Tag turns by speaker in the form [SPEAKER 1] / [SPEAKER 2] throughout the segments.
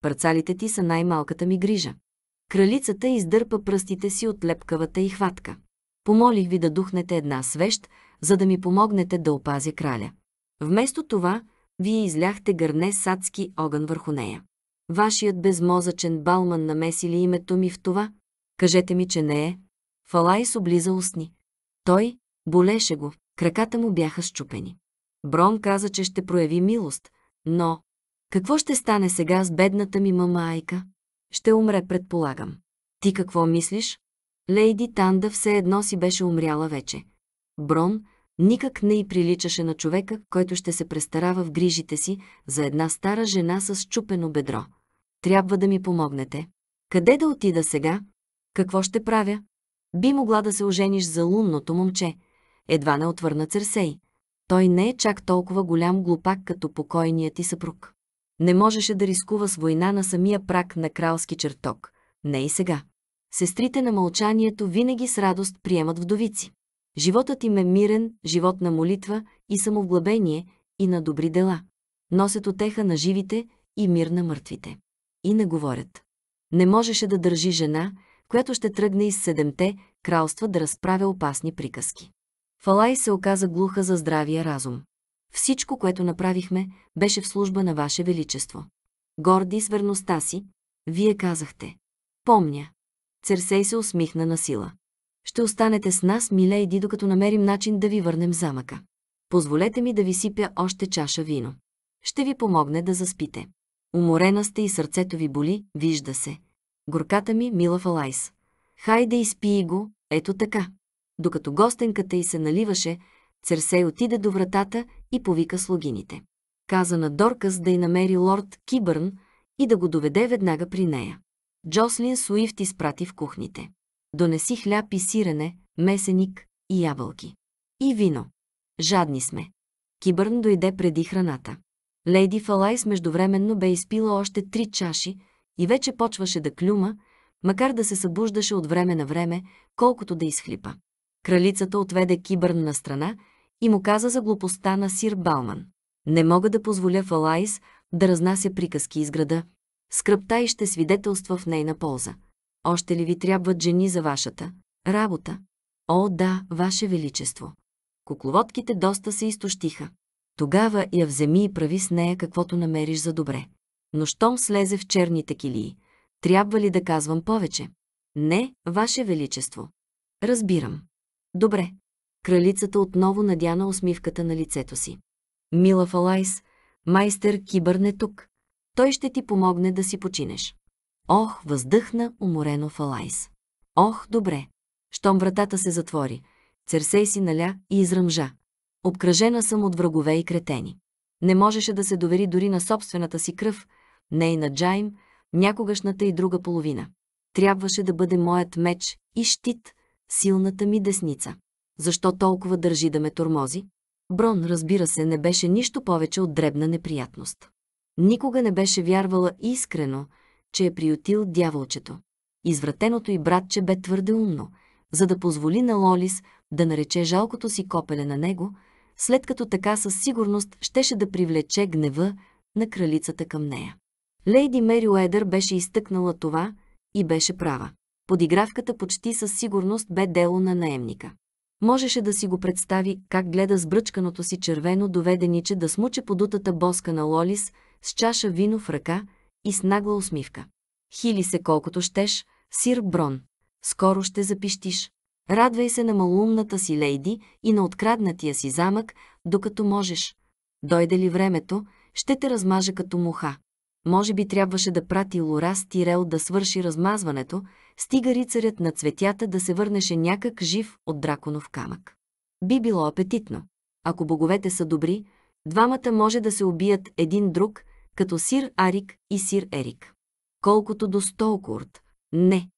[SPEAKER 1] парцалите ти са най-малката ми грижа. Кралицата издърпа пръстите си от лепкавата и хватка. Помолих ви да духнете една свещ, за да ми помогнете да опазя краля. Вместо това, вие изляхте гърне с адски огън върху нея. Вашият безмозъчен балман намеси ли името ми в това? Кажете ми, че не е. Фалайс облиза устни. Той болеше го, краката му бяха щупени. Брон каза, че ще прояви милост, но какво ще стане сега с бедната ми мама Айка? Ще умре, предполагам. Ти какво мислиш? Лейди Танда все едно си беше умряла вече. Брон никак не й приличаше на човека, който ще се престарава в грижите си за една стара жена с чупено бедро. Трябва да ми помогнете. Къде да отида сега? Какво ще правя? Би могла да се ожениш за лунното момче. Едва не отвърна Церсей. Той не е чак толкова голям глупак като покойният ти съпруг. Не можеше да рискува с война на самия прак на кралски чертог. Не и сега. Сестрите на мълчанието винаги с радост приемат вдовици. Животът им е мирен, живот на молитва и самовглъбение и на добри дела. Носят отеха на живите и мир на мъртвите. И не говорят. Не можеше да държи жена, която ще тръгне из седемте кралства да разправя опасни приказки. Фалай се оказа глуха за здравия разум. Всичко, което направихме, беше в служба на Ваше Величество. Горди с верността си, вие казахте. Помня. Церсей се усмихна на сила. Ще останете с нас, милейди, докато намерим начин да ви върнем замъка. Позволете ми да ви сипя още чаша вино. Ще ви помогне да заспите. Уморена сте и сърцето ви боли, вижда се. Горката ми, мила Фалайс. Хайде, изпий го, ето така. Докато гостенката й се наливаше, Церсей отиде до вратата и повика слугините. Каза на Доркас да й намери лорд Кибърн и да го доведе веднага при нея. Джослин Суифт изпрати в кухните. Донеси хляб и сирене, месеник и ябълки. И вино. Жадни сме. Кибърн дойде преди храната. Лейди Фалайс междувременно бе изпила още три чаши и вече почваше да клюма, макар да се събуждаше от време на време, колкото да изхлипа. Кралицата отведе Кибърн на страна и му каза за глупостта на сир Балман. Не мога да позволя Фалайс да разнася приказки из града. Скръпта и ще свидетелства в нейна полза. Още ли ви трябват жени за вашата работа? О, да, Ваше Величество! Кукловодките доста се изтощиха. Тогава я вземи и прави с нея каквото намериш за добре. Но щом слезе в черните килии, трябва ли да казвам повече? Не, Ваше Величество. Разбирам. Добре, Кралицата отново надяна усмивката на лицето си. Мила Фалайс, майстер Кибърн е тук. Той ще ти помогне да си починеш. Ох, въздъхна уморено Фалайс. Ох, добре. Щом вратата се затвори, Церсей си наля и изръмжа. Обкръжена съм от врагове и кретени. Не можеше да се довери дори на собствената си кръв, не и на Джайм, някогашната и друга половина. Трябваше да бъде моят меч и щит, силната ми десница защо толкова държи да ме тормози? Брон, разбира се, не беше нищо повече от дребна неприятност. Никога не беше вярвала искрено, че е приютил дяволчето. Извратеното й братче бе твърде умно, за да позволи на Лолис да нарече жалкото си копеле на него, след като така със сигурност щеше да привлече гнева на кралицата към нея. Лейди Мери Уедър беше изтъкнала това и беше права. Подигравката почти със сигурност бе дело на наемника. Можеше да си го представи, как гледа с бръчканото си червено доведениче да смуче подутата боска на Лолис, с чаша вино в ръка и с нагла усмивка. Хили се колкото щеш, сир Брон. Скоро ще запищиш. Радвай се на малумната си лейди и на откраднатия си замък, докато можеш. Дойде ли времето, ще те размажа като муха. Може би трябваше да прати Лора с Тирел да свърши размазването, стига рицарят на цветята да се върнеше някак жив от драконов камък. Би било апетитно. Ако боговете са добри, двамата може да се убият един друг, като сир Арик и сир Ерик. Колкото до Столкурт, не.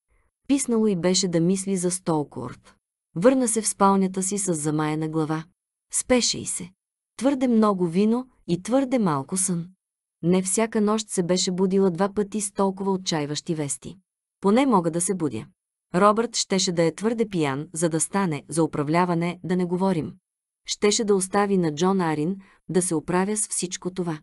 [SPEAKER 1] Писнало и беше да мисли за Столкурт. Върна се в спалнята си с замаяна глава. Спеше и се. Твърде много вино и твърде малко сън. Не всяка нощ се беше будила два пъти с толкова отчаиващи вести. Поне мога да се будя. Робърт щеше да е твърде пиян, за да стане, за управляване, да не говорим. Щеше да остави на Джон Арин да се оправя с всичко това.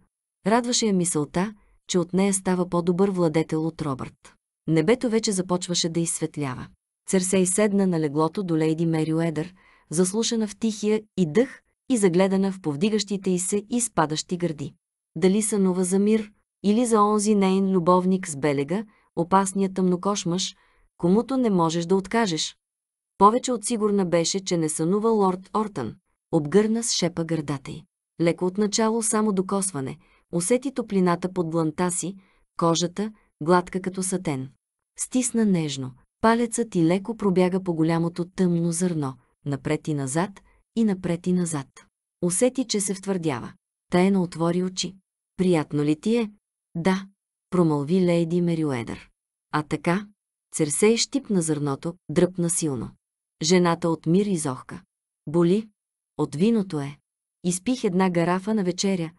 [SPEAKER 1] Радваше я мисълта, че от нея става по-добър владетел от Робърт. Небето вече започваше да изсветлява. Церсей седна на леглото до лейди Мери Уедър, заслушана в тихия и дъх и загледана в повдигащите й се и спадащи гърди. Дали сънува за мир или за онзи нейн любовник с белега, опасният тъмнокошмаш, комуто не можеш да откажеш. Повече от сигурна беше, че не сънува лорд Ортън. Обгърна с шепа гърдата й. Леко отначало само докосване, усети топлината под бланта си, кожата, гладка като сатен. Стисна нежно, палецът ти леко пробяга по голямото тъмно зърно, напред и назад, и напред и назад. Усети, че се втвърдява. Таена отвори очи. Приятно ли ти е? Да, промълви лейди Мериуедър. А така, Церсей щипна зърното, дръпна силно. Жената от мир изохка. Боли, от виното е. Изпих една гарафа на вечеря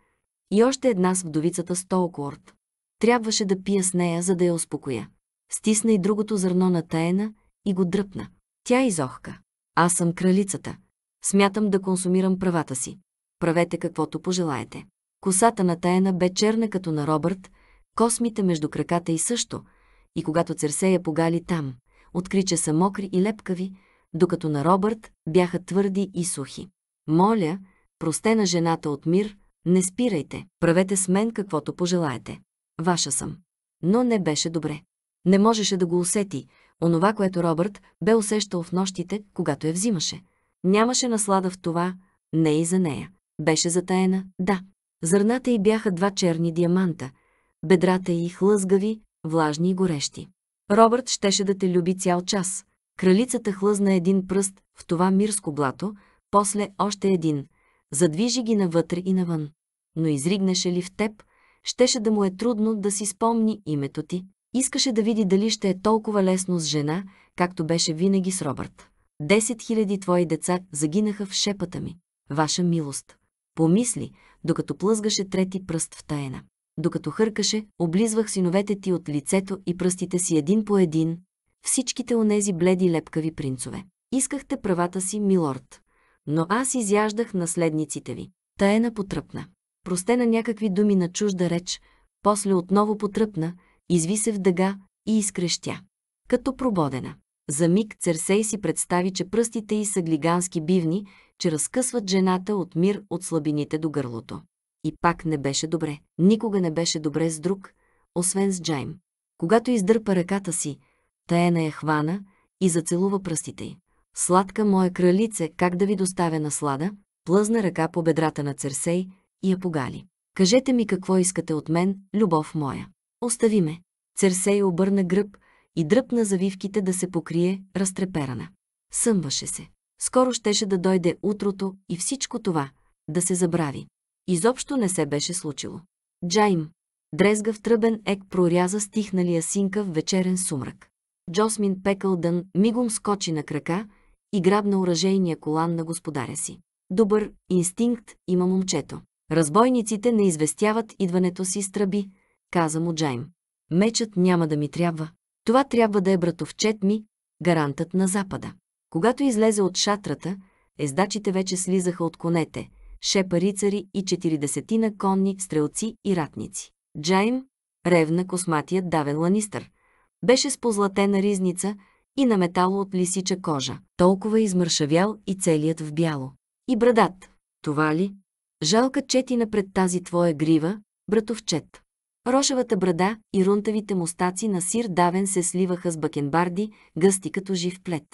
[SPEAKER 1] и още една с вдовицата Столкорт. Трябваше да пия с нея, за да я успокоя. Стисна и другото зърно на таена и го дръпна. Тя изохка. Аз съм кралицата. Смятам да консумирам правата си. Правете каквото пожелаете. Косата на таена бе черна като на Робърт, космите между краката и също – и когато Церсея погали там, откри, че са мокри и лепкави, докато на Робърт бяха твърди и сухи. Моля, простена жената от мир, не спирайте, правете с мен каквото пожелаете. Ваша съм. Но не беше добре. Не можеше да го усети, онова, което Робърт бе усещал в нощите, когато я взимаше. Нямаше наслада в това, не и за нея. Беше затаена, да. Зърната й бяха два черни диаманта, бедрата й хлъзгави, влажни и горещи. Робърт щеше да те люби цял час. Кралицата хлъзна един пръст в това мирско блато, после още един. Задвижи ги навътре и навън. Но изригнеше ли в теб, щеше да му е трудно да си спомни името ти. Искаше да види дали ще е толкова лесно с жена, както беше винаги с Робърт. Десет хиляди твои деца загинаха в шепата ми. Ваша милост. Помисли, докато плъзгаше трети пръст в тайна докато хъркаше, облизвах синовете ти от лицето и пръстите си един по един, всичките онези бледи лепкави принцове. Искахте правата си, милорд, но аз изяждах наследниците ви. Таена потръпна. Простена някакви думи на чужда реч, после отново потръпна, изви се в дъга и изкрещя. Като прободена. За миг Церсей си представи, че пръстите й са глигански бивни, че разкъсват жената от мир от слабините до гърлото. И пак не беше добре. Никога не беше добре с друг, освен с Джайм. Когато издърпа ръката си, Таена я хвана и зацелува пръстите й. Сладка моя кралице, как да ви доставя наслада? Плъзна ръка по бедрата на Церсей и я погали. Кажете ми какво искате от мен, любов моя. Остави ме. Церсей обърна гръб и дръпна завивките да се покрие, разтреперана. Съмваше се. Скоро щеше да дойде утрото и всичко това да се забрави изобщо не се беше случило. Джайм, дрезгав тръбен ек проряза стихналия синка в вечерен сумрак. Джосмин Пекълдън мигом скочи на крака и грабна оръжейния колан на господаря си. Добър инстинкт има момчето. Разбойниците не известяват идването си с тръби, каза му Джайм. Мечът няма да ми трябва. Това трябва да е братовчет ми, гарантът на Запада. Когато излезе от шатрата, ездачите вече слизаха от конете – шепа рицари и четиридесетина конни, стрелци и ратници. Джайм, ревна косматият давен ланистър, беше с позлатена ризница и на метало от лисича кожа. Толкова измършавял и целият в бяло. И брадат, това ли? Жалка четина пред тази твоя грива, братовчет. Рошевата брада и рунтавите мустаци на сир давен се сливаха с бакенбарди, гъсти като жив плет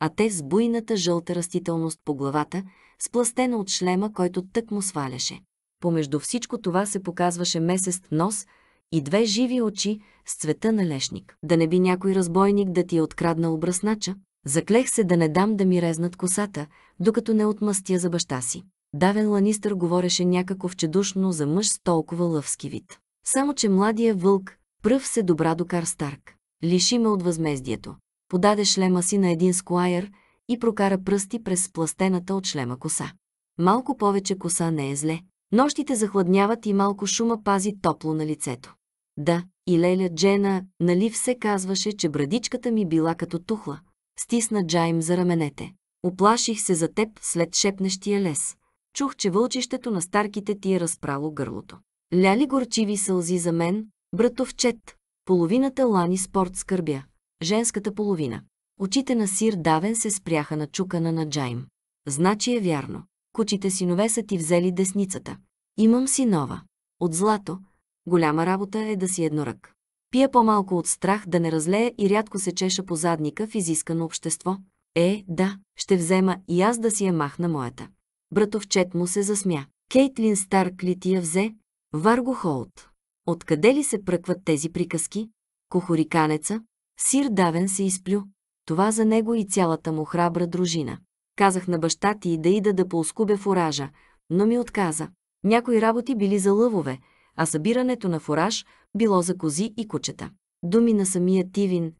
[SPEAKER 1] а те с буйната жълта растителност по главата, спластена от шлема, който тък му сваляше. Помежду всичко това се показваше месест нос и две живи очи с цвета на лешник. Да не би някой разбойник да ти е откраднал обраснача, заклех се да не дам да ми резнат косата, докато не отмъстя за баща си. Давен Ланистър говореше някакво вчедушно за мъж с толкова лъвски вид. Само, че младия вълк пръв се добра до Кар Старк. Лиши ме от възмездието подаде шлема си на един скуайер и прокара пръсти през спластената от шлема коса. Малко повече коса не е зле. Нощите захладняват и малко шума пази топло на лицето. Да, и Леля Джена, нали все казваше, че брадичката ми била като тухла. Стисна Джайм за раменете. Оплаших се за теб след шепнещия лес. Чух, че вълчището на старките ти е разпрало гърлото. Ляли горчиви сълзи за мен, братовчет. Половината лани спорт скърбя женската половина. Очите на Сир Давен се спряха на чукана на Джайм. Значи е вярно. Кучите синове са ти взели десницата. Имам си нова. От злато. Голяма работа е да си еднорък. Пия по-малко от страх да не разлее и рядко се чеша по задника в изискано общество. Е, да, ще взема и аз да си я махна моята. Братовчет му се засмя. Кейтлин Старк ли ти я взе? Варго Холт. Откъде ли се пръкват тези приказки? Кохориканеца, Сир Давен се изплю. Това за него и цялата му храбра дружина. Казах на баща ти да ида да поускубя фуража, но ми отказа. Някои работи били за лъвове, а събирането на фураж било за кози и кучета. Думи на самия Тивин.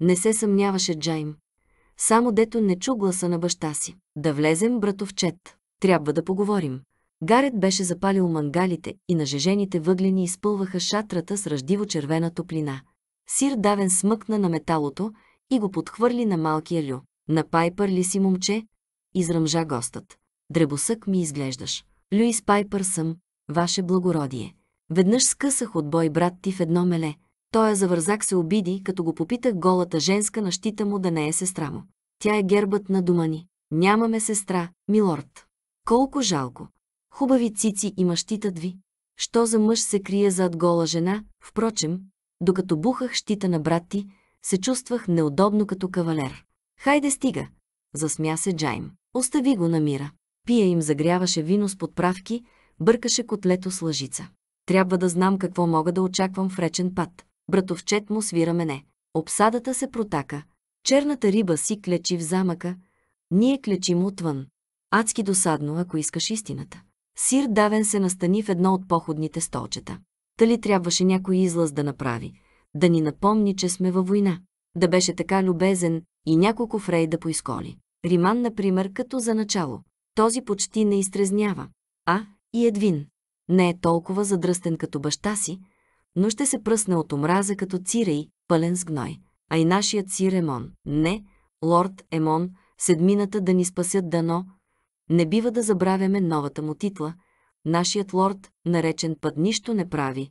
[SPEAKER 1] Не се съмняваше Джайм. Само дето не чу гласа на баща си. Да влезем, братовчет. Трябва да поговорим. Гарет беше запалил мангалите и нажежените въглени изпълваха шатрата с ръждиво червена топлина – Сир Давен смъкна на металото и го подхвърли на малкия лю. На Пайпър ли си момче? Изръмжа гостът. Дребосък ми изглеждаш. Люис Пайпър съм, ваше благородие. Веднъж скъсах от бой брат ти в едно меле. е завързак се обиди, като го попитах голата женска на щита му да не е сестра му. Тя е гербът на дума ни. Нямаме сестра, милорд. Колко жалко. Хубави цици има щитът ви. Що за мъж се крие зад гола жена? Впрочем, докато бухах щита на брат ти, се чувствах неудобно като кавалер. Хайде стига! Засмя се Джайм. Остави го на мира. Пия им загряваше вино с подправки, бъркаше котлето с лъжица. Трябва да знам какво мога да очаквам в речен път. Братовчет му свира мене. Обсадата се протака. Черната риба си клечи в замъка. Ние клечим отвън. Адски досадно, ако искаш истината. Сир Давен се настани в едно от походните столчета. Тали трябваше някой излъз да направи, да ни напомни, че сме във война, да беше така любезен и няколко фрей да поисколи. Риман, например, като за начало. Този почти не изтрезнява. А, и Едвин. Не е толкова задръстен като баща си, но ще се пръсне от омраза като Цирей, пълен с гной. А и нашият Цир Емон. Не, лорд Емон, седмината да ни спасят дано. Не бива да забравяме новата му титла, Нашият лорд, наречен път, нищо не прави,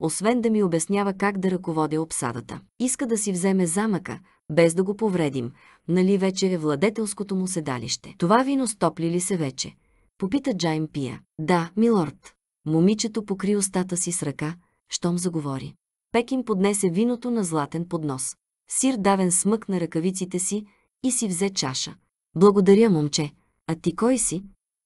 [SPEAKER 1] освен да ми обяснява как да ръководя обсадата. Иска да си вземе замъка, без да го повредим, нали вече е владетелското му седалище. Това вино стопли ли се вече? Попита Джайм Пия. Да, милорд. Момичето покри устата си с ръка, щом заговори. Пекин поднесе виното на златен поднос. Сир давен смък на ръкавиците си и си взе чаша. Благодаря, момче. А ти кой си?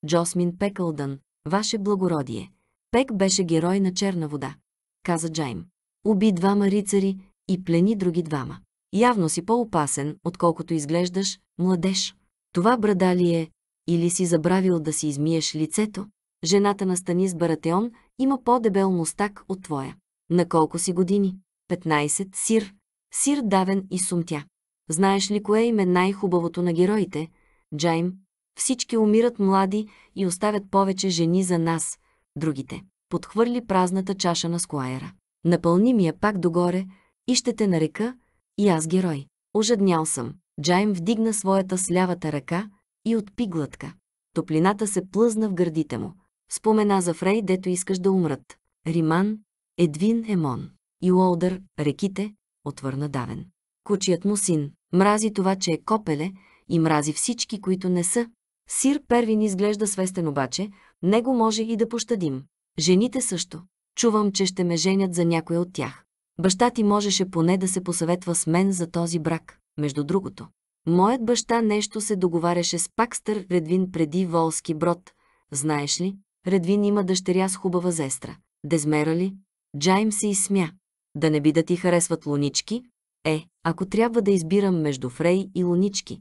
[SPEAKER 1] Джосмин Пекълдън, Ваше благородие. Пек беше герой на черна вода. Каза Джайм. Уби двама рицари и плени други двама. Явно си по-опасен, отколкото изглеждаш, младеж. Това брада ли е? Или си забравил да си измиеш лицето? Жената на Станис Баратеон има по-дебел мустак от твоя. На колко си години? 15. Сир. Сир давен и сумтя. Знаеш ли кое им е най-хубавото на героите? Джайм, всички умират млади и оставят повече жени за нас, другите. Подхвърли празната чаша на скуайера. Напълни ми я пак догоре и ще те нарека и аз герой. Ожаднял съм. Джайм вдигна своята с лявата ръка и отпи глътка. Топлината се плъзна в гърдите му. Спомена за Фрей, дето искаш да умрат. Риман, Едвин Емон. И Уолдър, реките, отвърна давен. Кучият му син мрази това, че е копеле и мрази всички, които не са, Сир Первин изглежда свестен обаче, него може и да пощадим. Жените също. Чувам, че ще ме женят за някой от тях. Баща ти можеше поне да се посъветва с мен за този брак, между другото. Моят баща нещо се договаряше с Пакстър Редвин преди Волски брод. Знаеш ли, Редвин има дъщеря с хубава зестра. Дезмера ли? Джайм се изсмя. Да не би да ти харесват лунички? Е, ако трябва да избирам между Фрей и лунички.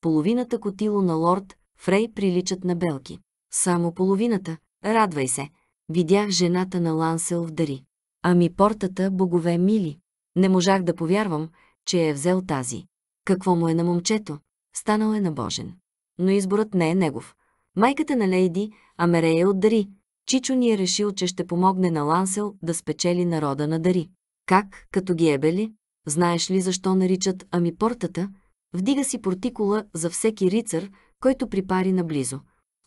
[SPEAKER 1] Половината котило на лорд Фрей приличат на белки. Само половината. Радвай се. Видях жената на Лансел в дари. Ами портата, богове мили. Не можах да повярвам, че е взел тази. Какво му е на момчето? Станал е набожен. Но изборът не е негов. Майката на Лейди, Амерея е от Дари. Чичо ни е решил, че ще помогне на Лансел да спечели народа на Дари. Как, като ги ебели? Знаеш ли защо наричат ами портата? Вдига си портикула за всеки рицар, който припари наблизо.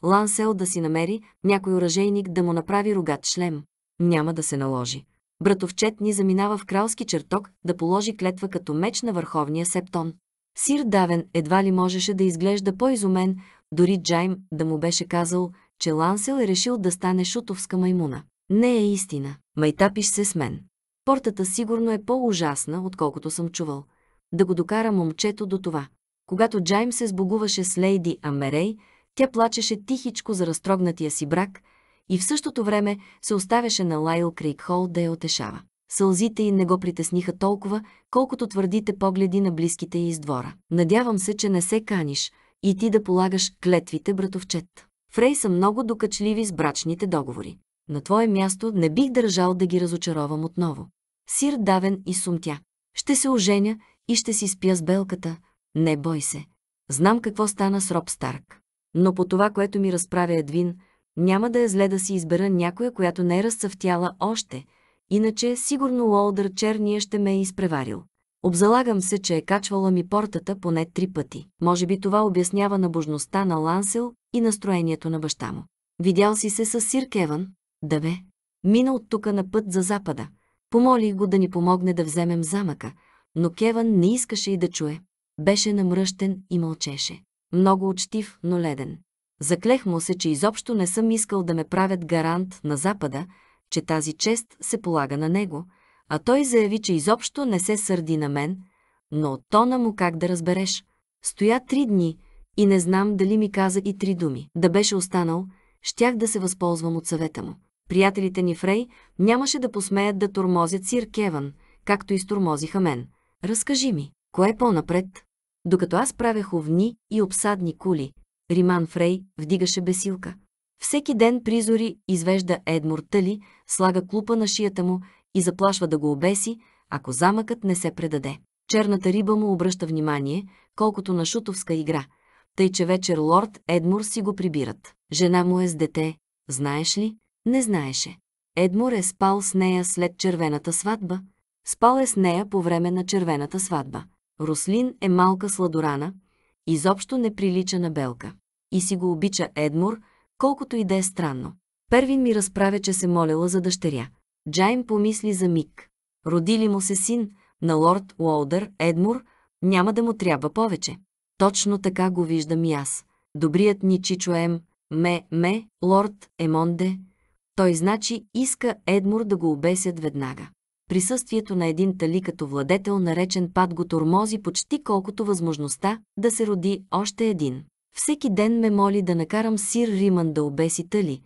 [SPEAKER 1] Лансел да си намери някой оръжейник да му направи рогат шлем. Няма да се наложи. Братовчет ни заминава в кралски чертог да положи клетва като меч на върховния септон. Сир Давен едва ли можеше да изглежда по-изумен, дори Джайм да му беше казал, че Лансел е решил да стане шутовска маймуна. Не е истина. Майтапиш се с мен. Портата сигурно е по-ужасна, отколкото съм чувал. Да го докара момчето до това. Когато Джайм се сбогуваше с Лейди Амерей, тя плачеше тихичко за разтрогнатия си брак и в същото време се оставяше на Лайл Крейкхол да я отешава. Сълзите й не го притесниха толкова, колкото твърдите погледи на близките й из двора. Надявам се, че не се каниш и ти да полагаш клетвите, братовчет. Фрей са много докачливи с брачните договори. На твое място не бих държал да ги разочаровам отново. Сир давен и сумтя. Ще се оженя и ще си спя с белката, не бой се. Знам какво стана с Роб Старк. Но по това, което ми разправя Едвин, няма да е зле да си избера някоя, която не е разцъфтяла още, иначе сигурно Уолдър Черния ще ме е изпреварил. Обзалагам се, че е качвала ми портата поне три пъти. Може би това обяснява набожността на Лансел и настроението на баща му. Видял си се с Сир Кеван? Да бе. Мина от тука на път за запада. Помолих го да ни помогне да вземем замъка, но Кеван не искаше и да чуе беше намръщен и мълчеше. Много учтив, но леден. Заклех му се, че изобщо не съм искал да ме правят гарант на Запада, че тази чест се полага на него, а той заяви, че изобщо не се сърди на мен, но от тона му как да разбереш. Стоя три дни и не знам дали ми каза и три думи. Да беше останал, щях да се възползвам от съвета му. Приятелите ни Фрей нямаше да посмеят да тормозят Сир Кеван, както и стормозиха мен. Разкажи ми, кое е по-напред? Докато аз правех овни и обсадни кули, Риман Фрей вдигаше бесилка. Всеки ден призори извежда Едмур Тъли, слага клупа на шията му и заплашва да го обеси, ако замъкът не се предаде. Черната риба му обръща внимание, колкото на шутовска игра, тъй че вечер лорд Едмур си го прибират. Жена му е с дете, знаеш ли? Не знаеше. Едмур е спал с нея след червената сватба. Спал е с нея по време на червената сватба. Руслин е малка сладорана, изобщо не прилича на белка. И си го обича Едмур, колкото и да е странно. Первин ми разправя, че се молела за дъщеря. Джайм помисли за миг. Родили му се син, на лорд Уолдър, Едмур, няма да му трябва повече. Точно така го виждам и аз. Добрият ни Чичо Ем, ме, ме, лорд Емонде. Той значи иска Едмур да го обесят веднага присъствието на един тали като владетел, наречен пат го тормози почти колкото възможността да се роди още един. Всеки ден ме моли да накарам сир Риман да обеси тали.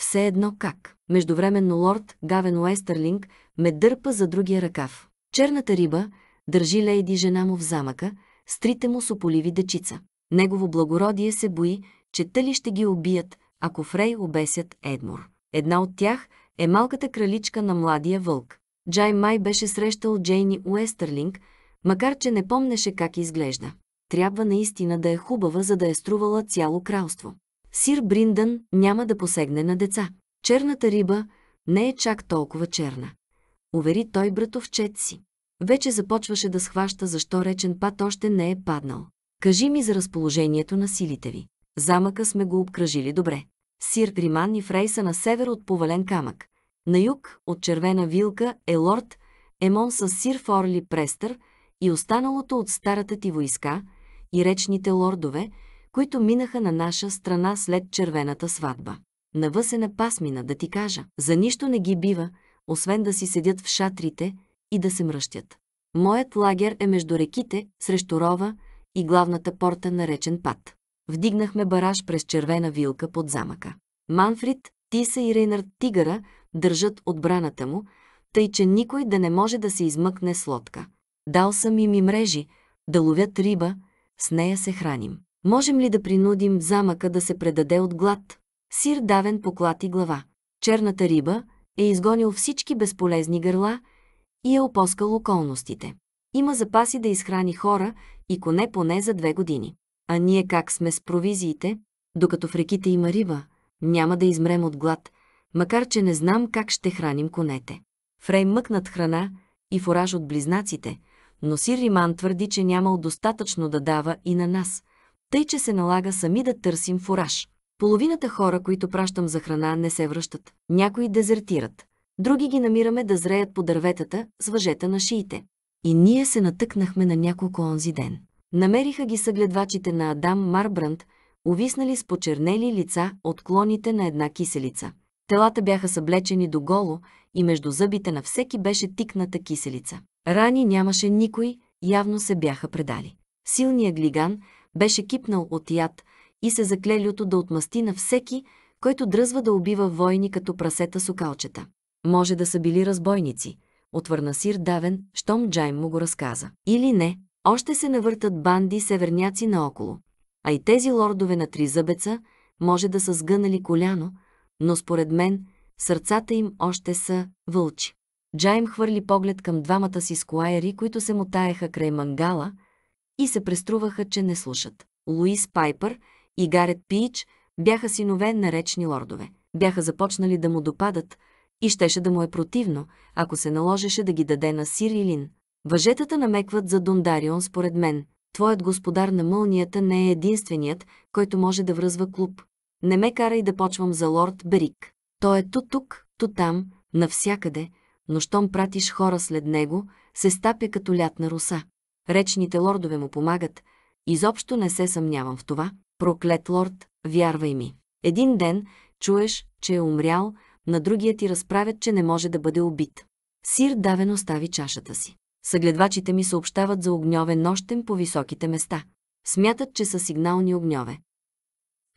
[SPEAKER 1] Все едно как. Междувременно лорд Гавен Уестерлинг ме дърпа за другия ръкав. Черната риба държи лейди жена му в замъка, с трите му сополиви дечица. Негово благородие се бои, че тали ще ги убият, ако Фрей обесят Едмор. Една от тях е малката краличка на младия вълк. Джай Май беше срещал Джейни Уестерлинг, макар че не помнеше как изглежда. Трябва наистина да е хубава, за да е струвала цяло кралство. Сир Бриндън няма да посегне на деца. Черната риба не е чак толкова черна. Увери той братовчет си. Вече започваше да схваща защо речен пат още не е паднал. Кажи ми за разположението на силите ви. Замъка сме го обкръжили добре. Сир Гриман и Фрей са на север от повален камък. На юг от Червена вилка е лорд Емон с сир Форли Престър и останалото от старата ти войска и речните лордове, които минаха на наша страна след червената сватба. Навъсена пасмина, да ти кажа, за нищо не ги бива, освен да си седят в шатрите и да се мръщят. Моят лагер е между реките, срещу рова и главната порта на речен пат. Вдигнахме бараж през червена вилка под замъка. Манфрид, Тиса и Рейнард Тигъра държат отбраната му, тъй че никой да не може да се измъкне с лодка. Дал съм им и мрежи, да ловят риба, с нея се храним. Можем ли да принудим замъка да се предаде от глад? Сир давен поклати глава. Черната риба е изгонил всички безполезни гърла и е опоскал околностите. Има запаси да изхрани хора и коне поне за две години. А ние как сме с провизиите? Докато в реките има риба, няма да измрем от глад, макар че не знам как ще храним конете. Фрей мъкнат храна и фораж от близнаците, но Сир Риман твърди, че нямал достатъчно да дава и на нас, тъй че се налага сами да търсим фораж. Половината хора, които пращам за храна, не се връщат. Някои дезертират. Други ги намираме да зреят по дърветата с въжета на шиите. И ние се натъкнахме на няколко онзи ден. Намериха ги съгледвачите на Адам Марбранд, увиснали с почернели лица от клоните на една киселица. Телата бяха съблечени до голо и между зъбите на всеки беше тикната киселица. Рани нямаше никой, явно се бяха предали. Силният глиган беше кипнал от яд и се заклелюто да отмъсти на всеки, който дръзва да убива войни като прасета с окалчета. Може да са били разбойници, отвърна Сир Давен, щом Джайм му го разказа. Или не, още се навъртат банди северняци наоколо. А и тези лордове на три зъбеца може да са сгънали коляно, но според мен сърцата им още са вълчи. Джайм хвърли поглед към двамата си скуайери, които се мотаеха край мангала и се преструваха, че не слушат. Луис Пайпер и Гарет Пич бяха синове на речни лордове. Бяха започнали да му допадат и щеше да му е противно, ако се наложеше да ги даде на сирилин. Въжетата намекват за Дондарион според мен. Твоят господар на мълнията не е единственият, който може да връзва клуб. Не ме карай да почвам за лорд Берик. Той е ту тук, ту там, навсякъде, но щом пратиш хора след него, се стапя като лятна руса. Речните лордове му помагат. Изобщо не се съмнявам в това. Проклет лорд, вярвай ми. Един ден чуеш, че е умрял, на другия ти разправят, че не може да бъде убит. Сир давен остави чашата си. Съгледвачите ми съобщават за огньове нощем по високите места. Смятат, че са сигнални огньове.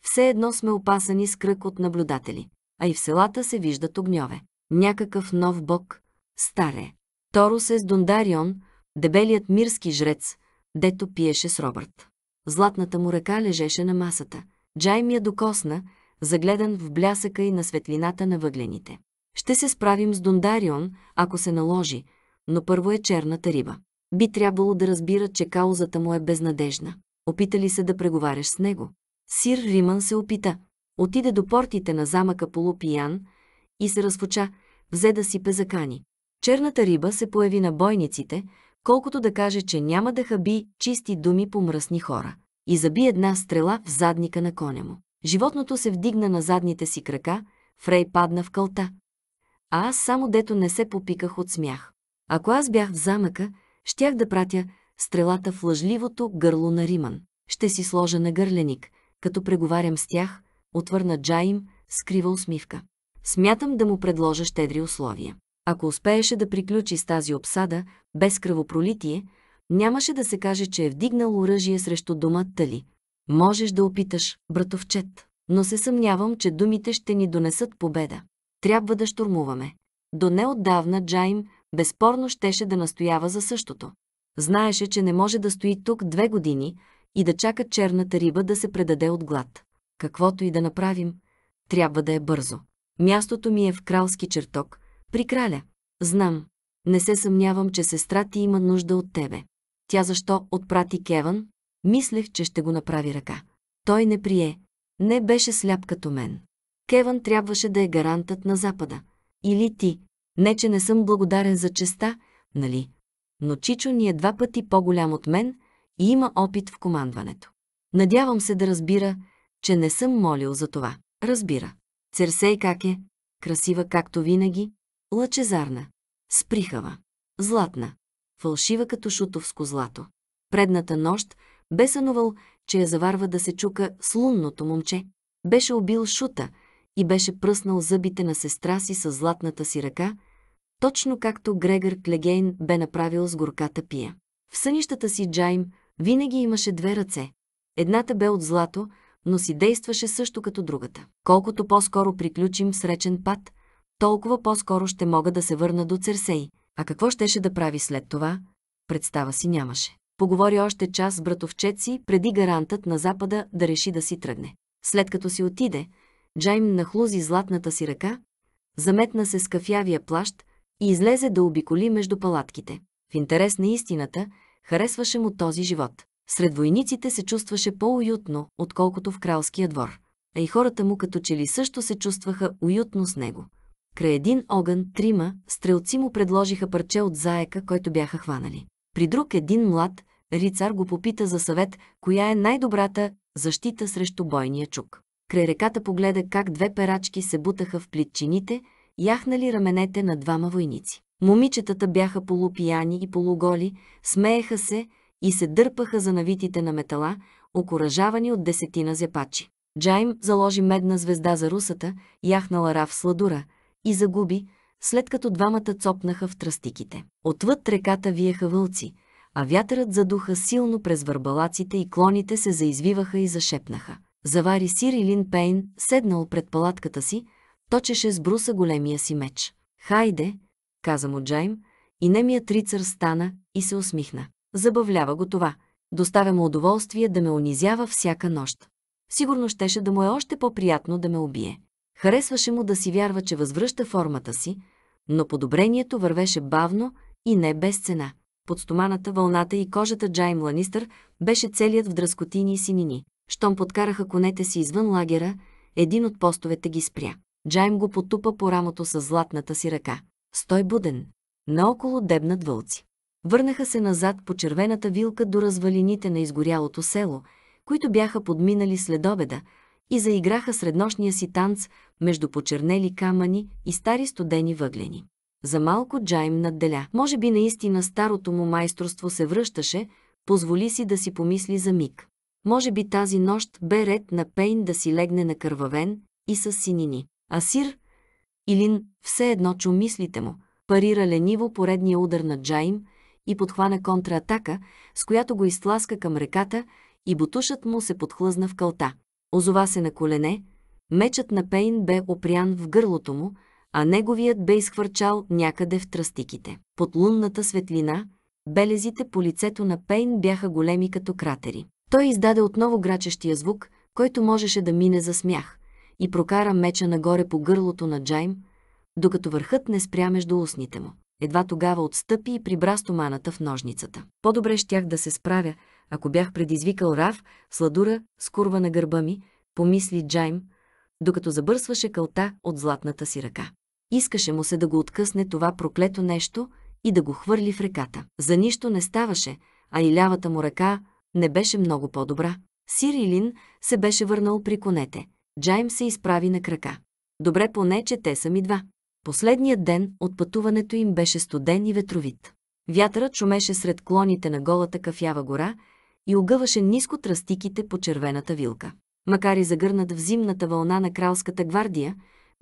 [SPEAKER 1] Все едно сме опасани с кръг от наблюдатели, а и в селата се виждат огньове. Някакъв нов бог, старе. Торус е с Дондарион, дебелият мирски жрец, дето пиеше с Робърт. Златната му ръка лежеше на масата. Джайм я докосна, загледан в блясъка и на светлината на въглените. Ще се справим с Дондарион, ако се наложи, но първо е черната риба. Би трябвало да разбира, че каузата му е безнадежна. Опитали се да преговаряш с него. Сир Риман се опита. Отиде до портите на замъка полупиян и се разфуча, взе да си пезакани. Черната риба се появи на бойниците, колкото да каже, че няма да хаби чисти думи по мръсни хора. И заби една стрела в задника на коня му. Животното се вдигна на задните си крака, Фрей падна в кълта. А аз само дето не се попиках от смях. Ако аз бях в замъка, щях да пратя стрелата в лъжливото гърло на Риман. Ще си сложа на гърленик – като преговарям с тях, отвърна Джаим, скрива усмивка. Смятам да му предложа щедри условия. Ако успееше да приключи с тази обсада, без кръвопролитие, нямаше да се каже, че е вдигнал оръжие срещу дома Тали. Можеш да опиташ, братовчет, но се съмнявам, че думите ще ни донесат победа. Трябва да штурмуваме. До неотдавна Джайм безспорно щеше да настоява за същото. Знаеше, че не може да стои тук две години, и да чакат черната риба да се предаде от глад. Каквото и да направим, трябва да е бързо. Мястото ми е в кралски чертог, при краля. Знам, не се съмнявам, че сестра ти има нужда от тебе. Тя защо отпрати Кеван? Мислех, че ще го направи ръка. Той не прие. Не беше сляп като мен. Кеван трябваше да е гарантът на Запада. Или ти. Не, че не съм благодарен за честа, нали? Но Чичо ни е два пъти по-голям от мен и има опит в командването. Надявам се да разбира, че не съм молил за това. Разбира. Церсей как е? Красива както винаги, лъчезарна, сприхава, златна, фалшива като шутовско злато. Предната нощ бе сънувал, че я заварва да се чука с лунното момче. Беше убил шута и беше пръснал зъбите на сестра си с златната си ръка, точно както Грегър Клегейн бе направил с горката пия. В сънищата си Джайм винаги имаше две ръце. Едната бе от злато, но си действаше също като другата. Колкото по-скоро приключим с речен пат, толкова по-скоро ще мога да се върна до Церсей. А какво щеше да прави след това? Представа си нямаше. Поговори още час с братовчет си, преди гарантът на Запада да реши да си тръгне. След като си отиде, Джайм нахлузи златната си ръка, заметна се с кафявия плащ и излезе да обиколи между палатките. В интерес на истината – Харесваше му този живот. Сред войниците се чувстваше по-уютно, отколкото в кралския двор. А и хората му като че ли също се чувстваха уютно с него. Край един огън, трима, стрелци му предложиха парче от заека, който бяха хванали. При друг един млад, рицар го попита за съвет, коя е най-добрата защита срещу бойния чук. Край реката погледа как две перачки се бутаха в плитчините, яхнали раменете на двама войници. Момичетата бяха полупияни и полуголи, смееха се и се дърпаха за навитите на метала, окоръжавани от десетина зепачи. Джайм заложи медна звезда за русата, яхнала рав сладура, и загуби, след като двамата цопнаха в тръстиките. Отвъд реката виеха вълци, а вятърът задуха силно през върбалаците и клоните се заизвиваха и зашепнаха. Завари сир и Лин Пейн, седнал пред палатката си, точеше с бруса големия си меч. Хайде, каза му Джайм, и немият рицар стана и се усмихна. Забавлява го това. Доставя му удоволствие да ме унизява всяка нощ. Сигурно щеше да му е още по-приятно да ме убие. Харесваше му да си вярва, че възвръща формата си, но подобрението вървеше бавно и не без цена. Под стоманата, вълната и кожата Джайм Ланистър беше целият в дръскотини и синини. Щом подкараха конете си извън лагера, един от постовете ги спря. Джайм го потупа по рамото с златната си ръка. Стой буден. Наоколо дебнат вълци. Върнаха се назад по червената вилка до развалините на изгорялото село, които бяха подминали след обеда, и заиграха среднощния си танц между почернели камъни и стари студени въглени. За малко Джайм надделя. Може би наистина старото му майсторство се връщаше, позволи си да си помисли за миг. Може би тази нощ бе ред на Пейн да си легне на кървавен и с синини. Асир Илин все едно чу мислите му, парира лениво поредния удар на Джаим и подхвана контратака, с която го изтласка към реката и бутушът му се подхлъзна в кълта. Озова се на колене, мечът на Пейн бе опрян в гърлото му, а неговият бе изхвърчал някъде в тръстиките. Под лунната светлина, белезите по лицето на Пейн бяха големи като кратери. Той издаде отново грачещия звук, който можеше да мине за смях и прокара меча нагоре по гърлото на Джайм, докато върхът не спря между устните му. Едва тогава отстъпи и прибра стоманата в ножницата. По-добре щях да се справя, ако бях предизвикал Рав, сладура, скурва на гърба ми, помисли Джайм, докато забърсваше кълта от златната си ръка. Искаше му се да го откъсне това проклето нещо и да го хвърли в реката. За нищо не ставаше, а и лявата му ръка не беше много по-добра. Сирилин се беше върнал при конете – Джайм се изправи на крака. Добре поне, че те са ми два. Последният ден от пътуването им беше студен и ветровит. Вятърът шумеше сред клоните на голата кафява гора и огъваше ниско тръстиките по червената вилка. Макар и загърнат в зимната вълна на кралската гвардия,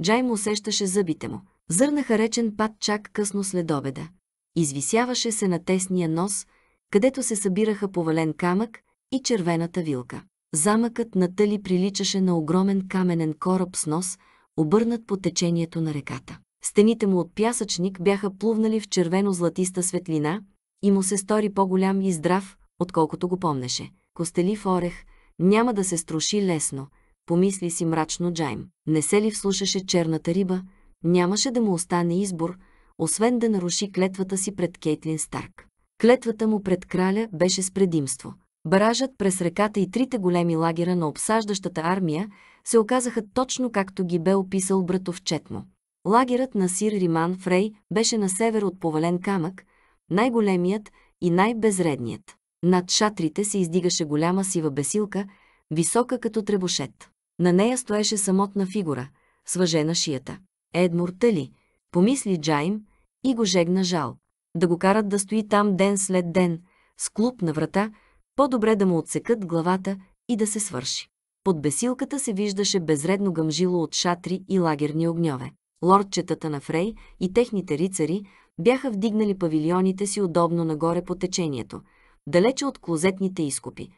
[SPEAKER 1] Джайм усещаше зъбите му. Зърнаха речен пад чак късно след обеда. Извисяваше се на тесния нос, където се събираха повален камък и червената вилка. Замъкът на Тъли приличаше на огромен каменен кораб с нос, обърнат по течението на реката. Стените му от пясъчник бяха плувнали в червено-златиста светлина и му се стори по-голям и здрав, отколкото го помнеше. Костелив орех няма да се струши лесно, помисли си мрачно Джайм. Не се ли вслушаше черната риба, нямаше да му остане избор, освен да наруши клетвата си пред Кейтлин Старк. Клетвата му пред краля беше с предимство. Баражът през реката и трите големи лагера на обсаждащата армия се оказаха точно както ги бе описал братовчет му. Лагерът на Сир Риман Фрей беше на север от повален камък, най-големият и най-безредният. Над шатрите се издигаше голяма сива бесилка, висока като требошет. На нея стоеше самотна фигура, свъжена шията. Едмур Тали, помисли Джайм и го жегна жал. Да го карат да стои там ден след ден, с клуб на врата – по-добре да му отсекат главата и да се свърши. Под бесилката се виждаше безредно гъмжило от шатри и лагерни огньове. Лордчетата на Фрей и техните рицари бяха вдигнали павилионите си удобно нагоре по течението, далече от клозетните изкопи.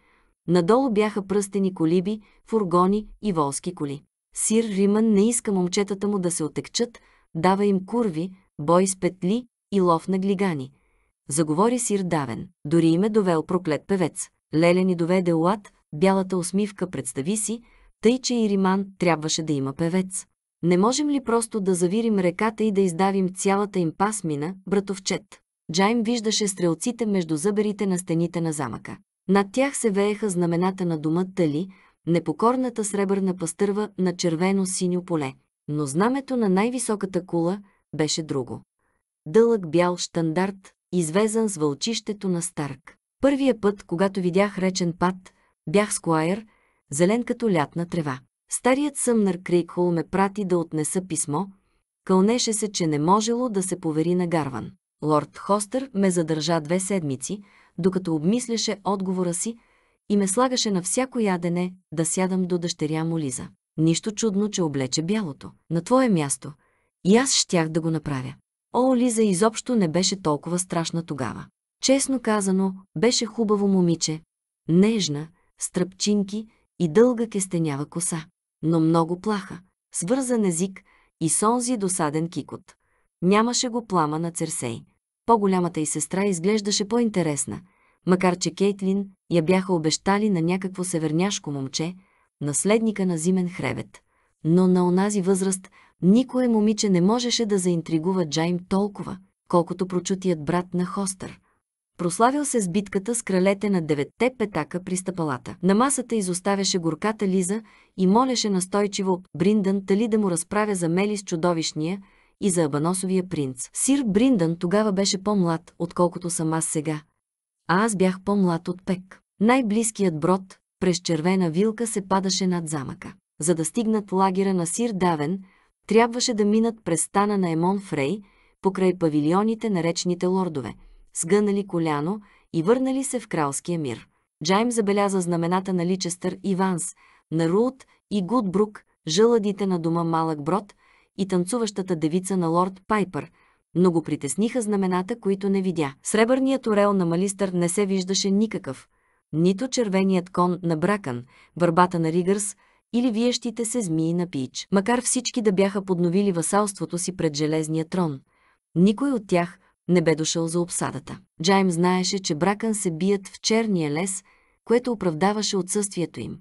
[SPEAKER 1] Надолу бяха пръстени колиби, фургони и волски коли. Сир Риман не иска момчетата му да се отекчат, дава им курви, бой с петли и лов на глигани – заговори сир Давен. Дори им е довел проклет певец. Леле ни доведе Уат, бялата усмивка представи си, тъй че и Риман трябваше да има певец. Не можем ли просто да завирим реката и да издавим цялата им пасмина, братовчет? Джайм виждаше стрелците между зъберите на стените на замъка. Над тях се вееха знамената на дома Тали, непокорната сребърна пастърва на червено-синьо поле. Но знамето на най-високата кула беше друго. Дълъг бял штандарт Извезан с вълчището на Старк. Първия път, когато видях речен пад, бях скуайер, зелен като лятна трева. Старият съмнар Крейкхол ме прати да отнеса писмо, кълнеше се, че не можело да се повери на Гарван. Лорд Хостер ме задържа две седмици, докато обмисляше отговора си и ме слагаше на всяко ядене да сядам до дъщеря му Лиза. Нищо чудно, че облече бялото. На твое място. И аз щях да го направя. О, Лиза изобщо не беше толкова страшна тогава. Честно казано, беше хубаво момиче, нежна, с и дълга кестенява коса, но много плаха, свързан език и сонзи досаден кикот. Нямаше го плама на Церсей. По-голямата й сестра изглеждаше по-интересна, макар че Кейтлин я бяха обещали на някакво северняшко момче, наследника на зимен хребет. Но на онази възраст Никое момиче не можеше да заинтригува Джайм толкова, колкото прочутият брат на Хостър. Прославил се с битката с кралете на деветте петака при стъпалата. На масата изоставяше горката Лиза и молеше настойчиво Бриндан тали да му разправя за Мели с чудовищния и за Абаносовия принц. Сир Бриндън тогава беше по-млад, отколкото съм аз сега. А аз бях по-млад от Пек. Най-близкият брод през червена вилка се падаше над замъка. За да стигнат лагера на Сир Давен – трябваше да минат през стана на Емон Фрей, покрай павилионите на речните лордове, сгънали коляно и върнали се в кралския мир. Джайм забеляза знамената на Личестър и Ванс, на Рулт и Гудбрук, жълъдите на дома Малък Брод и танцуващата девица на лорд Пайпер, но го притесниха знамената, които не видя. Сребърният орел на Малистър не се виждаше никакъв, нито червеният кон на Бракън, върбата на Ригърс – или виещите се змии на пич. Макар всички да бяха подновили васалството си пред железния трон, никой от тях не бе дошъл за обсадата. Джайм знаеше, че бракън се бият в черния лес, което оправдаваше отсъствието им.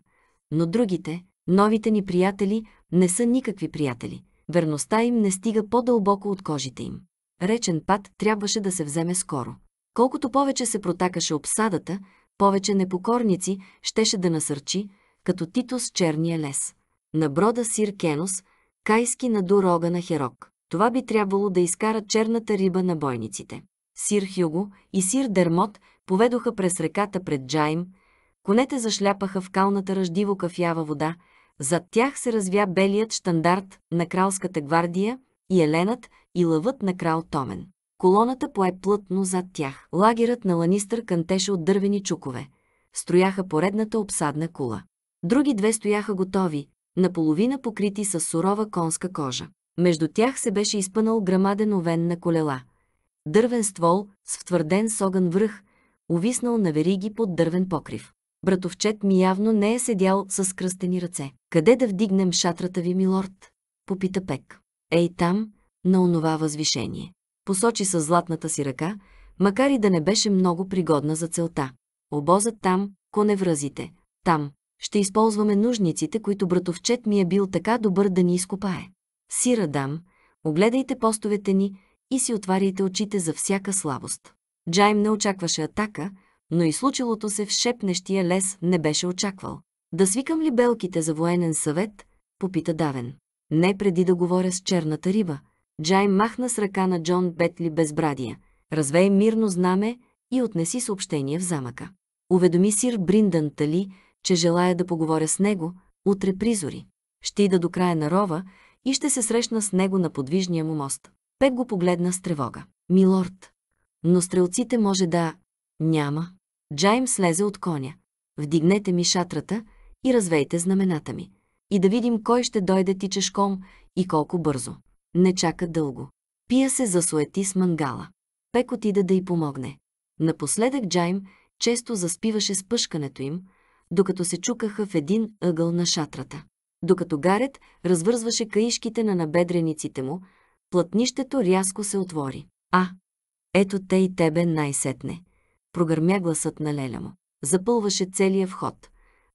[SPEAKER 1] Но другите, новите ни приятели, не са никакви приятели. Верността им не стига по-дълбоко от кожите им. Речен пад трябваше да се вземе скоро. Колкото повече се протакаше обсадата, повече непокорници щеше да насърчи, като Титус черния лес. На брода Сир Кенос, кайски на дорога на Херок. Това би трябвало да изкара черната риба на бойниците. Сир Хюго и Сир Дермот поведоха през реката пред Джайм, конете зашляпаха в калната ръждиво кафява вода, зад тях се развя белият штандарт на кралската гвардия и еленът и лъвът на крал Томен. Колоната пое плътно зад тях. Лагерът на Ланистър кънтеше от дървени чукове. Строяха поредната обсадна кула. Други две стояха готови, наполовина покрити с сурова конска кожа. Между тях се беше изпънал грамаден овен на колела. Дървен ствол с втвърден с огън връх, увиснал на вериги под дървен покрив. Братовчет ми явно не е седял с кръстени ръце. Къде да вдигнем шатрата ви, милорд? Попита Пек. Ей там, на онова възвишение. Посочи с златната си ръка, макар и да не беше много пригодна за целта. Обозът там, коневразите, там ще използваме нужниците, които братовчет ми е бил така добър да ни изкопае. Сира дам, огледайте постовете ни и си отваряйте очите за всяка слабост. Джайм не очакваше атака, но и случилото се в шепнещия лес не беше очаквал. Да свикам ли белките за военен съвет? Попита Давен. Не преди да говоря с черната риба. Джайм махна с ръка на Джон Бетли безбрадия. Развей мирно знаме и отнеси съобщение в замъка. Уведоми сир Бриндън Тали, че желая да поговоря с него, утре призори. Ще ида до края на рова и ще се срещна с него на подвижния му мост. Пек го погледна с тревога. Милорд, но стрелците може да... Няма. Джайм слезе от коня. Вдигнете ми шатрата и развейте знамената ми. И да видим кой ще дойде тичешком и колко бързо. Не чака дълго. Пия се засуети с мангала. Пек отида да й помогне. Напоследък Джайм често заспиваше с пъшкането им, докато се чукаха в един ъгъл на шатрата. Докато Гарет развързваше каишките на набедрениците му, платнището рязко се отвори. А, ето те и тебе най-сетне. Прогърмя гласът на Леля му. Запълваше целия вход,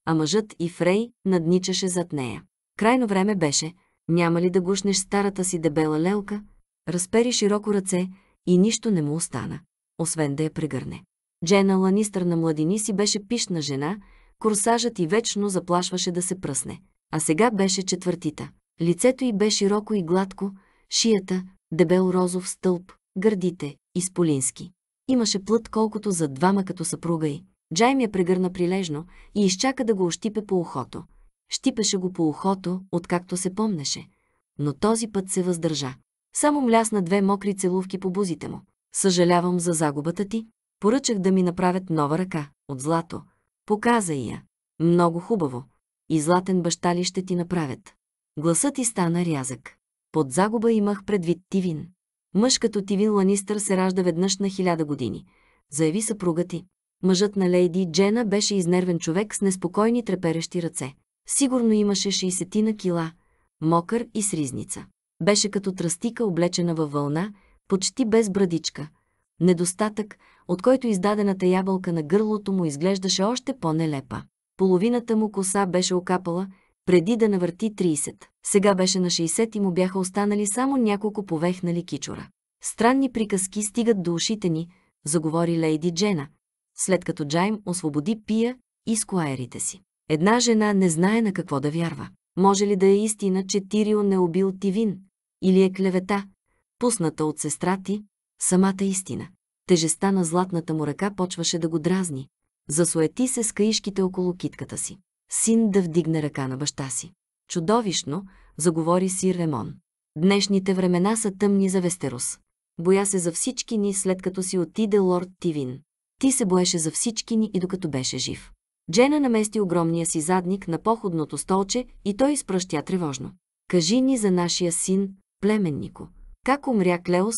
[SPEAKER 1] а мъжът и Фрей надничаше зад нея. Крайно време беше, няма ли да гушнеш старата си дебела лелка? Разпери широко ръце и нищо не му остана, освен да я прегърне. Джена Ланистър на младини си беше пишна жена корсажът и вечно заплашваше да се пръсне. А сега беше четвъртита. Лицето й бе широко и гладко, шията – дебел розов стълб, гърдите – изполински. Имаше плът колкото за двама като съпруга й. Джайм я прегърна прилежно и изчака да го ощипе по ухото. Щипеше го по ухото, откакто се помнеше. Но този път се въздържа. Само млясна две мокри целувки по бузите му. Съжалявам за загубата ти. Поръчах да ми направят нова ръка, от злато, Показа я. Много хубаво. И златен баща ли ще ти направят? Гласът ти стана рязък. Под загуба имах предвид Тивин. Мъж като Тивин Ланистър се ражда веднъж на хиляда години. Заяви съпруга ти. Мъжът на лейди Джена беше изнервен човек с неспокойни треперещи ръце. Сигурно имаше 60 на кила, мокър и сризница. Беше като тръстика, облечена във вълна, почти без брадичка. Недостатък, от който издадената ябълка на гърлото му изглеждаше още по-нелепа. Половината му коса беше окапала, преди да навърти 30. Сега беше на 60 и му бяха останали само няколко повехнали кичора. Странни приказки стигат до ушите ни, заговори лейди Джена, след като Джайм освободи пия и скуаерите си. Една жена не знае на какво да вярва. Може ли да е истина, че Тирио не е убил Тивин? Или е клевета, пусната от сестра ти, самата истина? тежестта на златната му ръка почваше да го дразни. Засуети се с каишките около китката си. Син да вдигне ръка на баща си. Чудовищно, заговори си Ремон. Днешните времена са тъмни за Вестерос. Боя се за всички ни, след като си отиде лорд Тивин. Ти се боеше за всички ни и докато беше жив. Джена намести огромния си задник на походното столче и той изпръщя тревожно. Кажи ни за нашия син, племеннико. Как умря Клеос,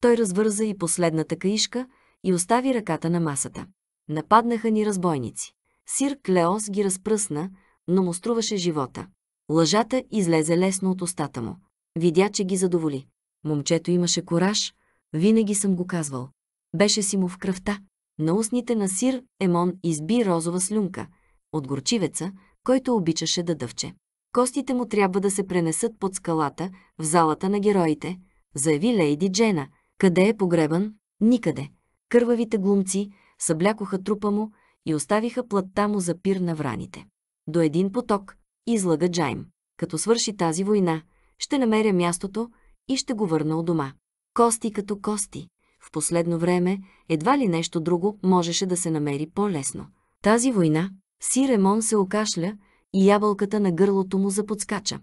[SPEAKER 1] той развърза и последната каишка и остави ръката на масата. Нападнаха ни разбойници. Сир Клеос ги разпръсна, но му струваше живота. Лъжата излезе лесно от устата му. Видя, че ги задоволи. Момчето имаше кораж, винаги съм го казвал. Беше си му в кръвта. На устните на сир Емон изби розова слюнка от горчивеца, който обичаше да дъвче. Костите му трябва да се пренесат под скалата в залата на героите, заяви лейди Джена, къде е погребан? Никъде. Кървавите глумци съблякоха трупа му и оставиха плътта му за пир на враните. До един поток, излага Джайм. Като свърши тази война, ще намеря мястото и ще го върна у дома. Кости като кости. В последно време едва ли нещо друго можеше да се намери по-лесно. Тази война си Ремон се окашля и ябълката на гърлото му заподскача.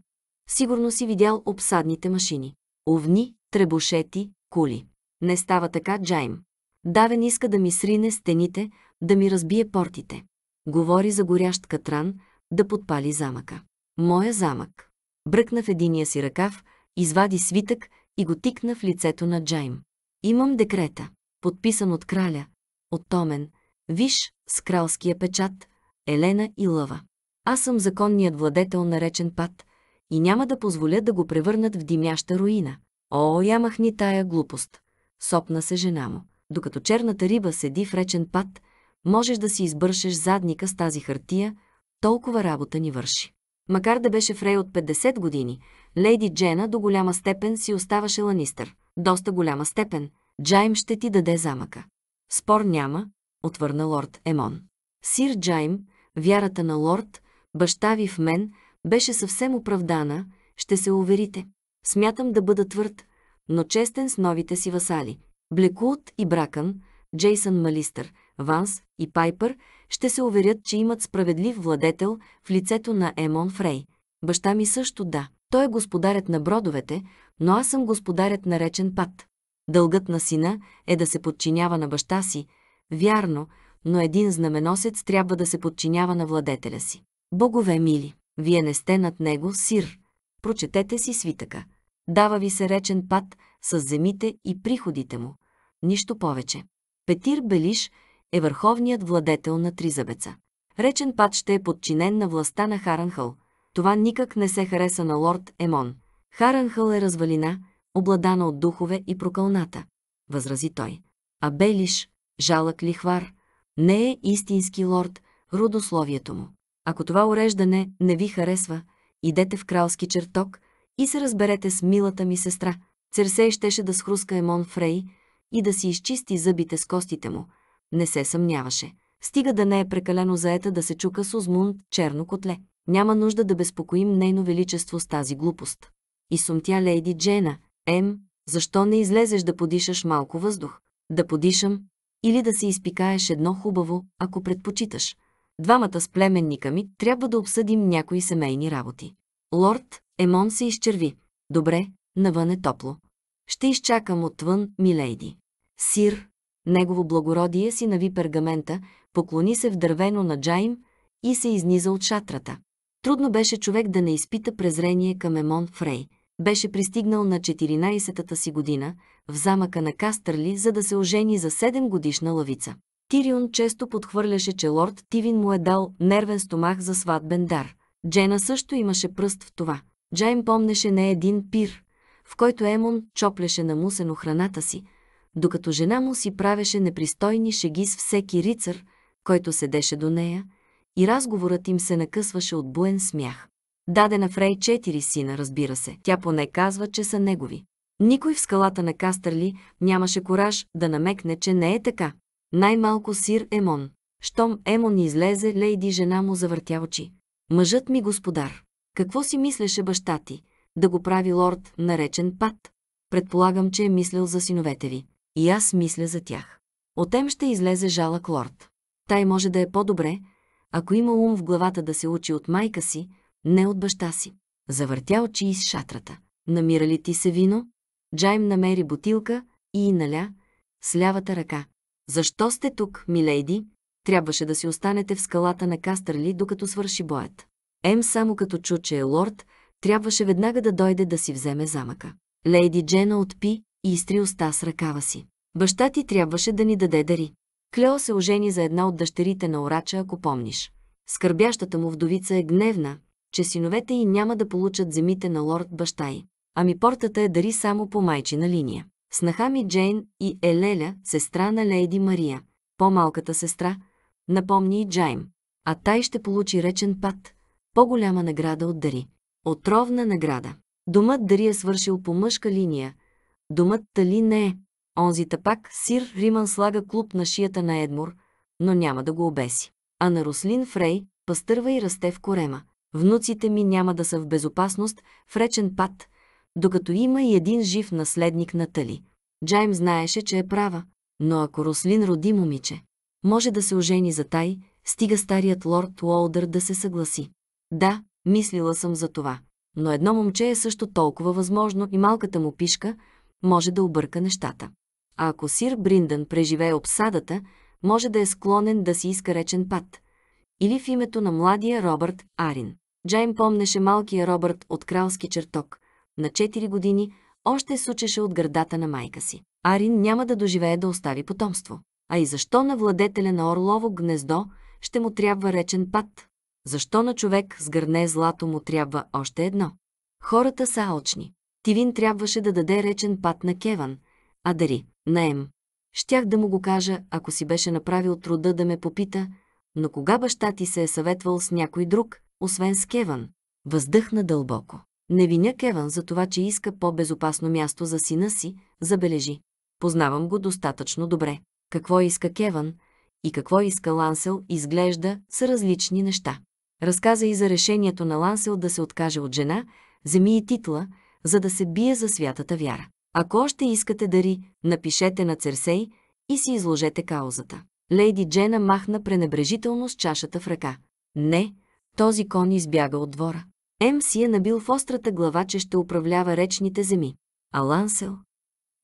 [SPEAKER 1] Сигурно си видял обсадните машини. Овни, требушети, кули. Не става така, Джайм. Давен иска да ми срине стените, да ми разбие портите. Говори за горящ катран, да подпали замъка. Моя замък. Бръкна в единия си ръкав, извади свитък и го тикна в лицето на Джайм. Имам декрета, подписан от краля, от Томен, виж, с кралския печат, Елена и Лъва. Аз съм законният владетел наречен пат и няма да позволя да го превърнат в димяща руина. О, ямах ни тая глупост! Сопна се жена му. Докато черната риба седи в речен пат, можеш да си избършеш задника с тази хартия, толкова работа ни върши. Макар да беше Фрей от 50 години, Лейди Джена до голяма степен си оставаше ланистър. Доста голяма степен. Джайм ще ти даде замъка. Спор няма, отвърна лорд Емон. Сир Джайм, вярата на лорд, баща ви в мен, беше съвсем оправдана, ще се уверите. Смятам да бъда твърд, но честен с новите си васали. Блекулт и Бракън, Джейсън Малистър, Ванс и Пайпър ще се уверят, че имат справедлив владетел в лицето на Емон Фрей. Баща ми също да. Той е господарят на бродовете, но аз съм господарят на речен пат. Дългът на сина е да се подчинява на баща си. Вярно, но един знаменосец трябва да се подчинява на владетеля си. Богове мили, вие не сте над него сир. Прочетете си свитъка. Дава ви се речен пат с земите и приходите му. Нищо повече. Петир Белиш е върховният владетел на Тризабеца. Речен пат ще е подчинен на властта на Харанхъл. Това никак не се хареса на лорд Емон. Харанхъл е развалина, обладана от духове и прокълната. Възрази той. А Белиш, жалък лихвар, не е истински лорд, родословието му. Ако това уреждане не ви харесва, идете в кралски чертог и се разберете с милата ми сестра. Церсей щеше да схруска Емон Фрей и да си изчисти зъбите с костите му. Не се съмняваше. Стига да не е прекалено заета да се чука с Озмунд черно котле. Няма нужда да безпокоим нейно величество с тази глупост. И сумтя лейди Джена. Ем, защо не излезеш да подишаш малко въздух? Да подишам? Или да се изпикаеш едно хубаво, ако предпочиташ. Двамата с племенника ми трябва да обсъдим някои семейни работи. Лорд, Емон се изчерви. Добре, навън е топло. Ще изчакам отвън, милейди. Сир, негово благородие си нави пергамента, поклони се в дървено на Джайм и се изниза от шатрата. Трудно беше човек да не изпита презрение към Емон Фрей. Беше пристигнал на 14-та си година в замъка на Кастърли, за да се ожени за 7 годишна лавица. Тирион често подхвърляше, че лорд Тивин му е дал нервен стомах за сватбен дар. Джена също имаше пръст в това. Джайм помнеше не един пир, в който Емон чоплеше мусено храната си, докато жена му си правеше непристойни шеги с всеки рицар, който седеше до нея, и разговорът им се накъсваше от буен смях. Даде на Фрей четири сина, разбира се. Тя поне казва, че са негови. Никой в скалата на Кастърли нямаше кораж да намекне, че не е така. Най-малко сир Емон. Щом Емон излезе, лейди жена му завъртя очи. Мъжът ми господар. Какво си мислеше баща ти? Да го прави лорд, наречен пат. Предполагам, че е мислил за синовете ви. И аз мисля за тях. Отем ще излезе жалък лорд. Тай може да е по-добре, ако има ум в главата да се учи от майка си, не от баща си. Завъртя очи из шатрата. Намира ли ти се вино? Джайм намери бутилка и наля с лявата ръка. Защо сте тук, милейди? Трябваше да си останете в скалата на Кастърли, докато свърши боят. Ем само като чу, че е лорд, трябваше веднага да дойде да си вземе замъка. Лейди Джена отпи и изтри уста с ръкава си. Баща ти трябваше да ни даде дари. Клео се ожени за една от дъщерите на Орача, ако помниш. Скърбящата му вдовица е гневна, че синовете й няма да получат земите на лорд баща й. Ами портата е дари само по майчина линия. Снаха ми Джейн и Елеля, сестра на Лейди Мария, по-малката сестра, напомни и Джайм. А тай ще получи речен пат, по-голяма награда от дари. Отровна награда. Домът дари е свършил по мъжка линия. Домът тали не е. Онзи тапак Сир Риман слага клуб на шията на Едмур, но няма да го обеси. А на Рослин Фрей пастърва и расте в корема. Внуците ми няма да са в безопасност, в речен пад, докато има и един жив наследник на Тали. Джайм знаеше, че е права, но ако Рослин роди момиче, може да се ожени за тай, стига старият лорд Уолдър да се съгласи. Да, мислила съм за това. Но едно момче е също толкова възможно и малката му пишка може да обърка нещата. А ако сир Бриндън преживее обсадата, може да е склонен да си иска речен пат. Или в името на младия Робърт Арин. Джайм помнеше малкия Робърт от кралски чертог. На 4 години още сучеше от гърдата на майка си. Арин няма да доживее да остави потомство. А и защо на владетеля на Орлово гнездо ще му трябва речен пат? Защо на човек с гърне злато му трябва още едно? Хората са очни. Тивин трябваше да даде речен пат на Кеван, а дари, наем. Щях да му го кажа, ако си беше направил труда да ме попита, но кога баща ти се е съветвал с някой друг, освен с Кеван? Въздъхна дълбоко. Не виня Кеван за това, че иска по-безопасно място за сина си, забележи. Познавам го достатъчно добре. Какво иска Кеван и какво иска Лансел изглежда са различни неща. Разказа и за решението на Лансел да се откаже от жена, земи и титла, за да се бие за святата вяра. Ако още искате дари, напишете на Церсей и си изложете каузата. Лейди Джена махна пренебрежително с чашата в ръка. Не, този кон избяга от двора. Ем си е набил в острата глава, че ще управлява речните земи. А Лансел?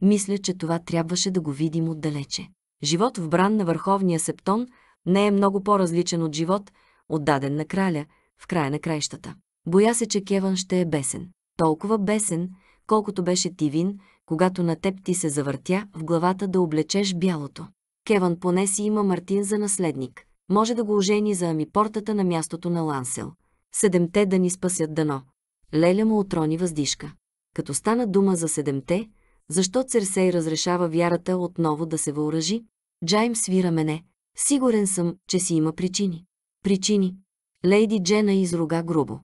[SPEAKER 1] Мисля, че това трябваше да го видим отдалече. Живот в бран на върховния септон не е много по-различен от живот, отдаден на краля, в края на краищата. Боя се, че Кеван ще е бесен. Толкова бесен, колкото беше Тивин, когато на теб ти се завъртя в главата да облечеш бялото. Кеван поне си има Мартин за наследник. Може да го ожени за амипортата на мястото на Лансел. Седемте да ни спасят дано. Леля му отрони въздишка. Като стана дума за седемте, защо Церсей разрешава вярата отново да се въоръжи? Джайм свира мене. Сигурен съм, че си има причини. Причини. Лейди Джена е изруга грубо.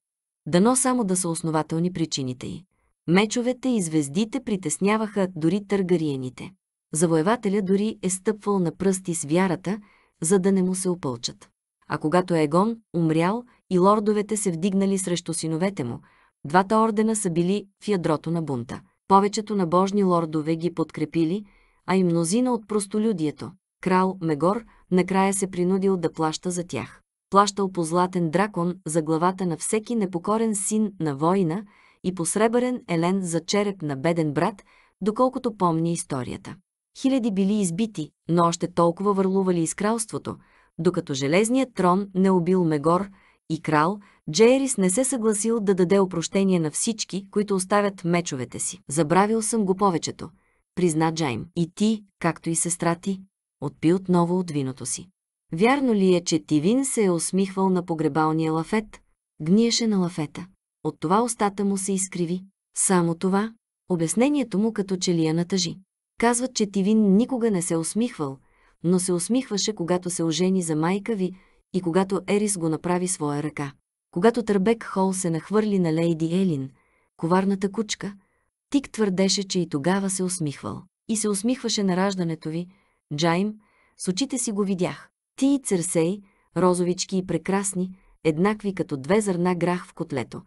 [SPEAKER 1] Дано само да са основателни причините й. Мечовете и звездите притесняваха дори търгариените. Завоевателя дори е стъпвал на пръсти с вярата, за да не му се опълчат. А когато Егон умрял и лордовете се вдигнали срещу синовете му, двата ордена са били в ядрото на бунта. Повечето набожни лордове ги подкрепили, а и мнозина от простолюдието. Крал Мегор накрая се принудил да плаща за тях плащал по златен дракон за главата на всеки непокорен син на война и по сребърен елен за череп на беден брат, доколкото помни историята. Хиляди били избити, но още толкова върлували из кралството, докато железният трон не убил Мегор и крал, Джейрис не се съгласил да даде опрощение на всички, които оставят мечовете си. Забравил съм го повечето, призна Джайм. И ти, както и сестра ти, отпи отново от виното си. Вярно ли е, че Тивин се е усмихвал на погребалния лафет? Гниеше на лафета. От това устата му се изкриви. Само това, обяснението му като че ли я натъжи. Казват, че Тивин никога не се е усмихвал, но се усмихваше, когато се ожени за майка ви и когато Ерис го направи своя ръка. Когато Търбек Хол се нахвърли на Лейди Елин, коварната кучка, Тик твърдеше, че и тогава се усмихвал. И се усмихваше на раждането ви, Джайм, с очите си го видях. Ти и церсей, розовички и прекрасни, еднакви като две зърна грах в котлето.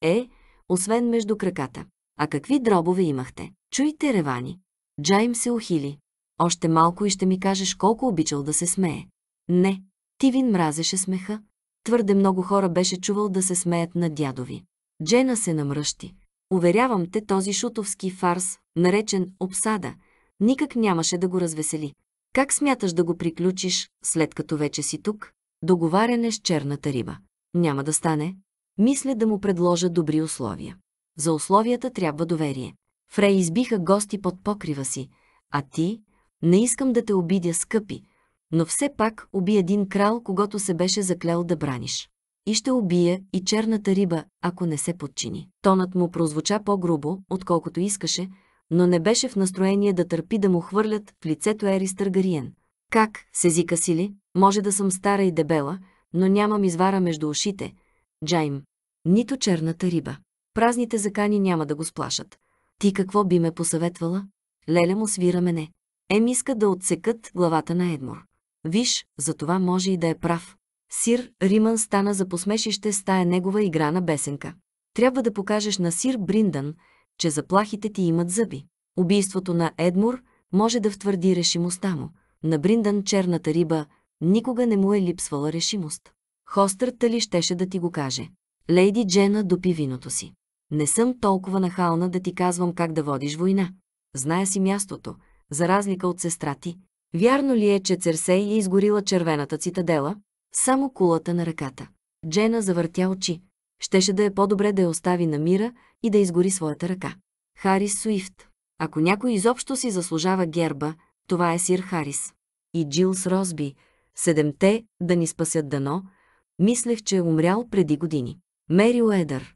[SPEAKER 1] Е, освен между краката. А какви дробове имахте? Чуйте, ревани. Джайм се ухили. Още малко и ще ми кажеш колко обичал да се смее. Не, Тивин мразеше смеха. Твърде много хора беше чувал да се смеят на дядови. Джена се намръщи. Уверявам те, този шутовски фарс, наречен «Обсада», никак нямаше да го развесели. Как смяташ да го приключиш, след като вече си тук? Договаряне с черната риба. Няма да стане. Мисля да му предложа добри условия. За условията трябва доверие. Фрей избиха гости под покрива си, а ти, не искам да те обидя, скъпи, но все пак уби един крал, когато се беше заклял да браниш. И ще убия и черната риба, ако не се подчини. Тонът му прозвуча по-грубо, отколкото искаше, но не беше в настроение да търпи да му хвърлят в лицето Ерис Търгариен. Как, се зика си ли, може да съм стара и дебела, но нямам извара между ушите, Джайм. Нито черната риба. Празните закани няма да го сплашат. Ти какво би ме посъветвала? Леля му свира мене. Ем иска да отсекат главата на Едмор. Виж, за това може и да е прав. Сир Риман стана за посмешище с тая негова игра на бесенка. Трябва да покажеш на Сир Бриндън че заплахите ти имат зъби. Убийството на Едмур може да втвърди решимостта му. На Бриндан черната риба никога не му е липсвала решимост. Хостърта ли щеше да ти го каже? Лейди Джена допи виното си. Не съм толкова нахална да ти казвам как да водиш война. Зная си мястото, за разлика от сестра ти. Вярно ли е, че Церсей е изгорила червената цитадела? Само кулата на ръката. Джена завъртя очи. Щеше да е по-добре да я остави на мира и да изгори своята ръка. Харис Суифт. Ако някой изобщо си заслужава герба, това е Сир Харис. И Джилс Росби. Седемте да ни спасят дано. Мислех, че е умрял преди години. Мери Уедър.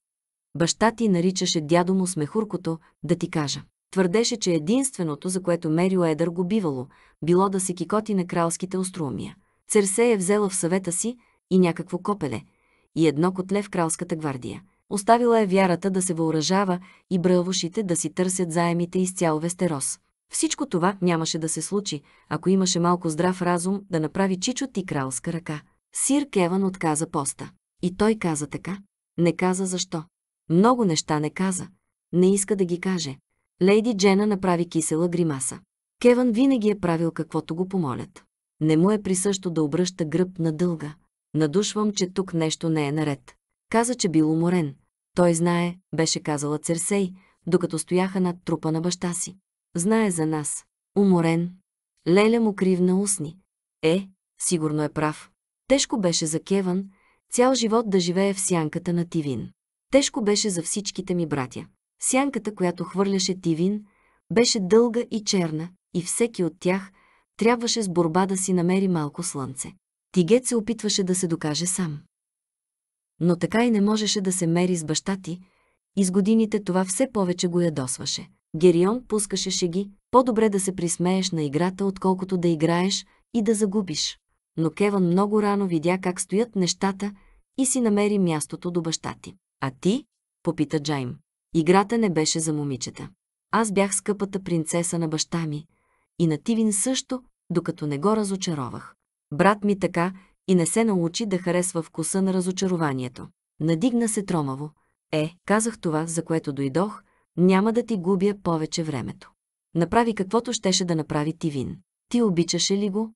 [SPEAKER 1] Баща ти наричаше дядо му смехуркото, да ти кажа. Твърдеше, че единственото, за което Мери Уедър го бивало, било да се кикоти на кралските острумия. Церсе е взела в съвета си и някакво копеле – и едно котле в кралската гвардия. Оставила е вярата да се въоръжава и бръвушите да си търсят заемите из цял Вестерос. Всичко това нямаше да се случи, ако имаше малко здрав разум да направи чичот и кралска ръка. Сир Кеван отказа поста. И той каза така. Не каза защо. Много неща не каза. Не иска да ги каже. Лейди Джена направи кисела гримаса. Кеван винаги е правил каквото го помолят. Не му е присъщо да обръща гръб на дълга. Надушвам, че тук нещо не е наред. Каза, че бил уморен. Той знае, беше казала Церсей, докато стояха над трупа на баща си. Знае за нас. Уморен. Леля му кривна устни. Е, сигурно е прав. Тежко беше за Кеван, цял живот да живее в сянката на Тивин. Тежко беше за всичките ми братя. Сянката, която хвърляше Тивин, беше дълга и черна, и всеки от тях трябваше с борба да си намери малко слънце. Тигет се опитваше да се докаже сам. Но така и не можеше да се мери с баща ти, и с годините това все повече го ядосваше. Герион пускаше шеги, по-добре да се присмееш на играта, отколкото да играеш и да загубиш. Но Кеван много рано видя как стоят нещата и си намери мястото до баща ти. А ти? попита Джайм. Играта не беше за момичета. Аз бях скъпата принцеса на баща ми и на Тивин също, докато не го разочаровах. Брат ми така и не се научи да харесва вкуса на разочарованието. Надигна се тромаво. Е, казах това, за което дойдох, няма да ти губя повече времето. Направи каквото щеше да направи Тивин. Ти обичаше ли го?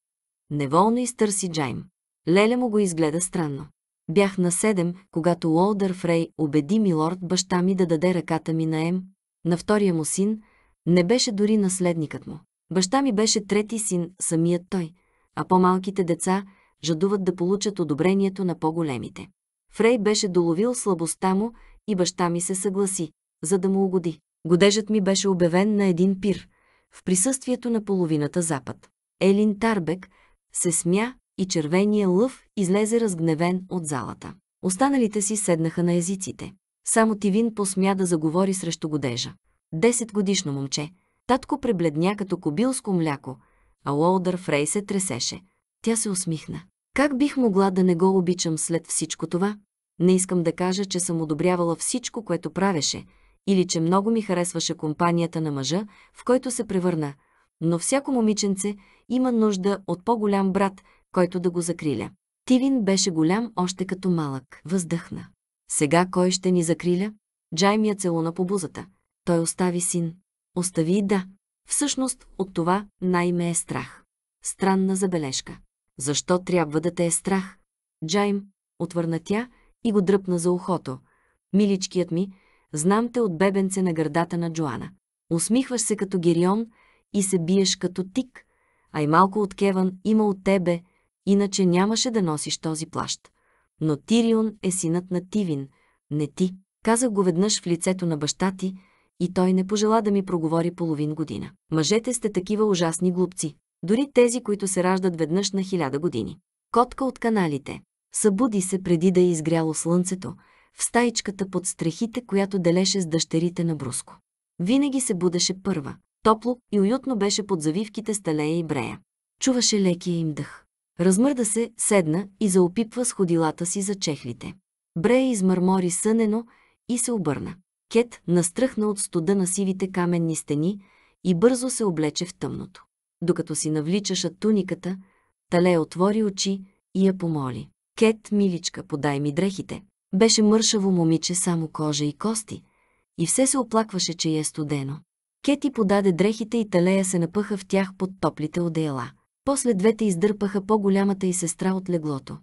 [SPEAKER 1] Неволно изтърси Джайм. Леля му го изгледа странно. Бях на седем, когато Уолдър Фрей убеди милорд баща ми да даде ръката ми на Ем, на втория му син, не беше дори наследникът му. Баща ми беше трети син, самият той, а по-малките деца жадуват да получат одобрението на по-големите. Фрей беше доловил слабостта му и баща ми се съгласи, за да му угоди. Годежът ми беше обявен на един пир, в присъствието на половината запад. Елин Тарбек се смя и червения лъв излезе разгневен от залата. Останалите си седнаха на езиците. Само Тивин посмя да заговори срещу годежа. Десет годишно момче. Татко пребледня като кобилско мляко – а Уолдър Фрей се тресеше. Тя се усмихна. Как бих могла да не го обичам след всичко това? Не искам да кажа, че съм одобрявала всичко, което правеше, или че много ми харесваше компанията на мъжа, в който се превърна, но всяко момиченце има нужда от по-голям брат, който да го закриля. Тивин беше голям още като малък. Въздъхна. Сега кой ще ни закриля? Джайми я целуна по бузата. Той остави син. Остави и да. Всъщност, от това най-ме е страх. Странна забележка. Защо трябва да те е страх? Джайм, отвърна тя и го дръпна за ухото. Миличкият ми, знам те от бебенце на гърдата на Джоана. Усмихваш се като Герион и се биеш като тик, а и малко от Кеван има от тебе, иначе нямаше да носиш този плащ. Но Тирион е синът на Тивин, не ти. Казах го веднъж в лицето на баща ти, и той не пожела да ми проговори половин година. Мъжете сте такива ужасни глупци. Дори тези, които се раждат веднъж на хиляда години. Котка от каналите. Събуди се преди да е изгряло слънцето, в стаичката под стрехите, която делеше с дъщерите на Бруско. Винаги се будеше първа. Топло и уютно беше под завивките Сталея и Брея. Чуваше лекия им дъх. Размърда се, седна и заопипва с ходилата си за чехлите. Брея измърмори сънено и се обърна. Кет настръхна от студа на сивите каменни стени и бързо се облече в тъмното. Докато си навличаше туниката, Тале отвори очи и я помоли. Кет, миличка, подай ми дрехите. Беше мършаво момиче само кожа и кости и все се оплакваше, че е студено. Кети подаде дрехите и Талея се напъха в тях под топлите одеяла. После двете издърпаха по-голямата и сестра от леглото.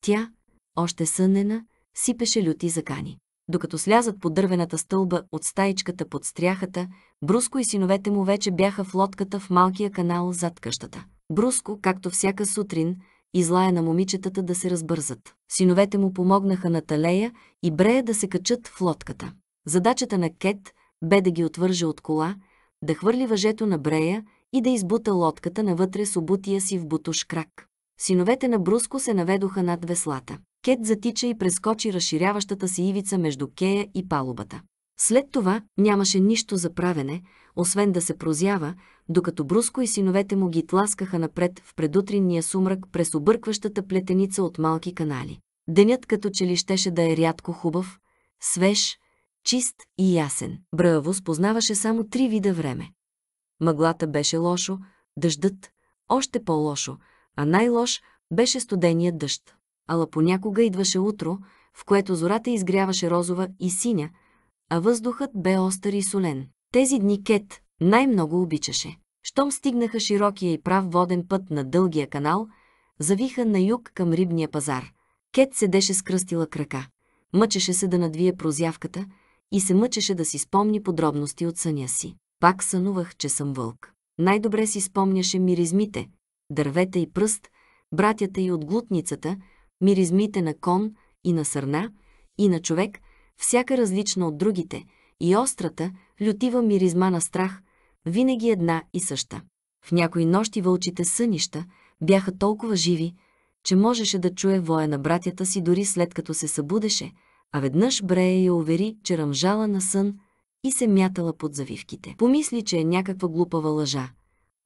[SPEAKER 1] Тя, още сънена, сипеше люти закани докато слязат по дървената стълба от стаичката под стряхата, Бруско и синовете му вече бяха в лодката в малкия канал зад къщата. Бруско, както всяка сутрин, излая на момичетата да се разбързат. Синовете му помогнаха на Талея и Брея да се качат в лодката. Задачата на Кет бе да ги отвърже от кола, да хвърли въжето на Брея и да избута лодката навътре с обутия си в бутуш крак. Синовете на Бруско се наведоха над веслата. Кет затича и прескочи разширяващата си ивица между кея и палубата. След това нямаше нищо за правене, освен да се прозява, докато Бруско и синовете му ги тласкаха напред в предутринния сумрак през объркващата плетеница от малки канали. Денят като че ли щеше да е рядко хубав, свеж, чист и ясен. Браво спознаваше само три вида време. Мъглата беше лошо, дъждът – още по-лошо, а най-лош беше студеният дъжд ала понякога идваше утро, в което зората изгряваше розова и синя, а въздухът бе остър и солен. Тези дни Кет най-много обичаше. Щом стигнаха широкия и прав воден път на дългия канал, завиха на юг към рибния пазар. Кет седеше с кръстила крака. Мъчеше се да надвие прозявката и се мъчеше да си спомни подробности от съня си. Пак сънувах, че съм вълк. Най-добре си спомняше миризмите, дървета и пръст, братята и от глутницата – Миризмите на кон и на сърна и на човек, всяка различна от другите, и острата, лютива миризма на страх, винаги една и съща. В някои нощи вълчите сънища бяха толкова живи, че можеше да чуе воя на братята си дори след като се събудеше, а веднъж Брея я увери, че ръмжала на сън и се мятала под завивките. Помисли, че е някаква глупава лъжа,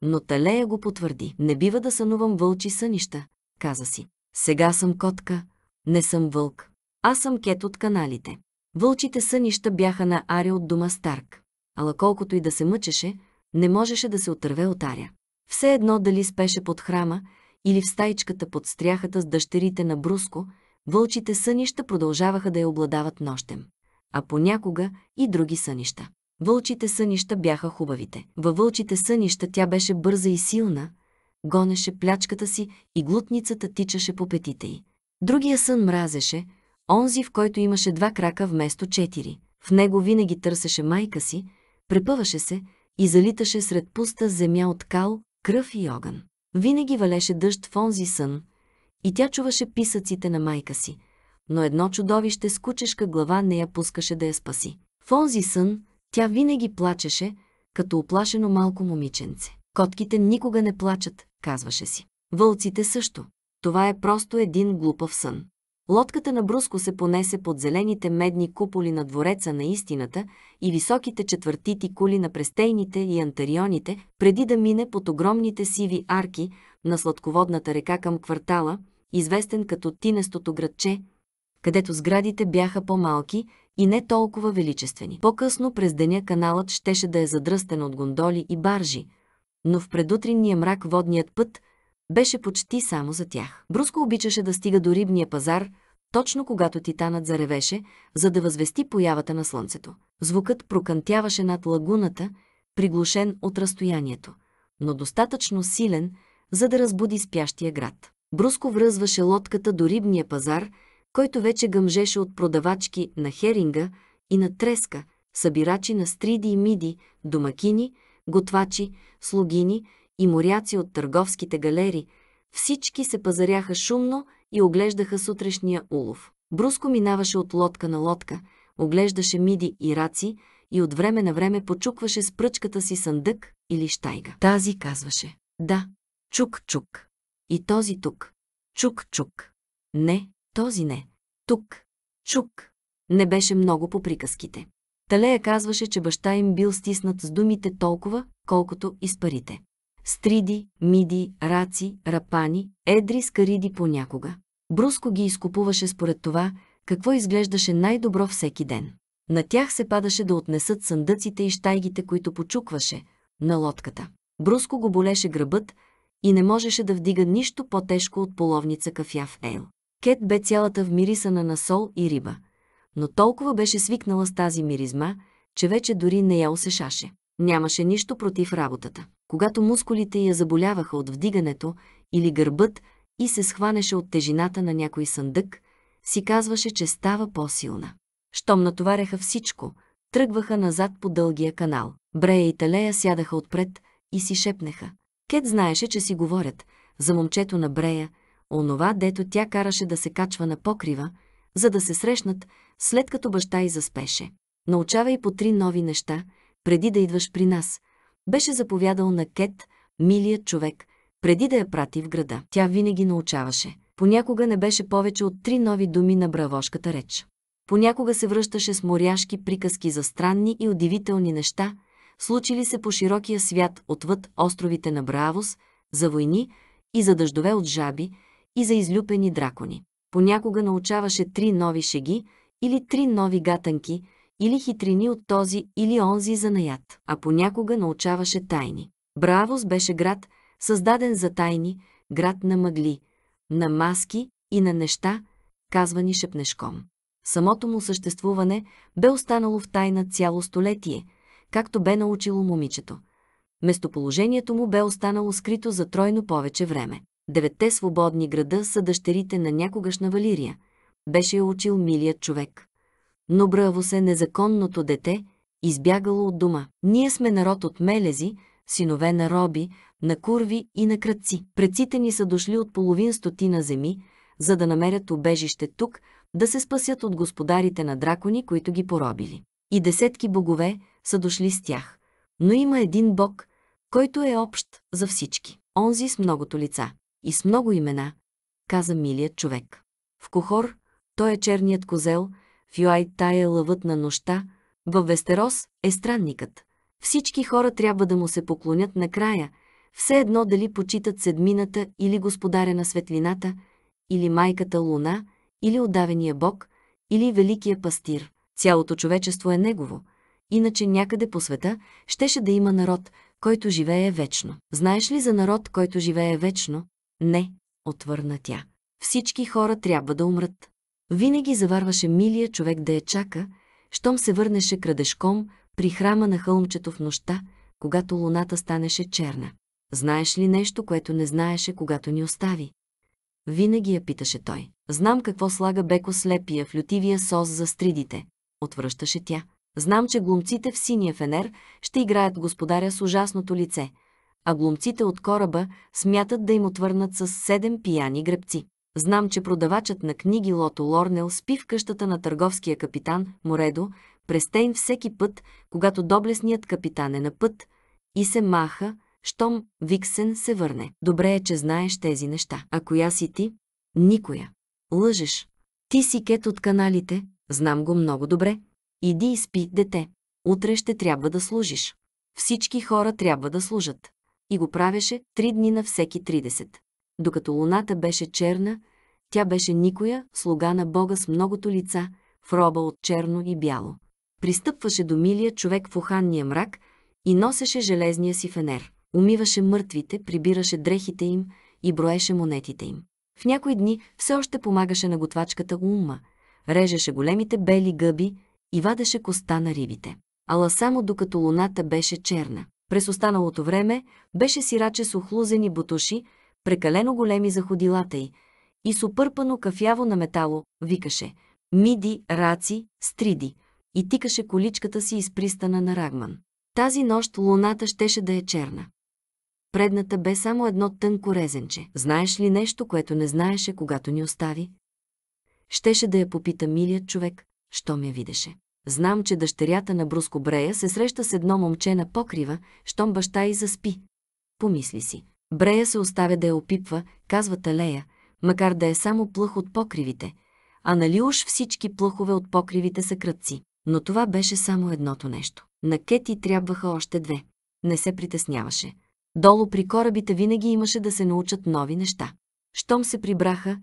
[SPEAKER 1] но Талея го потвърди. Не бива да сънувам вълчи сънища, каза си. Сега съм котка, не съм вълк. Аз съм кет от каналите. Вълчите сънища бяха на Аря от дома Старк. Ала колкото и да се мъчеше, не можеше да се отърве от Аря. Все едно дали спеше под храма или в стайчката под стряхата с дъщерите на Бруско, вълчите сънища продължаваха да я обладават нощем. А понякога и други сънища. Вълчите сънища бяха хубавите. Във вълчите сънища тя беше бърза и силна, гонеше плячката си и глутницата тичаше по петите й. Другия сън мразеше, онзи, в който имаше два крака вместо четири. В него винаги търсеше майка си, препъваше се и залиташе сред пуста земя от кал, кръв и огън. Винаги валеше дъжд в онзи сън и тя чуваше писъците на майка си, но едно чудовище с кучешка глава не я пускаше да я спаси. В онзи сън тя винаги плачеше, като оплашено малко момиченце. Котките никога не плачат, казваше си. Вълците също. Това е просто един глупав сън. Лодката на Бруско се понесе под зелените медни куполи на двореца на истината и високите четвъртити кули на престейните и антарионите, преди да мине под огромните сиви арки на сладководната река към квартала, известен като Тинестото градче, където сградите бяха по-малки и не толкова величествени. По-късно през деня каналът щеше да е задръстен от гондоли и баржи, но в предутринния мрак водният път беше почти само за тях. Бруско обичаше да стига до рибния пазар, точно когато титанът заревеше, за да възвести появата на слънцето. Звукът прокантяваше над лагуната, приглушен от разстоянието, но достатъчно силен, за да разбуди спящия град. Бруско връзваше лодката до рибния пазар, който вече гъмжеше от продавачки на херинга и на треска, събирачи на стриди и миди, домакини, готвачи, слугини и моряци от търговските галери, всички се пазаряха шумно и оглеждаха сутрешния улов. Бруско минаваше от лодка на лодка, оглеждаше миди и раци и от време на време почукваше с пръчката си съндък или штайга. Тази казваше «Да, чук-чук» и този тук «чук-чук». Не, този не, тук, чук. Не беше много по приказките. Талея казваше, че баща им бил стиснат с думите толкова, колкото и с парите. Стриди, миди, раци, рапани, едри скариди понякога. Бруско ги изкупуваше според това, какво изглеждаше най-добро всеки ден. На тях се падаше да отнесат съндъците и щайгите, които почукваше, на лодката. Бруско го болеше гръбът и не можеше да вдига нищо по-тежко от половница кафяв ейл. Кет бе цялата вмирисана на сол и риба – но толкова беше свикнала с тази миризма, че вече дори не я усешаше. Нямаше нищо против работата. Когато мускулите я заболяваха от вдигането или гърбът и се схванеше от тежината на някой съндък, си казваше, че става по-силна. Щом натоваряха всичко, тръгваха назад по дългия канал. Брея и Талея сядаха отпред и си шепнеха. Кет знаеше, че си говорят за момчето на Брея, онова, дето тя караше да се качва на покрива, за да се срещнат, след като баща й заспеше. Научавай по три нови неща, преди да идваш при нас. Беше заповядал на Кет, милият човек, преди да я прати в града. Тя винаги научаваше. Понякога не беше повече от три нови думи на бравошката реч. Понякога се връщаше с моряшки приказки за странни и удивителни неща, случили се по широкия свят отвъд островите на Бравос, за войни и за дъждове от жаби и за излюпени дракони понякога научаваше три нови шеги или три нови гатанки или хитрини от този или онзи занаят, а понякога научаваше тайни. Бравос беше град, създаден за тайни, град на мъгли, на маски и на неща, казвани шепнешком. Самото му съществуване бе останало в тайна цяло столетие, както бе научило момичето. Местоположението му бе останало скрито за тройно повече време. Деветте свободни града са дъщерите на някогашна Валирия. Беше я учил милият човек. Но браво се незаконното дете, избягало от дома. Ние сме народ от мелези, синове на роби, на курви и на кръци. Преците ни са дошли от половин стотина земи, за да намерят убежище тук, да се спасят от господарите на дракони, които ги поробили. И десетки богове са дошли с тях. Но има един бог, който е общ за всички. Онзи с многото лица и с много имена, каза милият човек. В Кохор той е черният козел, в тая е лъвът на нощта, в Вестерос е странникът. Всички хора трябва да му се поклонят накрая, все едно дали почитат седмината или господаря на светлината, или майката луна, или отдавения бог, или великия пастир. Цялото човечество е негово, иначе някъде по света щеше да има народ, който живее вечно. Знаеш ли за народ, който живее вечно? Не, отвърна тя. Всички хора трябва да умрат. Винаги заварваше милия човек да я чака, щом се върнеше крадешком при храма на хълмчето в нощта, когато луната станеше черна. Знаеш ли нещо, което не знаеше, когато ни остави? Винаги я питаше той. Знам какво слага Беко слепия в лютивия сос за стридите, отвръщаше тя. Знам, че глумците в синия фенер ще играят господаря с ужасното лице, а глумците от кораба смятат да им отвърнат с седем пияни гребци. Знам, че продавачът на книги Лото Лорнел спи в къщата на търговския капитан Моредо, престейн всеки път, когато доблесният капитан е на път и се маха, щом Виксен се върне. Добре е, че знаеш тези неща. А коя си ти? Никоя. Лъжеш. Ти си кет от каналите, знам го много добре. Иди и спи, дете. Утре ще трябва да служиш. Всички хора трябва да служат и го правеше три дни на всеки 30. Докато луната беше черна, тя беше никоя, слуга на Бога с многото лица, в роба от черно и бяло. Пристъпваше до милия човек в уханния мрак и носеше железния си фенер. Умиваше мъртвите, прибираше дрехите им и броеше монетите им. В някои дни все още помагаше на готвачката Умма, режеше големите бели гъби и вадеше коста на рибите. Ала само докато луната беше черна. През останалото време беше сираче с охлузени бутуши, прекалено големи за ходилата й, и с опърпано кафяво на метало, викаше «Миди, раци, стриди» и тикаше количката си из пристана на Рагман. Тази нощ луната щеше да е черна. Предната бе само едно тънко резенче. Знаеш ли нещо, което не знаеше, когато ни остави? Щеше да я попита милият човек, що ме видеше. Знам, че дъщерята на Бруско Брея се среща с едно момче на покрива, щом баща й заспи. Помисли си. Брея се оставя да я опипва, казва Талея, макар да е само плъх от покривите. А нали уж всички плъхове от покривите са кръци. Но това беше само едното нещо. На Кети трябваха още две. Не се притесняваше. Долу при корабите винаги имаше да се научат нови неща. Щом се прибраха,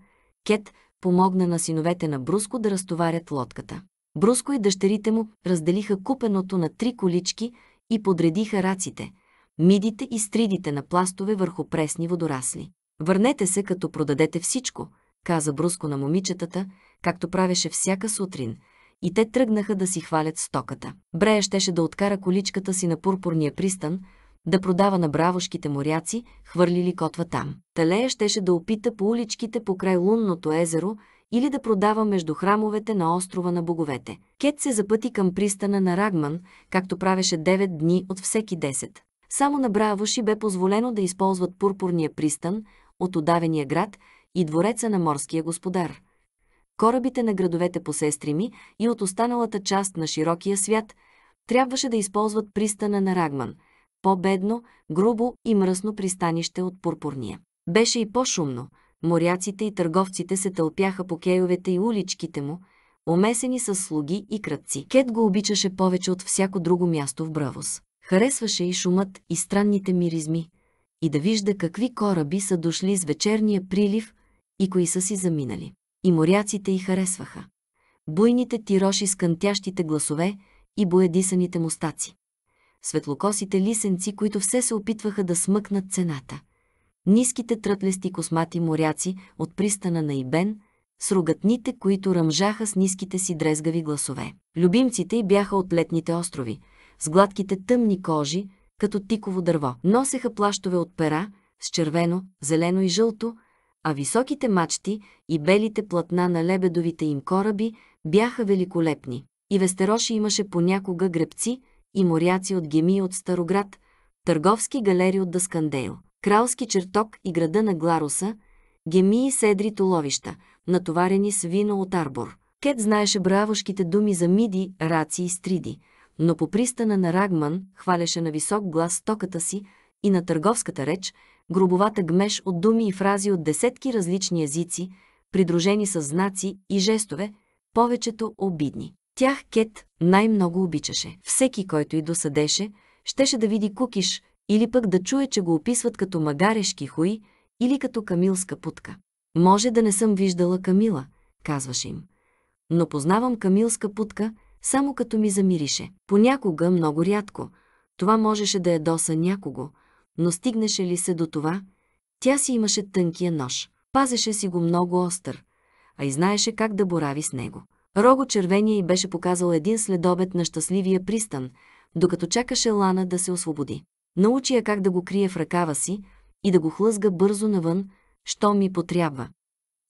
[SPEAKER 1] Кет помогна на синовете на Бруско да разтоварят лодката. Бруско и дъщерите му разделиха купеното на три колички и подредиха раците, мидите и стридите на пластове върху пресни водорасли. Върнете се, като продадете всичко, каза Бруско на момичетата, както правеше всяка сутрин, и те тръгнаха да си хвалят стоката. Брея щеше да откара количката си на пурпурния пристан, да продава на бравошките моряци, хвърлили котва там. Талея щеше да опита по уличките покрай лунното езеро или да продава между храмовете на острова на боговете. Кет се запъти към пристана на Рагман, както правеше 9 дни от всеки 10. Само на Браавуши бе позволено да използват пурпурния пристан от удавения град и двореца на морския господар. Корабите на градовете по сестрими и от останалата част на широкия свят трябваше да използват пристана на Рагман, по-бедно, грубо и мръсно пристанище от пурпурния. Беше и по-шумно, моряците и търговците се тълпяха по кейовете и уличките му, омесени с слуги и кръци. Кет го обичаше повече от всяко друго място в Бравос. Харесваше и шумът, и странните миризми, и да вижда какви кораби са дошли с вечерния прилив и кои са си заминали. И моряците й харесваха. Буйните тироши с кънтящите гласове и боядисаните мустаци. Светлокосите лисенци, които все се опитваха да смъкнат цената – ниските трътлести космати моряци от пристана на Ибен, с рогатните, които ръмжаха с ниските си дрезгави гласове. Любимците й бяха от летните острови, с гладките тъмни кожи, като тиково дърво. Носеха плащове от пера, с червено, зелено и жълто, а високите мачти и белите платна на лебедовите им кораби бяха великолепни. И Вестероши имаше понякога гребци и моряци от Геми от Староград, търговски галери от Даскандейл кралски чертог и града на Гларуса, геми и седри толовища, натоварени с вино от Арбор. Кет знаеше бравошките думи за миди, раци и стриди, но по пристана на Рагман хваляше на висок глас стоката си и на търговската реч, грубовата гмеш от думи и фрази от десетки различни езици, придружени с знаци и жестове, повечето обидни. Тях Кет най-много обичаше. Всеки, който и досъдеше, щеше да види кукиш, или пък да чуе, че го описват като магарешки хуй или като камилска путка. Може да не съм виждала Камила, казваше им. Но познавам камилска путка само като ми замирише. Понякога много рядко. Това можеше да е доса някого, но стигнеше ли се до това, тя си имаше тънкия нож. Пазеше си го много остър, а и знаеше как да борави с него. Рого червения й беше показал един следобед на щастливия пристан, докато чакаше Лана да се освободи. Научи я как да го крие в ръкава си и да го хлъзга бързо навън, що ми потрябва.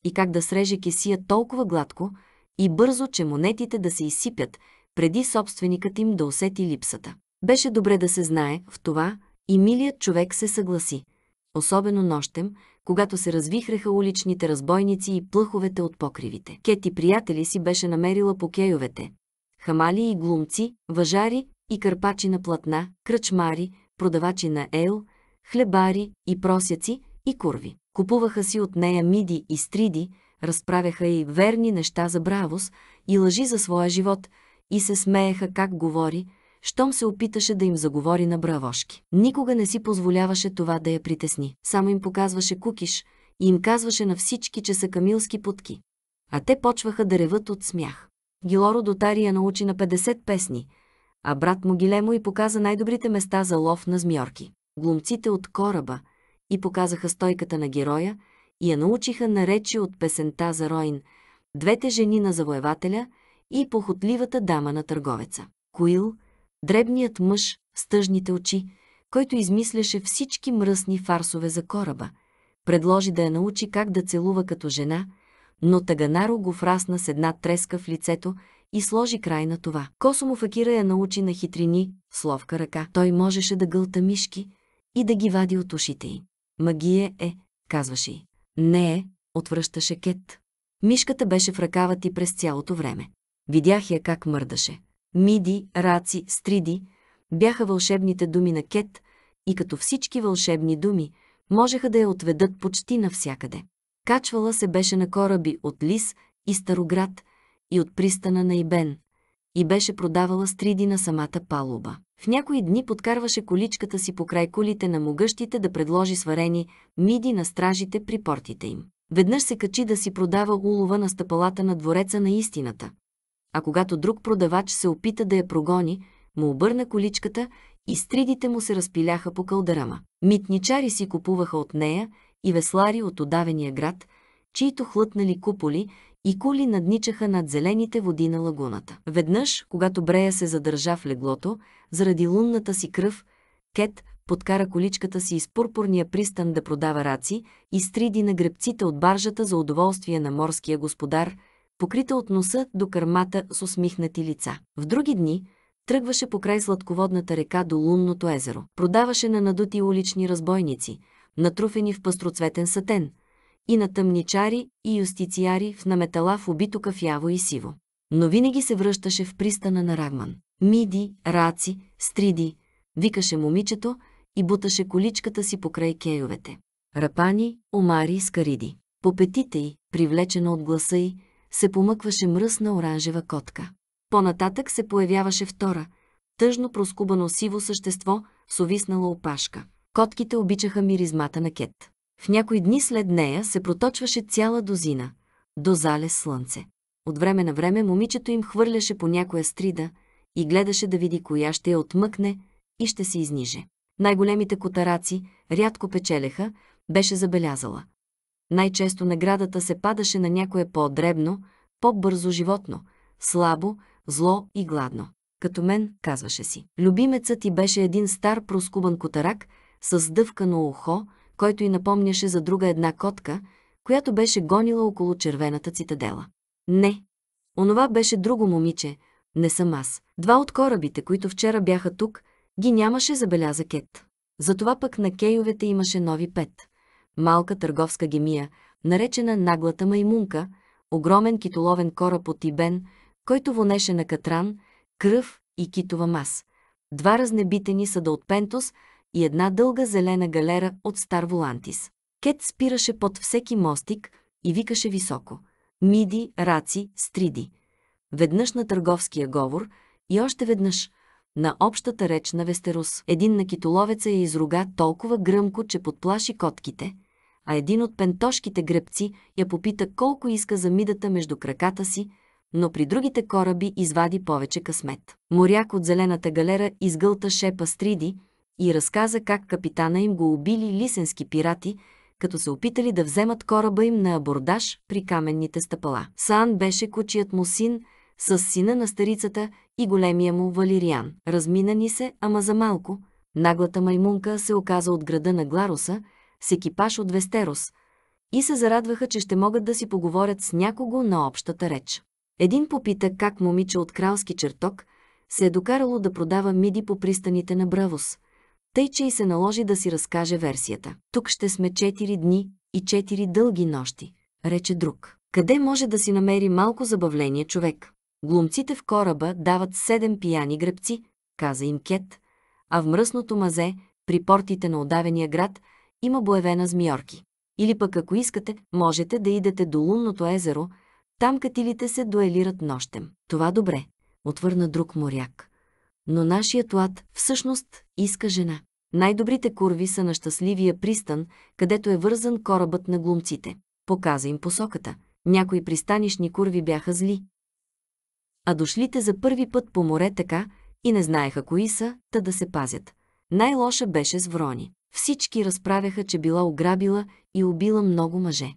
[SPEAKER 1] И как да среже кесия толкова гладко и бързо, че монетите да се изсипят, преди собственикът им да усети липсата. Беше добре да се знае в това и милият човек се съгласи. Особено нощем, когато се развихреха уличните разбойници и плъховете от покривите. Кети приятели си беше намерила по кейовете. Хамали и глумци, въжари и кърпачи на платна, кръчмари, продавачи на ел, хлебари и просяци и курви. Купуваха си от нея миди и стриди, разправяха и верни неща за бравос и лъжи за своя живот и се смееха как говори, щом се опиташе да им заговори на бравошки. Никога не си позволяваше това да я притесни. Само им показваше кукиш и им казваше на всички, че са камилски путки. А те почваха да реват от смях. Гилоро Дотария научи на 50 песни – а брат му Гилемо и показа най-добрите места за лов на змиорки. Глумците от кораба и показаха стойката на героя и я научиха на речи от песента за Роин, двете жени на завоевателя и похотливата дама на търговеца. Коил, дребният мъж с тъжните очи, който измисляше всички мръсни фарсове за кораба, предложи да я научи как да целува като жена, но Таганаро го фрасна с една треска в лицето и сложи край на това. Косомо Факира я научи на хитрини, с ловка ръка. Той можеше да гълта мишки и да ги вади от ушите й. Магия е, казваше й. Не е, отвръщаше Кет. Мишката беше в ръкава ти през цялото време. Видях я как мърдаше. Миди, раци, стриди бяха вълшебните думи на Кет и като всички вълшебни думи, можеха да я отведат почти навсякъде. Качвала се беше на кораби от Лис и Староград и от пристана на Ибен и беше продавала стриди на самата палуба. В някои дни подкарваше количката си покрай колите на могъщите да предложи сварени миди на стражите при портите им. Веднъж се качи да си продава улова на стъпалата на двореца на истината. А когато друг продавач се опита да я прогони, му обърна количката и стридите му се разпиляха по кълдарама. Митничари си купуваха от нея и веслари от удавения град, чието хлътнали куполи и кули надничаха над зелените води на лагуната. Веднъж, когато Брея се задържа в леглото, заради лунната си кръв, Кет подкара количката си из пурпурния пристан да продава раци и стриди на гребците от баржата за удоволствие на морския господар, покрита от носа до кърмата с усмихнати лица. В други дни тръгваше покрай сладководната река до лунното езеро. Продаваше на надути улични разбойници, натруфени в пастроцветен сатен – и на тъмничари и юстициари в наметала в убито кафяво яво и сиво. Но винаги се връщаше в пристана на Рагман. Миди, раци, стриди, викаше момичето и буташе количката си покрай кейовете. Рапани, омари и скариди. По петите й, привлечена от гласа й, се помъкваше мръсна оранжева котка. По-нататък се появяваше втора, тъжно проскубано сиво същество с овиснала опашка. Котките обичаха миризмата на кет. В някои дни след нея се проточваше цяла дозина, до зале слънце. От време на време момичето им хвърляше по някоя стрида и гледаше да види коя ще я отмъкне и ще се изниже. Най-големите котараци рядко печелеха, беше забелязала. Най-често наградата се падаше на някое по-дребно, по-бързо животно, слабо, зло и гладно. Като мен, казваше си. Любимецът ти беше един стар проскубан котарак с дъвкано ухо, който й напомняше за друга една котка, която беше гонила около червената цитадела. Не, онова беше друго момиче, не съм аз. Два от корабите, които вчера бяха тук, ги нямаше, забеляза Кет. Затова пък на кейовете имаше нови пет. Малка търговска гемия, наречена наглата маймунка, огромен китоловен кораб от Ибен, който вонеше на катран, кръв и китова мас. Два разнебитени са да от Пентос, и една дълга зелена галера от стар Волантис. Кет спираше под всеки мостик и викаше високо. Миди, раци, стриди. Веднъж на търговския говор и още веднъж на общата реч на Вестерус. Един на китоловеца я изруга толкова гръмко, че подплаши котките, а един от пентошките гребци я попита колко иска за мидата между краката си, но при другите кораби извади повече късмет. Моряк от зелената галера изгълта шепа стриди, и разказа как капитана им го убили лисенски пирати, като се опитали да вземат кораба им на абордаж при каменните стъпала. Сан беше кучият му син, с сина на старицата и големия му Валериан. Разминани се, ама за малко, наглата маймунка се оказа от града на Гларуса с екипаж от Вестерос и се зарадваха, че ще могат да си поговорят с някого на общата реч. Един попита как момиче от кралски чертог се е докарало да продава миди по пристаните на Бравос – тъй че и се наложи да си разкаже версията. Тук ще сме 4 дни и 4 дълги нощи, рече друг. Къде може да си намери малко забавление човек? Глумците в кораба дават 7 пияни гребци, каза им Кет, а в мръсното мазе, при портите на удавения град, има на змиорки. Или пък ако искате, можете да идете до лунното езеро, там катилите се дуелират нощем. Това добре, отвърна друг моряк но нашият лад всъщност иска жена. Най-добрите курви са на щастливия пристан, където е вързан корабът на глумците. Показа им посоката. Някои пристанишни курви бяха зли. А дошлите за първи път по море така и не знаеха кои са, та да се пазят. Най-лоша беше с Врони. Всички разправяха, че била ограбила и убила много мъже.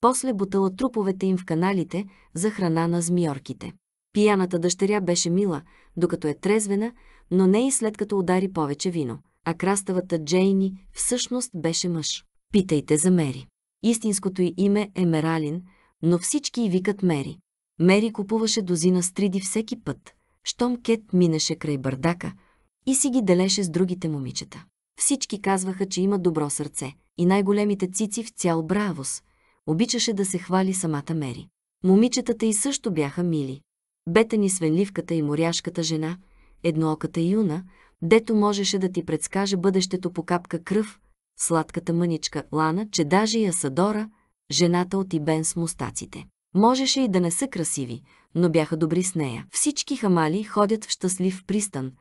[SPEAKER 1] После бутала труповете им в каналите за храна на змиорките. Пияната дъщеря беше мила, докато е трезвена, но не и след като удари повече вино. А краставата Джейни всъщност беше мъж. Питайте за Мери. Истинското й име е Мералин, но всички й викат Мери. Мери купуваше дозина стриди всеки път, щом Кет минеше край бардака и си ги делеше с другите момичета. Всички казваха, че има добро сърце и най-големите цици в цял Бравос. Обичаше да се хвали самата Мери. Момичетата и също бяха мили бета ни свенливката и моряшката жена, еднооката юна, дето можеше да ти предскаже бъдещето по капка кръв, сладката мъничка Лана, че даже и Асадора, жената от Ибен с мустаците. Можеше и да не са красиви, но бяха добри с нея. Всички хамали ходят в щастлив пристан,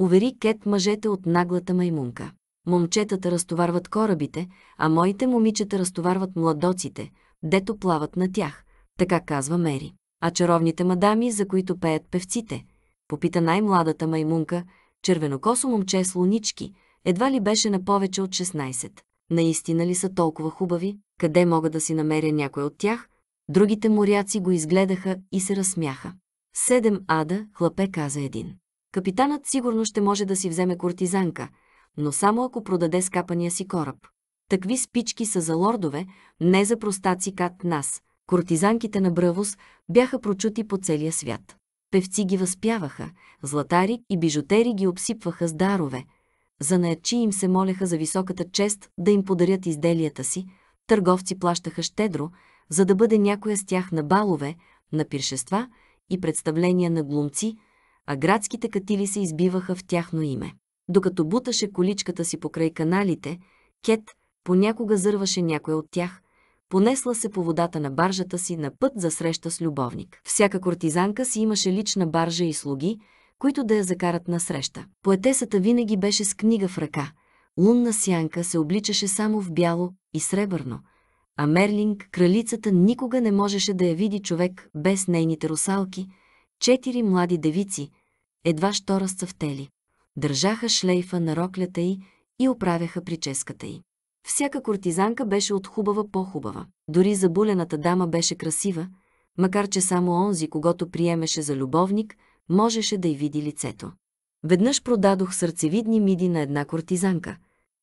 [SPEAKER 1] увери Кет мъжете от наглата маймунка. Момчетата разтоварват корабите, а моите момичета разтоварват младоците, дето плават на тях, така казва Мери а чаровните мадами, за които пеят певците? Попита най-младата маймунка, червенокосо момче с лунички, едва ли беше на повече от 16. Наистина ли са толкова хубави? Къде мога да си намеря някой от тях? Другите моряци го изгледаха и се разсмяха. Седем ада, хлапе каза един. Капитанът сигурно ще може да си вземе кортизанка, но само ако продаде скапания си кораб. Такви спички са за лордове, не за простаци кат нас – Кортизанките на Бравос бяха прочути по целия свят. Певци ги възпяваха, златари и бижутери ги обсипваха с дарове. Занаячи им се молеха за високата чест да им подарят изделията си, търговци плащаха щедро, за да бъде някоя с тях на балове, на пиршества и представления на глумци, а градските катили се избиваха в тяхно име. Докато буташе количката си покрай каналите, Кет понякога зърваше някоя от тях, понесла се по водата на баржата си на път за среща с любовник. Всяка кортизанка си имаше лична баржа и слуги, които да я закарат на среща. Поетесата винаги беше с книга в ръка. Лунна сянка се обличаше само в бяло и сребърно, а Мерлинг, кралицата, никога не можеше да я види човек без нейните русалки, четири млади девици, едва що разцъфтели. Държаха шлейфа на роклята й и оправяха прическата й. Всяка кортизанка беше от хубава по-хубава. Дори забулената дама беше красива, макар че само онзи, когато приемеше за любовник, можеше да й види лицето. Веднъж продадох сърцевидни миди на една кортизанка.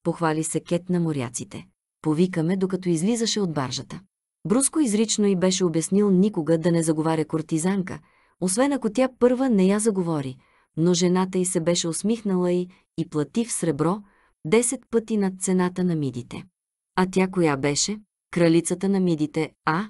[SPEAKER 1] Похвали се кет на моряците. Повикаме, докато излизаше от баржата. Бруско изрично й беше обяснил никога да не заговаря кортизанка, освен ако тя първа не я заговори, но жената й се беше усмихнала и, и плати в сребро, 10 пъти над цената на мидите. А тя коя беше? Кралицата на мидите, а?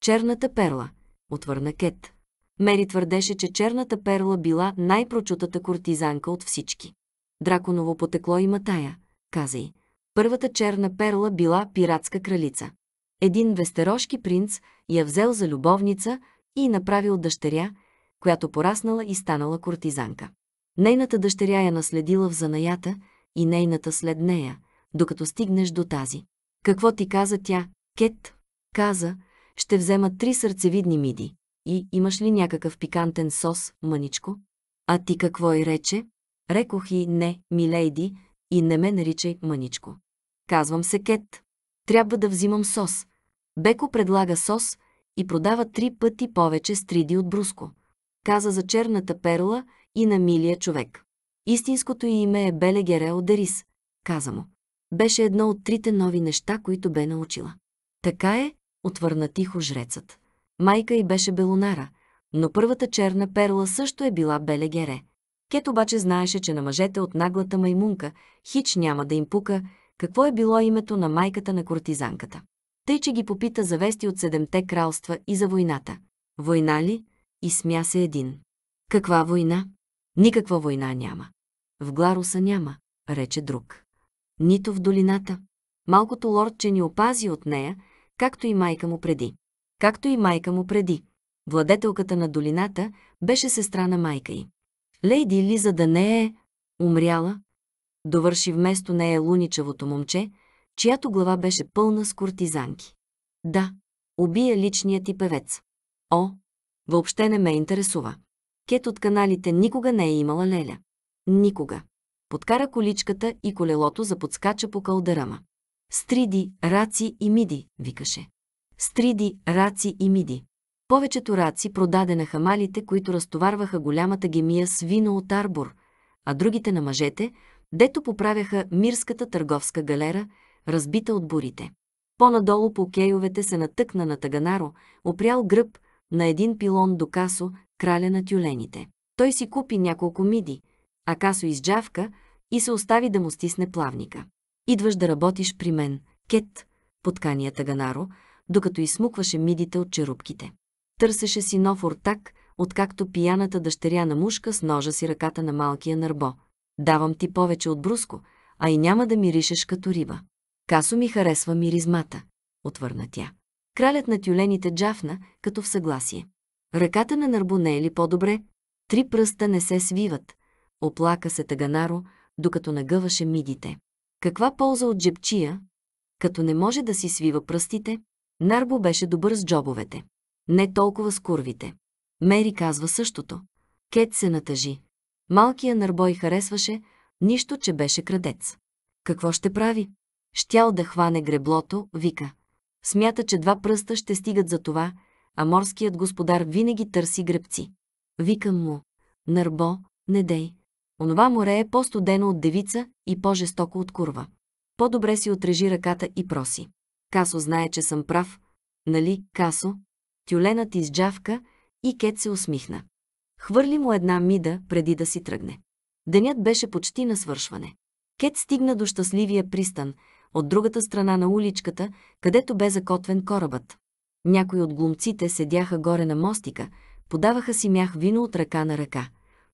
[SPEAKER 1] Черната перла, отвърна Кет. Мери твърдеше, че черната перла била най-прочутата кортизанка от всички. Драконово потекло и матая, каза й. Първата черна перла била пиратска кралица. Един вестерошки принц я взел за любовница и направил дъщеря, която пораснала и станала кортизанка. Нейната дъщеря я наследила в занаята и нейната след нея, докато стигнеш до тази. Какво ти каза тя? Кет каза, ще взема три сърцевидни миди. И имаш ли някакъв пикантен сос, мъничко? А ти какво и рече? Рекох и не, милейди, и не ме наричай мъничко. Казвам се Кет. Трябва да взимам сос. Беко предлага сос и продава три пъти повече стриди от Бруско. Каза за черната перла и на милия човек. Истинското й име е Белегере от Дерис, каза му. Беше едно от трите нови неща, които бе научила. Така е, отвърна тихо жрецът. Майка й беше Белонара, но първата черна перла също е била Белегере. Кет обаче знаеше, че на мъжете от наглата маймунка хич няма да им пука какво е било името на майката на кортизанката. Тъй, че ги попита за вести от седемте кралства и за войната. Война ли? И смя се един. Каква война? Никаква война няма. В Гларуса няма, рече друг. Нито в долината. Малкото лордче ни опази от нея, както и майка му преди. Както и майка му преди. Владетелката на долината беше сестра на майка й. Лейди Лиза да не е умряла, довърши вместо нея луничавото момче, чиято глава беше пълна с кортизанки. Да, убия личният ти певец. О, въобще не ме интересува кет от каналите никога не е имала леля. Никога. Подкара количката и колелото заподскача по калдарама. Стриди, раци и миди, викаше. Стриди, раци и миди. Повечето раци продаде на хамалите, които разтоварваха голямата гемия с вино от Арбор, а другите на мъжете, дето поправяха мирската търговска галера, разбита от бурите. По-надолу по кейовете се натъкна на Таганаро, опрял гръб на един пилон до касо, краля на тюлените. Той си купи няколко миди, а Касо изджавка и се остави да му стисне плавника. Идваш да работиш при мен, кет, подкания Таганаро, докато изсмукваше мидите от черупките. Търсеше си нов ортак, откакто пияната дъщеря на мушка с ножа си ръката на малкия нарбо. Давам ти повече от бруско, а и няма да миришеш като риба. Касо ми харесва миризмата, отвърна тя. Кралят на тюлените джафна, като в съгласие. Ръката на не е ли по-добре, три пръста не се свиват, оплака се Таганаро, докато нагъваше мидите. Каква полза от джепчия, като не може да си свива пръстите, Нарбо беше добър с джобовете. Не толкова с курвите. Мери казва същото. Кет се натъжи. Малкия и харесваше, нищо, че беше крадец. Какво ще прави? Щял да хване греблото, вика. Смята, че два пръста ще стигат за това, а морският господар винаги търси гребци. Викам му, Нърбо, не дей. Онова море е по-студено от девица и по-жестоко от курва. По-добре си отрежи ръката и проси. Касо знае, че съм прав. Нали, Касо? Тюленът изджавка и Кет се усмихна. Хвърли му една мида, преди да си тръгне. Денят беше почти на свършване. Кет стигна до щастливия пристан, от другата страна на уличката, където бе закотвен корабът. Някои от глумците седяха горе на мостика, подаваха си мях вино от ръка на ръка,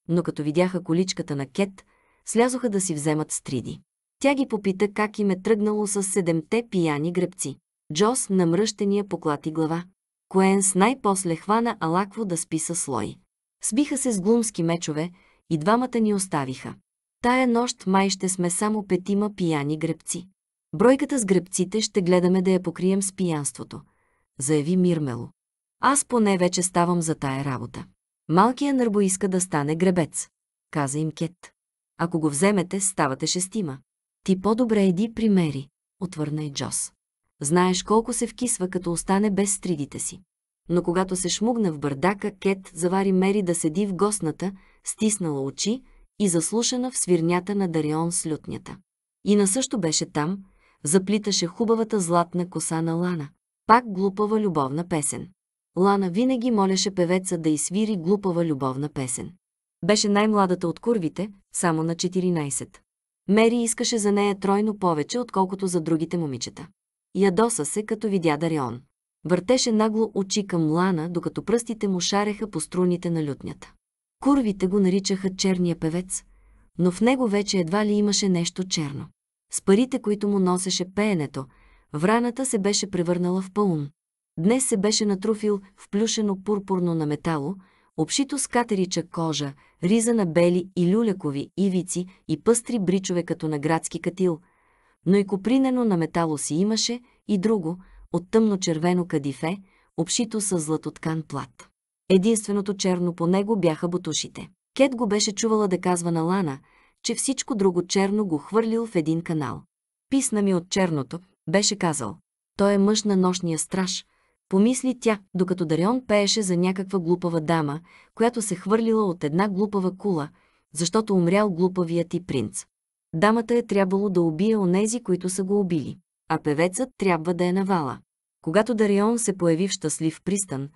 [SPEAKER 1] но като видяха количката на Кет, слязоха да си вземат стриди. Тя ги попита как им е тръгнало с седемте пияни гребци. Джос намръщения поклати глава. Коенс най-после хвана Алакво да спи с слой. Сбиха се с глумски мечове и двамата ни оставиха. Тая нощ май ще сме само петима пияни гребци. Бройката с гребците ще гледаме да я покрием с пиянството – заяви Мирмело. Аз поне вече ставам за тая работа. Малкият нърбо иска да стане гребец, каза им Кет. Ако го вземете, ставате шестима. Ти по-добре иди примери, отвърна и Джос. Знаеш колко се вкисва, като остане без стридите си. Но когато се шмугна в бърдака, Кет завари Мери да седи в гостната, стиснала очи и заслушана в свирнята на Дарион с лютнята. Ина също беше там, заплиташе хубавата златна коса на Лана, пак глупава любовна песен. Лана винаги молеше певеца да изсвири глупава любовна песен. Беше най-младата от курвите, само на 14. Мери искаше за нея тройно повече, отколкото за другите момичета. Ядоса се, като видя Дарион. Въртеше нагло очи към Лана, докато пръстите му шареха по струните на лютнята. Курвите го наричаха черния певец, но в него вече едва ли имаше нещо черно. С парите, които му носеше пеенето, Враната се беше превърнала в паун. Днес се беше натруфил в плюшено пурпурно на метало, обшито с катерича кожа, риза на бели и люлякови ивици и пъстри бричове като на градски катил, но и копринено на метало си имаше и друго, от тъмно-червено кадифе, обшито с златоткан плат. Единственото черно по него бяха бутушите. Кет го беше чувала да казва на Лана, че всичко друго черно го хвърлил в един канал. Писна ми от черното, беше казал. Той е мъж на нощния страж. Помисли тя, докато Дарион пееше за някаква глупава дама, която се хвърлила от една глупава кула, защото умрял глупавият ти принц. Дамата е трябвало да убие онези, които са го убили, а певецът трябва да е навала. Когато Дарион се появи в щастлив пристан,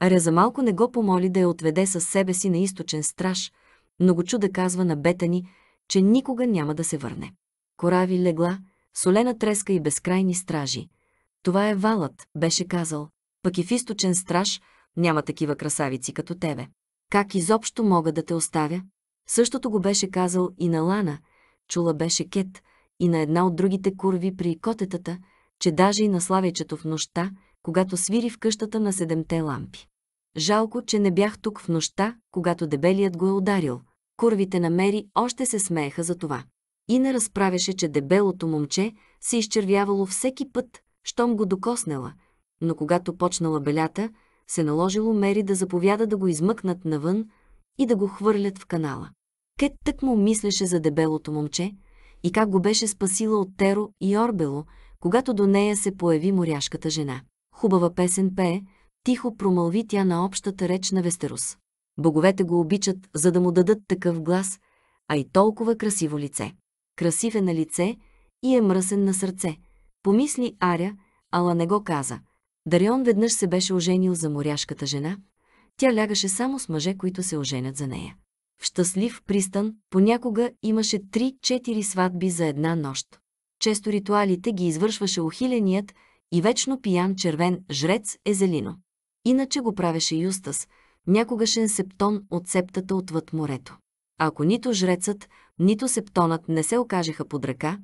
[SPEAKER 1] Аря за малко не го помоли да я отведе със себе си на източен страж, но го чуда казва на Бетани, че никога няма да се върне. Корави легла, солена треска и безкрайни стражи. Това е валът, беше казал. Пък и в източен страж няма такива красавици като тебе. Как изобщо мога да те оставя? Същото го беше казал и на Лана, чула беше Кет, и на една от другите курви при котетата, че даже и на славечето в нощта, когато свири в къщата на седемте лампи. Жалко, че не бях тук в нощта, когато дебелият го е ударил. Курвите намери още се смееха за това и не разправяше, че дебелото момче се изчервявало всеки път, щом го докоснала, но когато почнала белята, се наложило Мери да заповяда да го измъкнат навън и да го хвърлят в канала. Кет тък му мислеше за дебелото момче и как го беше спасила от Теро и Орбело, когато до нея се появи моряшката жена. Хубава песен пее, тихо промълви тя на общата реч на Вестерус. Боговете го обичат, за да му дадат такъв глас, а и толкова красиво лице красив е на лице и е мръсен на сърце. Помисли Аря, ала не го каза. Дарион веднъж се беше оженил за моряшката жена. Тя лягаше само с мъже, които се оженят за нея. В щастлив пристан понякога имаше 3-4 сватби за една нощ. Често ритуалите ги извършваше ухиленият и вечно пиян червен жрец Езелино. Иначе го правеше Юстас, някогашен септон от септата отвъд морето. Ако нито жрецът, нито септонът не се окажеха под ръка,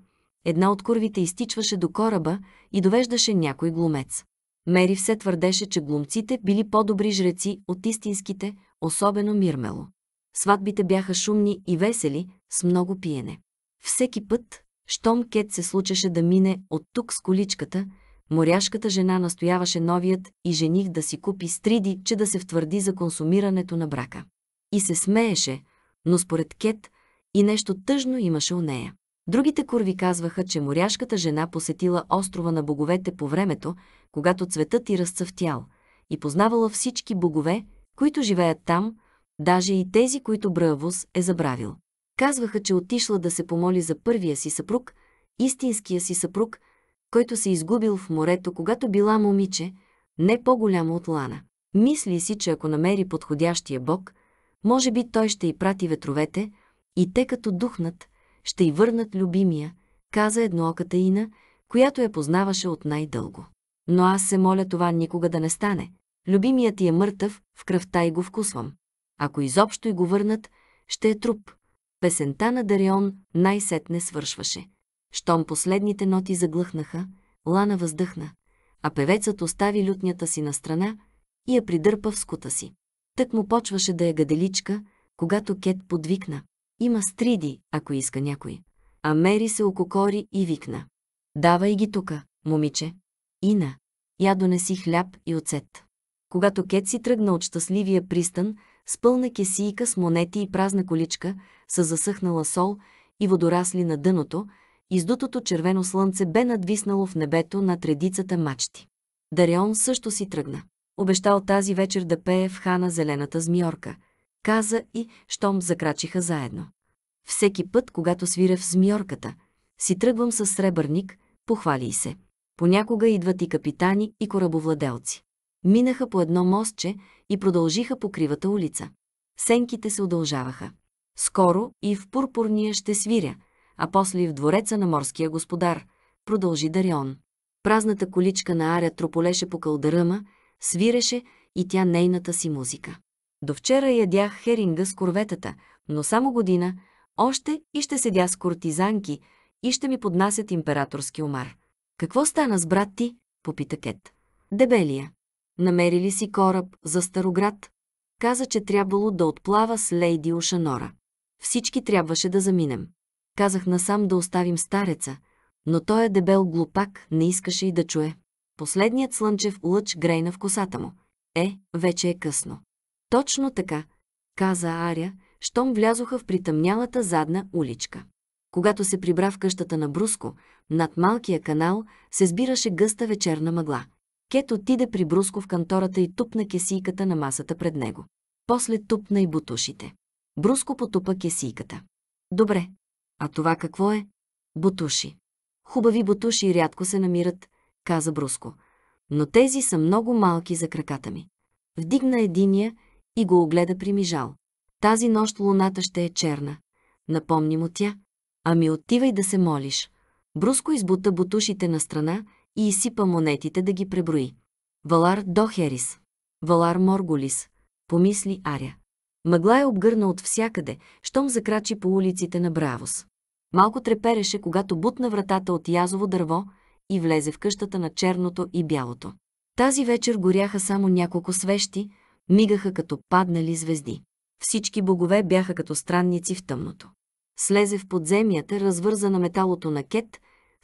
[SPEAKER 1] една от курвите изтичваше до кораба и довеждаше някой глумец. Мери все твърдеше, че глумците били по-добри жреци от истинските, особено Мирмело. Сватбите бяха шумни и весели, с много пиене. Всеки път, щом Кет се случеше да мине от тук с количката, моряшката жена настояваше новият и жених да си купи стриди, че да се втвърди за консумирането на брака. И се смееше, но според Кет – и нещо тъжно имаше у нея. Другите курви казваха, че моряшката жена посетила острова на боговете по времето, когато цветът и разцъфтял, и познавала всички богове, които живеят там, даже и тези, които Бравус е забравил. Казваха, че отишла да се помоли за първия си съпруг, истинския си съпруг, който се изгубил в морето, когато била момиче, не по-голямо от Лана. Мисли си, че ако намери подходящия бог, може би той ще и прати ветровете, и те като духнат, ще й върнат любимия, каза еднооката Ина, която я познаваше от най-дълго. Но аз се моля това никога да не стане. Любимият ти е мъртъв, в кръвта и го вкусвам. Ако изобщо и го върнат, ще е труп. Песента на Дарион най-сетне свършваше. Щом последните ноти заглъхнаха, Лана въздъхна, а певецът остави лютнята си на страна и я придърпа в скута си. Тък му почваше да я е гаделичка, когато Кет подвикна. Има стриди, ако иска някой. А Мери се ококори и викна. Давай ги тука, момиче. Ина, я донеси хляб и оцет. Когато Кет си тръгна от щастливия пристан, с пълна кесийка с монети и празна количка, с засъхнала сол и водорасли на дъното, издутото червено слънце бе надвиснало в небето на редицата мачти. Дарион също си тръгна. Обещал тази вечер да пее в хана зелената змиорка – каза и, щом закрачиха заедно. Всеки път, когато свиря в змиорката, си тръгвам с сребърник, похвали и се. Понякога идват и капитани, и корабовладелци. Минаха по едно мостче и продължиха по кривата улица. Сенките се удължаваха. Скоро и в пурпурния ще свиря, а после и в двореца на морския господар, продължи Дарион. Празната количка на Аря трополеше по кълдъръма, свиреше и тя нейната си музика. До вчера ядях херинга с корветата, но само година, още и ще седя с кортизанки и ще ми поднасят императорски омар. Какво стана с брат ти? попита Кет. Дебелия. Намери ли си кораб за Староград? Каза, че трябвало да отплава с лейди Ушанора. Всички трябваше да заминем. Казах насам да оставим стареца, но той е дебел глупак, не искаше и да чуе. Последният слънчев лъч грейна в косата му. Е, вече е късно. Точно така, каза Аря, щом влязоха в притъмнялата задна уличка. Когато се прибра в къщата на Бруско, над малкия канал се сбираше гъста вечерна мъгла. Кет отиде при Бруско в кантората и тупна кесийката на масата пред него. После тупна и бутушите. Бруско потупа кесийката. Добре. А това какво е? Бутуши. Хубави бутуши рядко се намират, каза Бруско. Но тези са много малки за краката ми. Вдигна единия и го огледа примижал. Тази нощ луната ще е черна. Напомни му тя. Ами отивай да се молиш. Бруско избута бутушите на страна и изсипа монетите да ги преброи. Валар Дохерис. Валар Морголис. Помисли Аря. Мъгла е обгърна от всякъде, щом закрачи по улиците на Бравос. Малко трепереше, когато бутна вратата от язово дърво и влезе в къщата на черното и бялото. Тази вечер горяха само няколко свещи, мигаха като паднали звезди. Всички богове бяха като странници в тъмното. Слезе в подземията, развърза на металото на кет,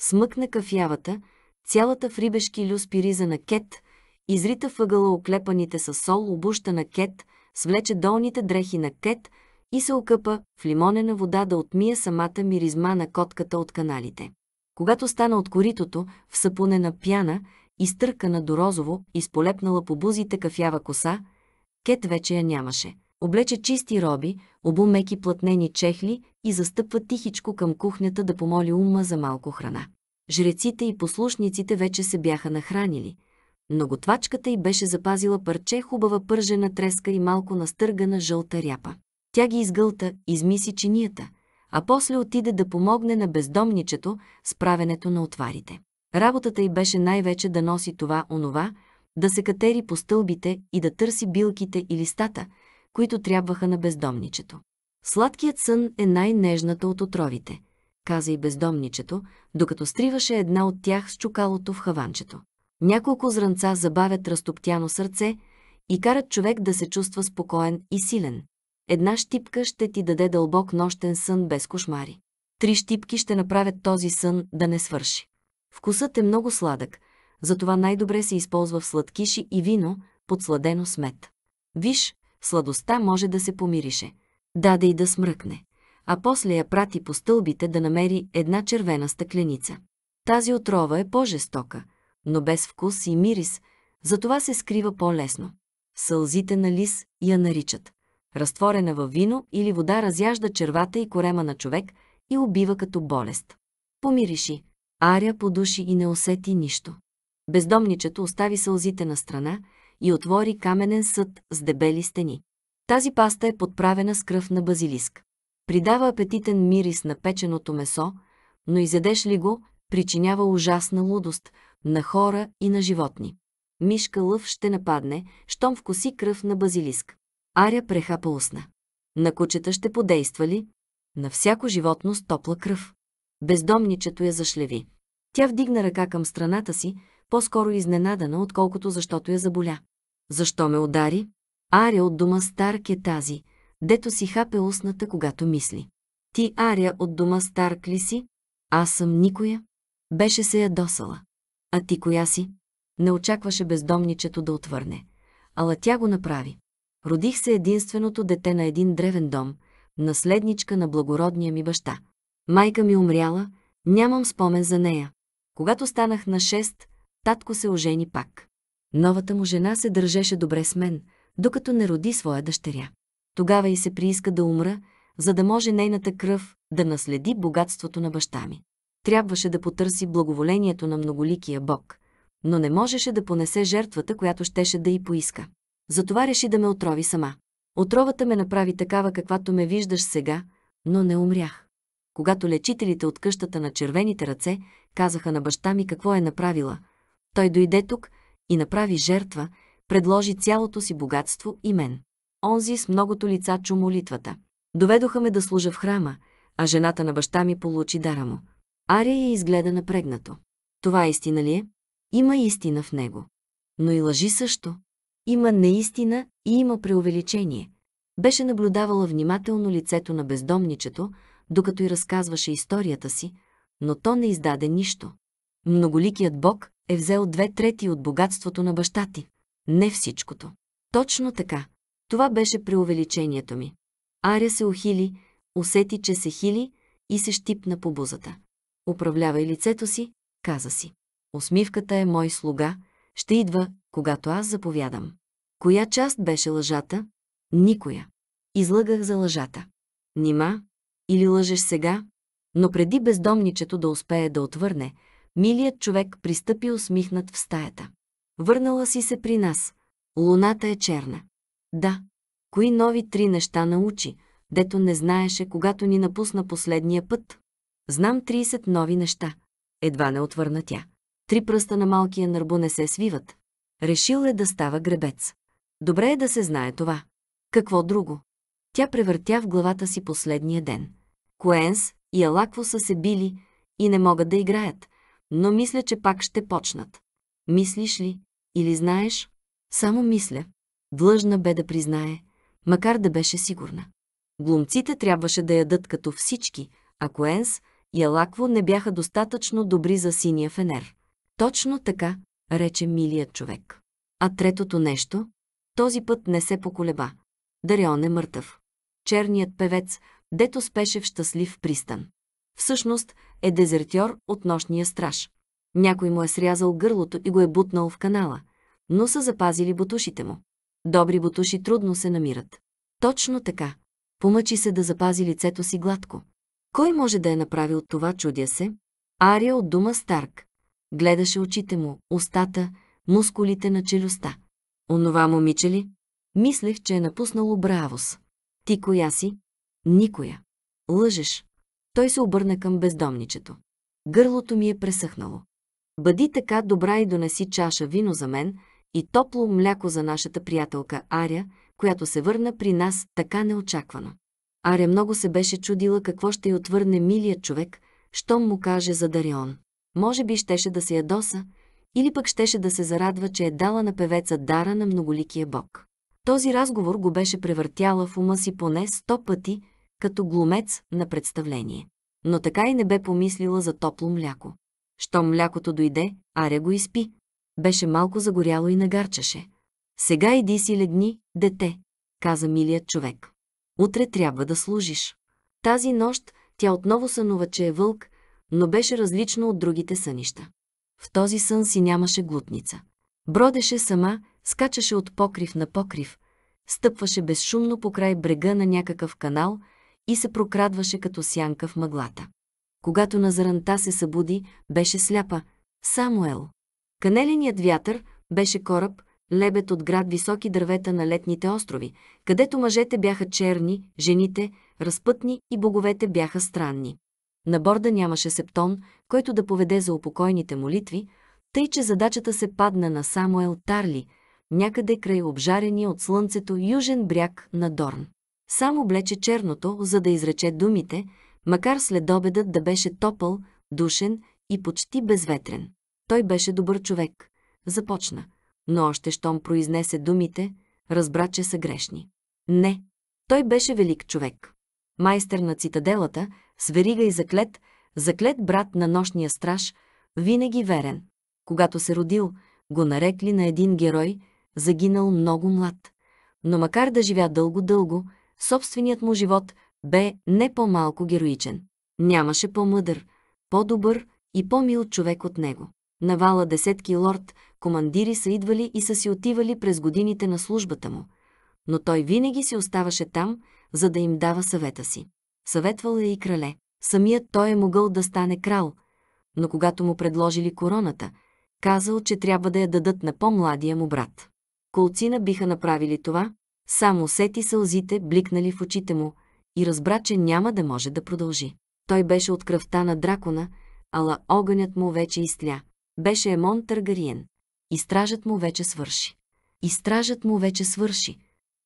[SPEAKER 1] смъкна кафявата, цялата в рибешки люспириза на кет, изрита въгъла оклепаните с сол обуща на кет, свлече долните дрехи на кет и се окъпа в лимонена вода да отмие самата миризма на котката от каналите. Когато стана от коритото, в сапунена пяна, изтъркана до розово, изполепнала по бузите кафява коса, Кет вече я нямаше. Облече чисти роби, обу меки платнени чехли и застъпва тихичко към кухнята да помоли ума за малко храна. Жреците и послушниците вече се бяха нахранили. но готвачката й беше запазила парче хубава пържена треска и малко настъргана жълта ряпа. Тя ги изгълта, измиси чинията, а после отиде да помогне на бездомничето с правенето на отварите. Работата й беше най-вече да носи това, онова, да се катери по стълбите и да търси билките и листата, които трябваха на бездомничето. Сладкият сън е най-нежната от отровите, каза и бездомничето, докато стриваше една от тях с чукалото в хаванчето. Няколко зранца забавят разтоптяно сърце и карат човек да се чувства спокоен и силен. Една щипка ще ти даде дълбок нощен сън без кошмари. Три щипки ще направят този сън да не свърши. Вкусът е много сладък, затова най-добре се използва в сладкиши и вино, подсладено с мед. Виж, сладостта може да се помирише. Даде и да смръкне. А после я прати по стълбите да намери една червена стъкленица. Тази отрова е по-жестока, но без вкус и мирис, затова се скрива по-лесно. Сълзите на лис я наричат. Разтворена във вино или вода разяжда червата и корема на човек и убива като болест. Помириши. Аря по души и не усети нищо. Бездомничето остави сълзите на страна и отвори каменен съд с дебели стени. Тази паста е подправена с кръв на базилиск. Придава апетитен мирис на печеното месо, но изядеш ли го, причинява ужасна лудост на хора и на животни. Мишка лъв ще нападне, щом вкуси кръв на базилиск. Аря прехапа устна. На кучета ще подейства ли? На всяко животно с топла кръв. Бездомничето я зашлеви. Тя вдигна ръка към страната си, по-скоро изненадана, отколкото защото я заболя. Защо ме удари? Аря от дома Старк е тази, дето си хапе устната, когато мисли. Ти, Аря, от дома Старк ли си? Аз съм никоя. Беше се ядосала. А ти коя си? Не очакваше бездомничето да отвърне. Ала тя го направи. Родих се единственото дете на един древен дом, наследничка на благородния ми баща. Майка ми умряла, нямам спомен за нея. Когато станах на татко се ожени пак. Новата му жена се държеше добре с мен, докато не роди своя дъщеря. Тогава и се прииска да умра, за да може нейната кръв да наследи богатството на баща ми. Трябваше да потърси благоволението на многоликия бог, но не можеше да понесе жертвата, която щеше да й поиска. Затова реши да ме отрови сама. Отровата ме направи такава, каквато ме виждаш сега, но не умрях. Когато лечителите от къщата на червените ръце казаха на баща ми какво е направила – той дойде тук и направи жертва, предложи цялото си богатство и мен. Онзи с многото лица чу молитвата. Доведоха ме да служа в храма, а жената на баща ми получи дара му. Ария я изгледа напрегнато. Това истина ли е? Има истина в него. Но и лъжи също. Има неистина и има преувеличение. Беше наблюдавала внимателно лицето на бездомничето, докато и разказваше историята си, но то не издаде нищо. Многоликият бог е взел две трети от богатството на баща ти. Не всичкото. Точно така. Това беше преувеличението ми. Аря се ухили, усети, че се хили и се щипна по бузата. Управлявай лицето си, каза си. Усмивката е мой слуга, ще идва, когато аз заповядам. Коя част беше лъжата? Никоя. Излъгах за лъжата. Нима? Или лъжеш сега? Но преди бездомничето да успее да отвърне, Милият човек пристъпи усмихнат в стаята. Върнала си се при нас. Луната е черна. Да. Кои нови три неща научи, дето не знаеше, когато ни напусна последния път? Знам 30 нови неща. Едва не отвърна тя. Три пръста на малкия нарбу не се свиват. Решил е да става гребец. Добре е да се знае това. Какво друго? Тя превъртя в главата си последния ден. Коенс и Алакво са се били и не могат да играят но мисля, че пак ще почнат. Мислиш ли? Или знаеш? Само мисля. Длъжна бе да признае, макар да беше сигурна. Глумците трябваше да ядат като всички, ако Енс и Алакво не бяха достатъчно добри за синия фенер. Точно така, рече милият човек. А третото нещо? Този път не се поколеба. Дарион е мъртъв. Черният певец, дето спеше в щастлив пристан всъщност е дезертьор от нощния страж. Някой му е срязал гърлото и го е бутнал в канала, но са запазили бутушите му. Добри бутуши трудно се намират. Точно така. Помъчи се да запази лицето си гладко. Кой може да е направил това, чудя се? Ария от дума Старк. Гледаше очите му, устата, мускулите на челюста. Онова момиче ли? Мислех, че е напуснало Бравос. Ти коя си? Никоя. Лъжеш той се обърна към бездомничето. Гърлото ми е пресъхнало. Бъди така добра и донеси чаша вино за мен и топло мляко за нашата приятелка Аря, която се върна при нас така неочаквано. Аря много се беше чудила какво ще й отвърне милият човек, щом му каже за Дарион. Може би щеше да се ядоса, или пък щеше да се зарадва, че е дала на певеца дара на многоликия бог. Този разговор го беше превъртяла в ума си поне сто пъти, като глумец на представление. Но така и не бе помислила за топло мляко. Щом млякото дойде, Аря го изпи. Беше малко загоряло и нагарчаше. Сега иди си легни, дете, каза милият човек. Утре трябва да служиш. Тази нощ тя отново сънува, че е вълк, но беше различно от другите сънища. В този сън си нямаше глутница. Бродеше сама, скачаше от покрив на покрив, стъпваше безшумно по край брега на някакъв канал – и се прокрадваше като сянка в мъглата. Когато на заранта се събуди, беше сляпа. Самуел. Канеленият вятър беше кораб, лебед от град високи дървета на летните острови, където мъжете бяха черни, жените – разпътни и боговете бяха странни. На борда нямаше септон, който да поведе за упокойните молитви, тъй че задачата се падна на Самуел Тарли, някъде край обжарения от слънцето южен бряг на Дорн. Само облече черното, за да изрече думите, макар след обедът да беше топъл, душен и почти безветрен. Той беше добър човек. Започна. Но още щом произнесе думите, разбра, че са грешни. Не. Той беше велик човек. Майстер на цитаделата, сверига и заклет, заклет брат на нощния страж, винаги верен. Когато се родил, го нарекли на един герой, загинал много млад. Но макар да живя дълго-дълго, собственият му живот бе не по-малко героичен. Нямаше по-мъдър, по-добър и по-мил човек от него. Навала десетки лорд, командири са идвали и са си отивали през годините на службата му, но той винаги си оставаше там, за да им дава съвета си. Съветвал е и крале. Самият той е могъл да стане крал, но когато му предложили короната, казал, че трябва да я дадат на по-младия му брат. Колцина биха направили това, само усети сълзите, бликнали в очите му, и разбра, че няма да може да продължи. Той беше от кръвта на дракона, ала огънят му вече изтля. Беше Емон Търгариен. И стражът му вече свърши. И стражът му вече свърши.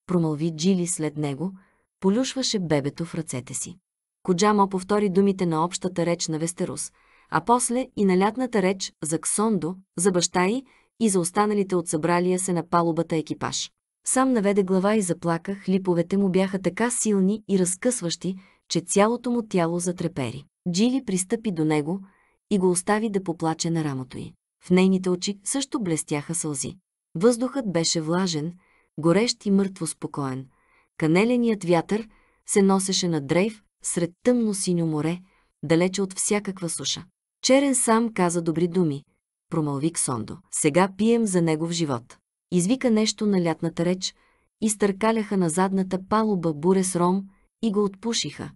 [SPEAKER 1] Промълви Джили след него, полюшваше бебето в ръцете си. Коджамо повтори думите на общата реч на Вестерус, а после и на лятната реч за Ксондо, за баща й и за останалите от събралия се на палубата екипаж. Сам наведе глава и заплака, хлиповете му бяха така силни и разкъсващи, че цялото му тяло затрепери. Джили пристъпи до него и го остави да поплаче на рамото й. В нейните очи също блестяха сълзи. Въздухът беше влажен, горещ и мъртво спокоен. Канеленият вятър се носеше на дрейв сред тъмно синьо море, далече от всякаква суша. Черен сам каза добри думи, промълви Ксондо. Сега пием за негов живот извика нещо на лятната реч, изтъркаляха на задната палуба буре с ром и го отпушиха,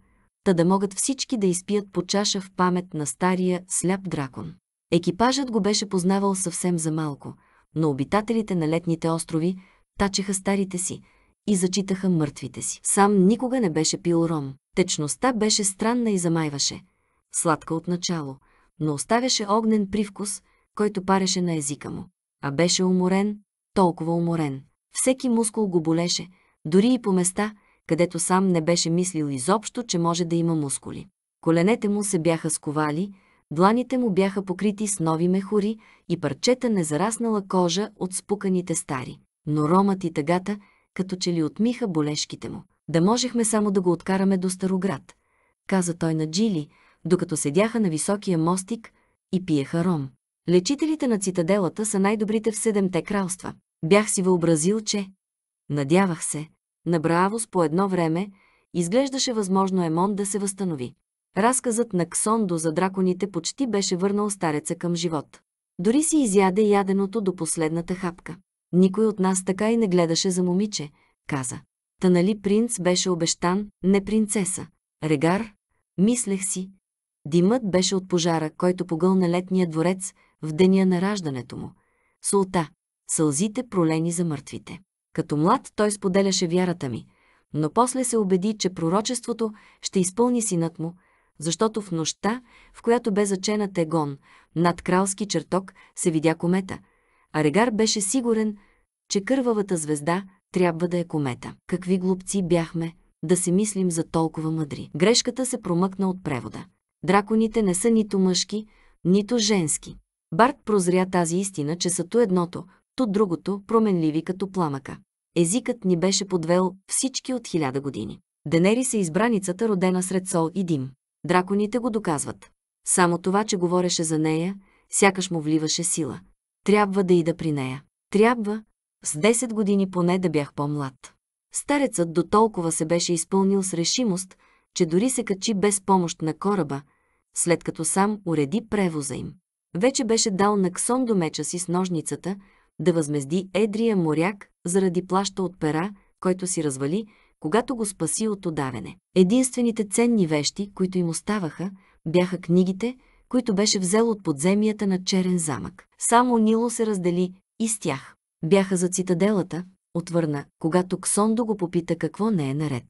[SPEAKER 1] та да могат всички да изпият по чаша в памет на стария сляп дракон. Екипажът го беше познавал съвсем за малко, но обитателите на летните острови тачеха старите си и зачитаха мъртвите си. Сам никога не беше пил ром. Течността беше странна и замайваше. Сладка от начало, но оставяше огнен привкус, който пареше на езика му. А беше уморен, толкова уморен. Всеки мускул го болеше, дори и по места, където сам не беше мислил изобщо, че може да има мускули. Коленете му се бяха сковали, дланите му бяха покрити с нови мехури и парчета незараснала кожа от спуканите стари. Но ромът и тъгата като че ли отмиха болешките му. Да можехме само да го откараме до Староград, каза той на Джили, докато седяха на високия мостик и пиеха ром. Лечителите на цитаделата са най-добрите в седемте кралства. Бях си въобразил, че... Надявах се. На Браавос по едно време изглеждаше възможно Емон да се възстанови. Разказът на Ксондо за драконите почти беше върнал стареца към живот. Дори си изяде яденото до последната хапка. Никой от нас така и не гледаше за момиче, каза. Та нали принц беше обещан, не принцеса. Регар, мислех си. Димът беше от пожара, който погълна летния дворец в деня на раждането му. Султа, сълзите пролени за мъртвите. Като млад той споделяше вярата ми, но после се убеди, че пророчеството ще изпълни синът му, защото в нощта, в която бе зачена Тегон, над кралски чертог се видя комета, а Регар беше сигурен, че кървавата звезда трябва да е комета. Какви глупци бяхме да се мислим за толкова мъдри. Грешката се промъкна от превода. Драконите не са нито мъжки, нито женски. Барт прозря тази истина, че са то едното, то другото променливи като пламъка. Езикът ни беше подвел всички от хиляда години. Денери се избраницата, родена сред сол и дим. Драконите го доказват. Само това, че говореше за нея, сякаш му вливаше сила. Трябва да ида при нея. Трябва с 10 години поне да бях по-млад. Старецът до толкова се беше изпълнил с решимост, че дори се качи без помощ на кораба, след като сам уреди превоза им. Вече беше дал на ксон до меча си с ножницата да възмезди едрия моряк заради плаща от пера, който си развали, когато го спаси от удавене. Единствените ценни вещи, които им оставаха, бяха книгите, които беше взел от подземията на Черен замък. Само Нило се раздели и с тях. Бяха за цитаделата, отвърна, когато Ксондо го попита какво не е наред.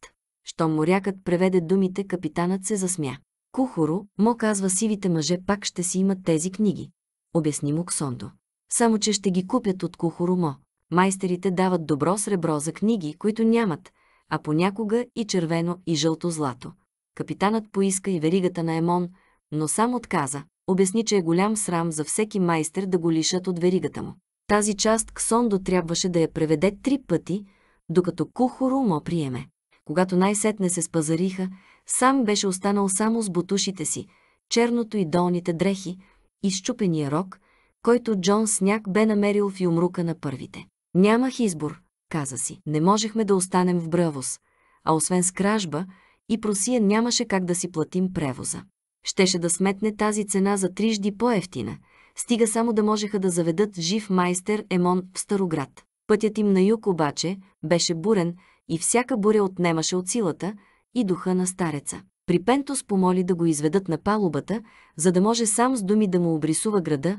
[SPEAKER 1] Щом морякът преведе думите, капитанът се засмя. Кухоро, мо казва сивите мъже пак ще си имат тези книги. Обясни му Ксондо само че ще ги купят от кухоромо. Майстерите дават добро сребро за книги, които нямат, а понякога и червено и жълто злато. Капитанът поиска и веригата на Емон, но сам отказа. Обясни, че е голям срам за всеки майстер да го лишат от веригата му. Тази част Ксондо трябваше да я преведе три пъти, докато кухоромо приеме. Когато най-сетне се спазариха, сам беше останал само с бутушите си, черното и долните дрехи, изчупения рок, който Джон Сняк бе намерил в юмрука на първите. Нямах избор, каза си. Не можехме да останем в Бръвос, а освен с кражба и просия нямаше как да си платим превоза. Щеше да сметне тази цена за трижди по-ефтина, стига само да можеха да заведат жив майстер Емон в Староград. Пътят им на юг обаче беше бурен и всяка буря отнемаше от силата и духа на стареца. Припентос помоли да го изведат на палубата, за да може сам с думи да му обрисува града,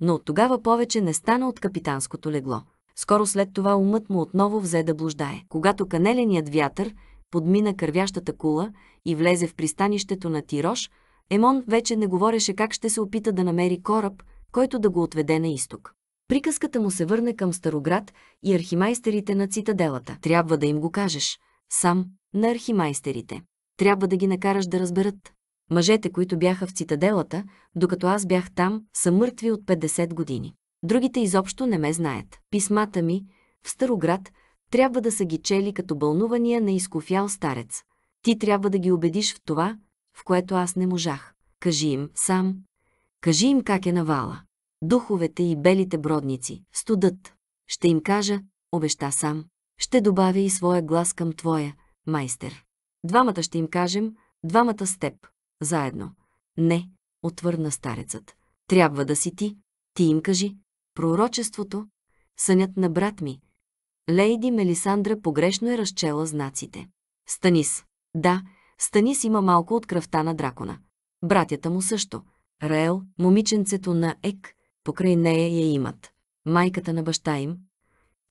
[SPEAKER 1] но от тогава повече не стана от капитанското легло. Скоро след това умът му отново взе да блуждае. Когато канеленият вятър подмина кървящата кула и влезе в пристанището на Тирош, Емон вече не говореше как ще се опита да намери кораб, който да го отведе на изток. Приказката му се върне към Староград и архимайстерите на цитаделата. Трябва да им го кажеш. Сам на архимайстерите. Трябва да ги накараш да разберат. Мъжете, които бяха в цитаделата, докато аз бях там, са мъртви от 50 години. Другите изобщо не ме знаят. Писмата ми в Староград трябва да са ги чели като бълнувания на изкофял старец. Ти трябва да ги убедиш в това, в което аз не можах. Кажи им сам. Кажи им как е навала. Духовете и белите бродници, студът. Ще им кажа, обеща сам. Ще добавя и своя глас към твоя, майстер. Двамата ще им кажем, двамата с теб заедно. Не, отвърна старецът. Трябва да си ти. Ти им кажи. Пророчеството, сънят на брат ми. Лейди Мелисандра погрешно е разчела знаците. Станис. Да, Станис има малко от кръвта на дракона. Братята му също. Раел, момиченцето на Ек, покрай нея я имат. Майката на баща им.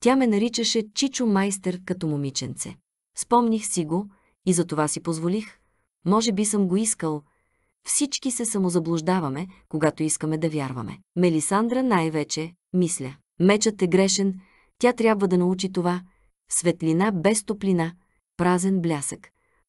[SPEAKER 1] Тя ме наричаше Чичо Майстер като момиченце. Спомних си го и за това си позволих, може би съм го искал. Всички се самозаблуждаваме, когато искаме да вярваме. Мелисандра най-вече, мисля. Мечът е грешен, тя трябва да научи това. Светлина без топлина, празен блясък.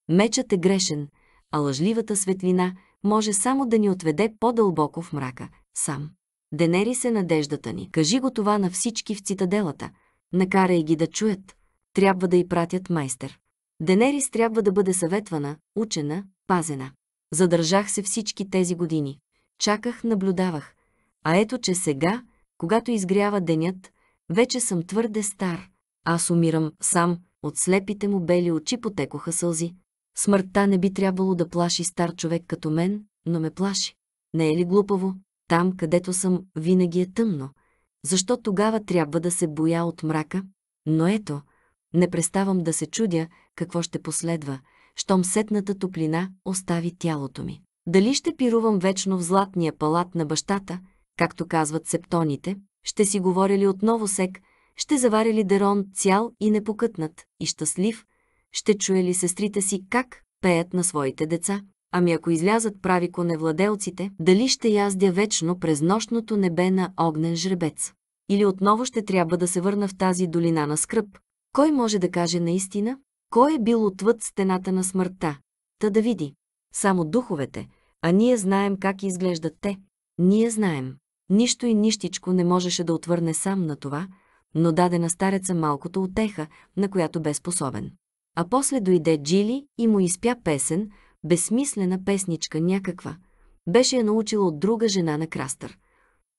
[SPEAKER 1] Мечът е грешен, а лъжливата светлина може само да ни отведе по-дълбоко в мрака, сам. Денери се надеждата ни. Кажи го това на всички в цитаделата. Накарай ги да чуят. Трябва да й пратят майстер. Денерис трябва да бъде съветвана, учена, пазена. Задържах се всички тези години. Чаках, наблюдавах. А ето, че сега, когато изгрява денят, вече съм твърде стар. Аз умирам сам, от слепите му бели очи потекоха сълзи. Смъртта не би трябвало да плаши стар човек като мен, но ме плаши. Не е ли глупаво? Там, където съм, винаги е тъмно. Защо тогава трябва да се боя от мрака? Но ето, не преставам да се чудя какво ще последва, щом сетната топлина остави тялото ми. Дали ще пирувам вечно в златния палат на бащата, както казват септоните, ще си говоря ли отново сек, ще заваря ли Дерон цял и непокътнат и щастлив, ще чуя ли сестрите си как пеят на своите деца, ами ако излязат прави коневладелците, дали ще яздя вечно през нощното небе на огнен жребец. Или отново ще трябва да се върна в тази долина на скръп, кой може да каже наистина? Кой е бил отвъд стената на смъртта? Та да види. Само духовете, а ние знаем как изглеждат те. Ние знаем. Нищо и нищичко не можеше да отвърне сам на това, но даде на стареца малкото отеха, на която бе способен. А после дойде Джили и му изпя песен, безсмислена песничка някаква. Беше я научила от друга жена на Крастър.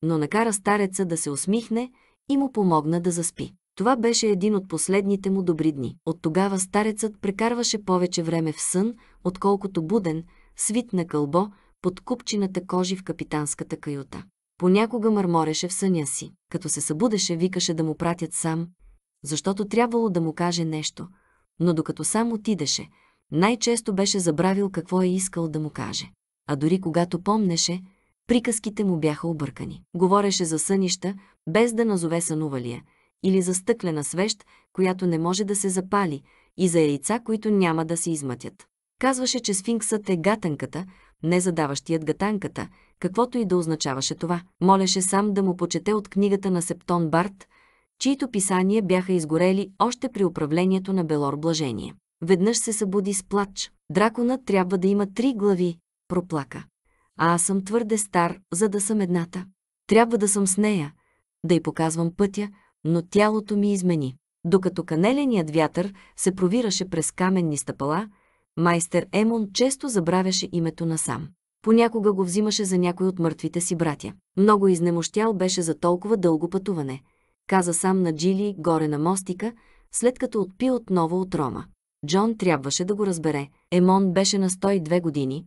[SPEAKER 1] Но накара стареца да се усмихне и му помогна да заспи. Това беше един от последните му добри дни. От тогава старецът прекарваше повече време в сън, отколкото буден, свит на кълбо, под купчината кожи в капитанската каюта. Понякога мърмореше в съня си. Като се събудеше, викаше да му пратят сам, защото трябвало да му каже нещо. Но докато сам отидеше, най-често беше забравил какво е искал да му каже. А дори когато помнеше, приказките му бяха объркани. Говореше за сънища, без да назове сънувалия – или за стъклена свещ, която не може да се запали, и за яйца, които няма да се измътят. Казваше, че сфинксът е гатанката, не задаващият гатанката, каквото и да означаваше това. Молеше сам да му почете от книгата на Септон Барт, чието писания бяха изгорели още при управлението на Белор Блажение. Веднъж се събуди с плач. Драконът трябва да има три глави, проплака. А аз съм твърде стар, за да съм едната. Трябва да съм с нея, да й показвам пътя, но тялото ми измени. Докато канеленият вятър се провираше през каменни стъпала, майстер Емон често забравяше името на сам. Понякога го взимаше за някой от мъртвите си братя. Много изнемощял беше за толкова дълго пътуване, каза сам на Джили горе на мостика, след като отпи отново от Рома. Джон трябваше да го разбере. Емон беше на 102 години.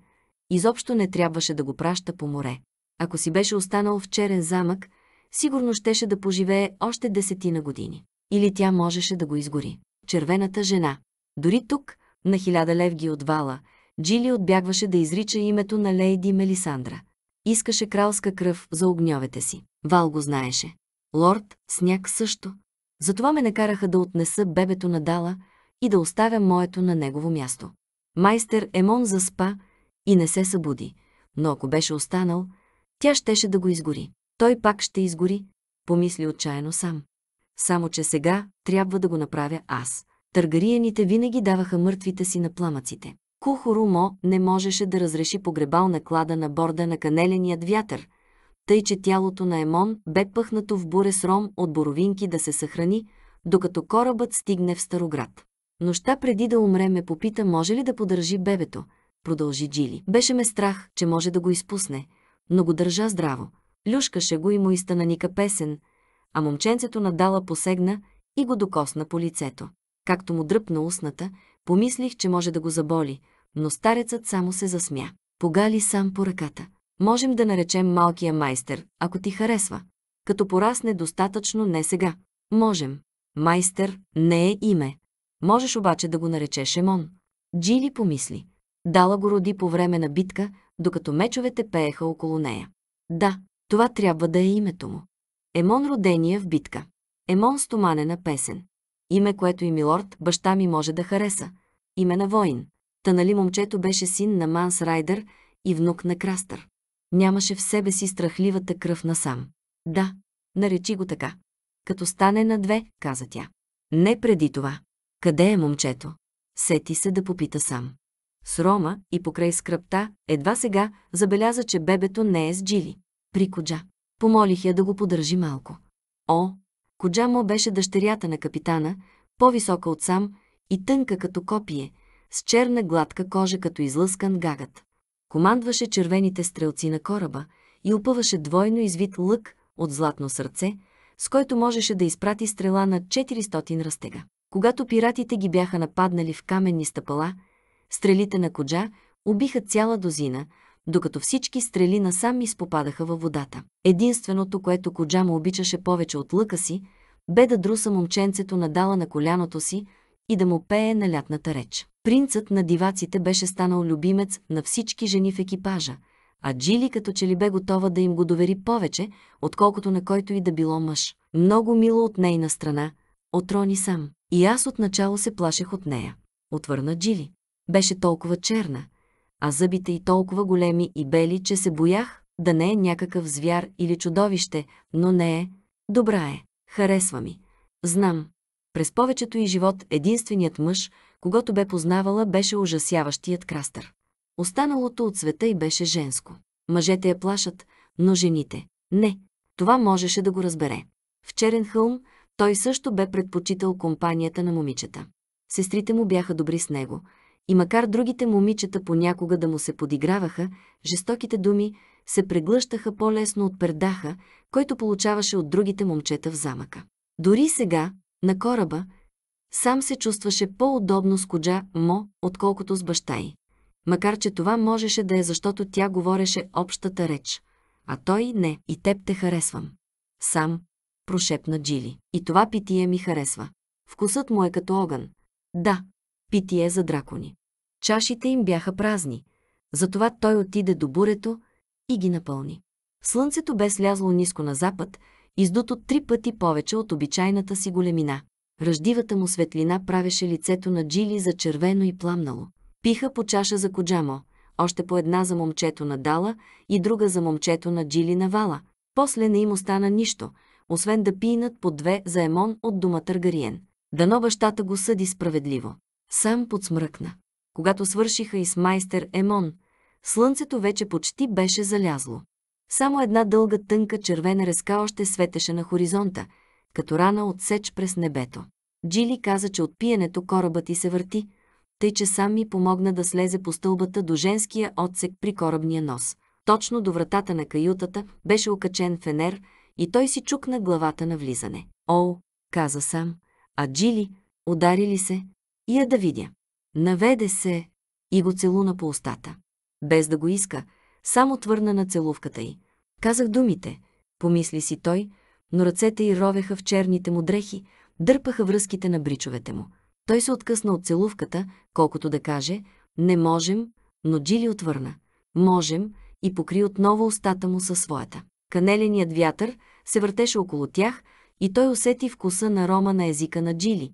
[SPEAKER 1] Изобщо не трябваше да го праща по море. Ако си беше останал в черен замък, сигурно щеше да поживее още десетина години. Или тя можеше да го изгори. Червената жена. Дори тук, на хиляда левги от вала, Джили отбягваше да изрича името на лейди Мелисандра. Искаше кралска кръв за огньовете си. Вал го знаеше. Лорд Сняг също. Затова ме накараха да отнеса бебето на Дала и да оставя моето на негово място. Майстер Емон заспа и не се събуди, но ако беше останал, тя щеше да го изгори. Той пак ще изгори, помисли отчаяно сам. Само, че сега трябва да го направя аз. Търгариените винаги даваха мъртвите си на пламъците. Кухорумо не можеше да разреши погребална клада на борда на канеленият вятър, тъй че тялото на Емон бе пъхнато в буре с ром от боровинки да се съхрани, докато корабът стигне в Староград. Нощта преди да умре ме попита може ли да подържи бебето, продължи Джили. Беше ме страх, че може да го изпусне, но го държа здраво. Люшкаше го и му изтъна ника песен, а момченцето надала посегна и го докосна по лицето. Както му дръпна устната, помислих, че може да го заболи, но старецът само се засмя. Погали сам по ръката. Можем да наречем малкия майстер, ако ти харесва. Като порасне достатъчно не сега. Можем. Майстер не е име. Можеш обаче да го наречеш Емон. Джили помисли. Дала го роди по време на битка, докато мечовете пееха около нея. Да, това трябва да е името му. Емон родения в битка. Емон стоманена песен. Име, което и Милорд, баща ми може да хареса. Име на воин. Та нали момчето беше син на Манс Райдер и внук на Крастър. Нямаше в себе си страхливата кръв на сам. Да, наречи го така. Като стане на две, каза тя. Не преди това. Къде е момчето? Сети се да попита сам. С Рома и покрай скръпта, едва сега забеляза, че бебето не е с Джили при Коджа. Помолих я да го поддържи малко. О, Коджа му беше дъщерята на капитана, по-висока от сам и тънка като копие, с черна гладка кожа като излъскан гагът. Командваше червените стрелци на кораба и опъваше двойно извит лък от златно сърце, с който можеше да изпрати стрела на 400 растега. Когато пиратите ги бяха нападнали в каменни стъпала, стрелите на Коджа убиха цяла дозина, докато всички стрели насам изпопадаха във водата. Единственото, което Коджама обичаше повече от лъка си, бе да друса момченцето надала на коляното си и да му пее на лятната реч. Принцът на диваците беше станал любимец на всички жени в екипажа, а Джили като че ли бе готова да им го довери повече, отколкото на който и да било мъж. Много мило от нейна страна, отрони сам. И аз отначало се плашех от нея. Отвърна Джили. Беше толкова черна, а зъбите й толкова големи и бели, че се боях да не е някакъв звяр или чудовище, но не е. Добра е, харесва ми. Знам. През повечето и живот единственият мъж, когато бе познавала, беше ужасяващият крастър. Останалото от света й беше женско. Мъжете я плашат, но жените – не. Това можеше да го разбере. В Черен хълм той също бе предпочитал компанията на момичета. Сестрите му бяха добри с него – и макар другите момичета понякога да му се подиграваха, жестоките думи се преглъщаха по-лесно от пердаха, който получаваше от другите момчета в замъка. Дори сега, на кораба, сам се чувстваше по-удобно с коджа Мо, отколкото с баща й. Макар, че това можеше да е защото тя говореше общата реч. А той не, и теб те харесвам. Сам, прошепна Джили. И това питие ми харесва. Вкусът му е като огън. Да, питие за дракони. Чашите им бяха празни, затова той отиде до бурето и ги напълни. Слънцето бе слязло ниско на запад, издуто три пъти повече от обичайната си големина. Ръждивата му светлина правеше лицето на Джили за червено и пламнало. Пиха по чаша за Коджамо, още по една за момчето на Дала и друга за момчето на Джили на Вала. После не им остана нищо, освен да пинат по две за Емон от дома Търгариен. Дано бащата го съди справедливо. Сам подсмръкна. Когато свършиха и с майстер Емон, слънцето вече почти беше залязло. Само една дълга тънка червена резка още светеше на хоризонта, като рана отсеч през небето. Джили каза, че от пиенето корабът ти се върти, тъй че сам ми помогна да слезе по стълбата до женския отсек при корабния нос. Точно до вратата на каютата беше окачен фенер и той си чукна главата на влизане. О, каза сам, а Джили, удари ли се? Я да видя. Наведе се и го целуна по устата. Без да го иска, само твърна на целувката й. Казах думите, помисли си той, но ръцете й ровеха в черните му дрехи, дърпаха връзките на бричовете му. Той се откъсна от целувката, колкото да каже «Не можем», но Джили отвърна «Можем» и покри отново устата му със своята. Канеленият вятър се въртеше около тях и той усети вкуса на рома на езика на Джили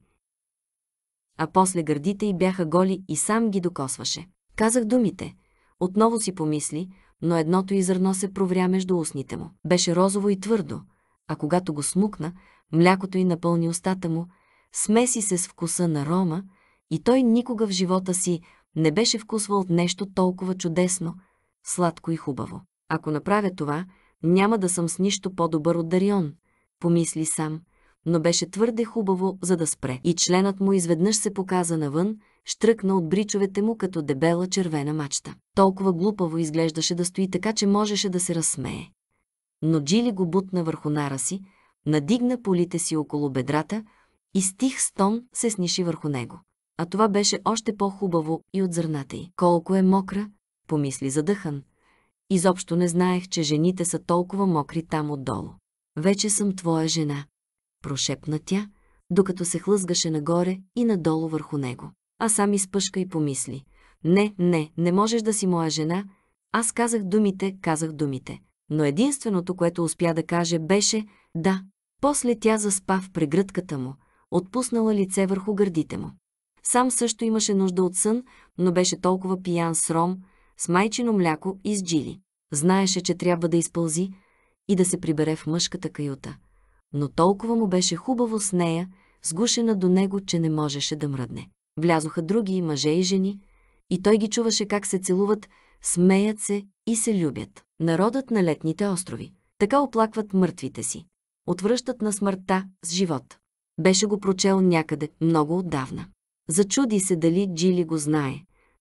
[SPEAKER 1] а после гърдите й бяха голи и сам ги докосваше. Казах думите. Отново си помисли, но едното изърно се провря между устните му. Беше розово и твърдо, а когато го смукна, млякото й напълни устата му, смеси се с вкуса на рома и той никога в живота си не беше вкусвал нещо толкова чудесно, сладко и хубаво. Ако направя това, няма да съм с нищо по-добър от Дарион, помисли сам – но беше твърде хубаво, за да спре. И членът му изведнъж се показа навън, штръкна от бричовете му като дебела червена мачта. Толкова глупаво изглеждаше да стои така, че можеше да се разсмее. Но Джили го бутна върху нара си, надигна полите си около бедрата и стих стон се сниши върху него. А това беше още по-хубаво и от зърната й. Колко е мокра, помисли задъхан. Изобщо не знаех, че жените са толкова мокри там отдолу. Вече съм твоя жена прошепна тя, докато се хлъзгаше нагоре и надолу върху него. А сам изпъшка и помисли. Не, не, не можеш да си моя жена. Аз казах думите, казах думите. Но единственото, което успя да каже, беше «да». После тя заспа в прегръдката му, отпуснала лице върху гърдите му. Сам също имаше нужда от сън, но беше толкова пиян с ром, с майчино мляко и с джили. Знаеше, че трябва да изпълзи и да се прибере в мъжката каюта но толкова му беше хубаво с нея, сгушена до него, че не можеше да мръдне. Влязоха други мъже и жени, и той ги чуваше как се целуват, смеят се и се любят. Народът на летните острови. Така оплакват мъртвите си. Отвръщат на смъртта с живот. Беше го прочел някъде, много отдавна. Зачуди се дали Джили го знае,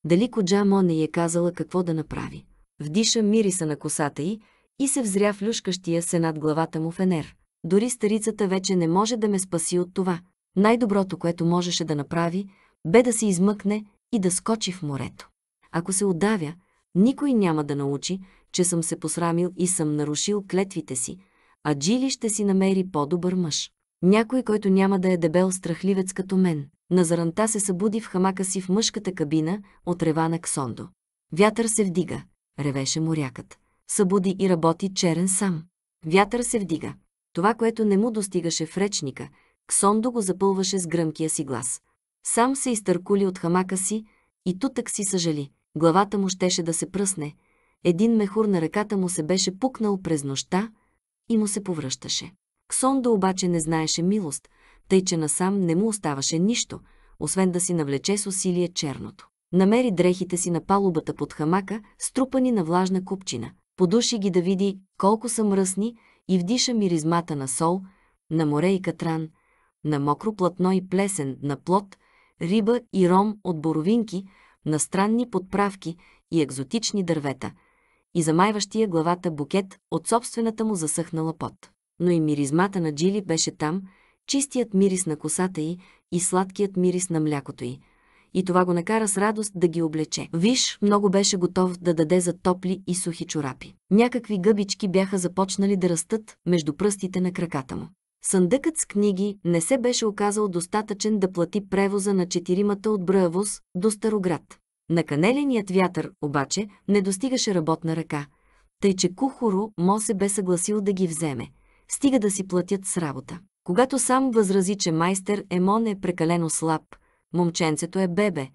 [SPEAKER 1] дали Коджа не е казала какво да направи. Вдиша мириса на косата й и се взря в люшкащия се над главата му фенер. Дори старицата вече не може да ме спаси от това. Най-доброто, което можеше да направи, бе да се измъкне и да скочи в морето. Ако се отдавя, никой няма да научи, че съм се посрамил и съм нарушил клетвите си, а Джили ще си намери по-добър мъж. Някой, който няма да е дебел страхливец като мен. На заранта се събуди в хамака си в мъжката кабина от рева на Ксондо. Вятър се вдига, ревеше морякът. Събуди и работи черен сам. Вятър се вдига. Това, което не му достигаше в речника, Ксондо го запълваше с гръмкия си глас. Сам се изтъркули от хамака си и тутък си съжали. Главата му щеше да се пръсне. Един мехур на ръката му се беше пукнал през нощта и му се повръщаше. Ксондо обаче не знаеше милост, тъй че насам не му оставаше нищо, освен да си навлече с усилие черното. Намери дрехите си на палубата под хамака, струпани на влажна купчина. Подуши ги да види колко са мръсни и вдиша миризмата на сол, на море и катран, на мокро платно и плесен, на плод, риба и ром от боровинки, на странни подправки и екзотични дървета, и замайващия главата букет от собствената му засъхнала пот. Но и миризмата на Джили беше там, чистият мирис на косата й и сладкият мирис на млякото й – и това го накара с радост да ги облече. Виж, много беше готов да даде за топли и сухи чорапи. Някакви гъбички бяха започнали да растат между пръстите на краката му. Съндъкът с книги не се беше оказал достатъчен да плати превоза на четиримата от Браявоз до Староград. Наканеленият вятър, обаче, не достигаше работна ръка, тъй че Кухоро Мо се бе съгласил да ги вземе, стига да си платят с работа. Когато сам възрази, че майстер Емон е прекалено слаб – Момченцето е бебе,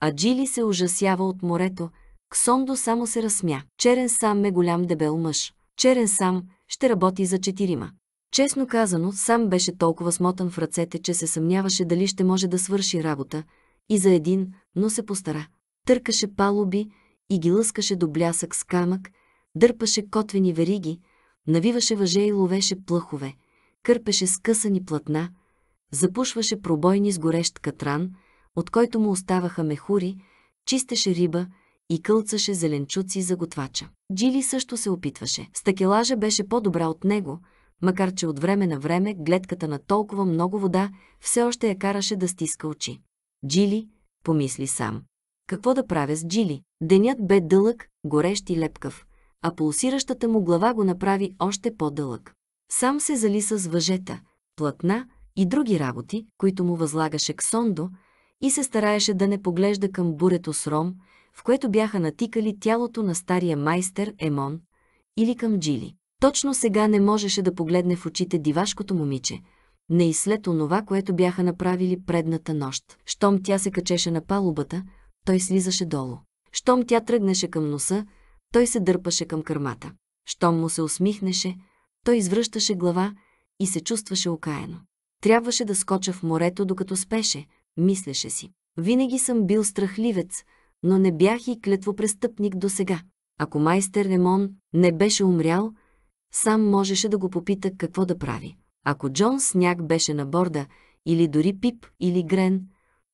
[SPEAKER 1] а Джили се ужасява от морето. Ксондо само се разсмя. Черен сам е голям дебел мъж. Черен сам ще работи за четирима. Честно казано, сам беше толкова смотан в ръцете, че се съмняваше дали ще може да свърши работа, и за един, но се постара. Търкаше палуби и ги лъскаше до блясък с камък, дърпаше котвени вериги, навиваше въже и ловеше плъхове, кърпеше скъсани платна, запушваше пробойни с горещ катран – от който му оставаха мехури, чистеше риба и кълцаше зеленчуци за готвача. Джили също се опитваше. Стакелажа беше по-добра от него, макар че от време на време гледката на толкова много вода все още я караше да стиска очи. Джили, помисли сам. Какво да правя с Джили? Денят бе дълъг, горещ и лепкав, а пулсиращата му глава го направи още по-дълъг. Сам се залиса с въжета, платна и други работи, които му възлагаше Ксондо, и се стараеше да не поглежда към бурето с ром, в което бяха натикали тялото на стария майстер Емон или към Джили. Точно сега не можеше да погледне в очите дивашкото момиче, не и след онова, което бяха направили предната нощ. Щом тя се качеше на палубата, той слизаше долу. Щом тя тръгнеше към носа, той се дърпаше към кърмата. Щом му се усмихнеше, той извръщаше глава и се чувстваше окаяно. Трябваше да скоча в морето, докато спеше, мислеше си. Винаги съм бил страхливец, но не бях и клетвопрестъпник до сега. Ако майстер Ремон не беше умрял, сам можеше да го попита какво да прави. Ако Джон Сняк беше на борда, или дори Пип или Грен,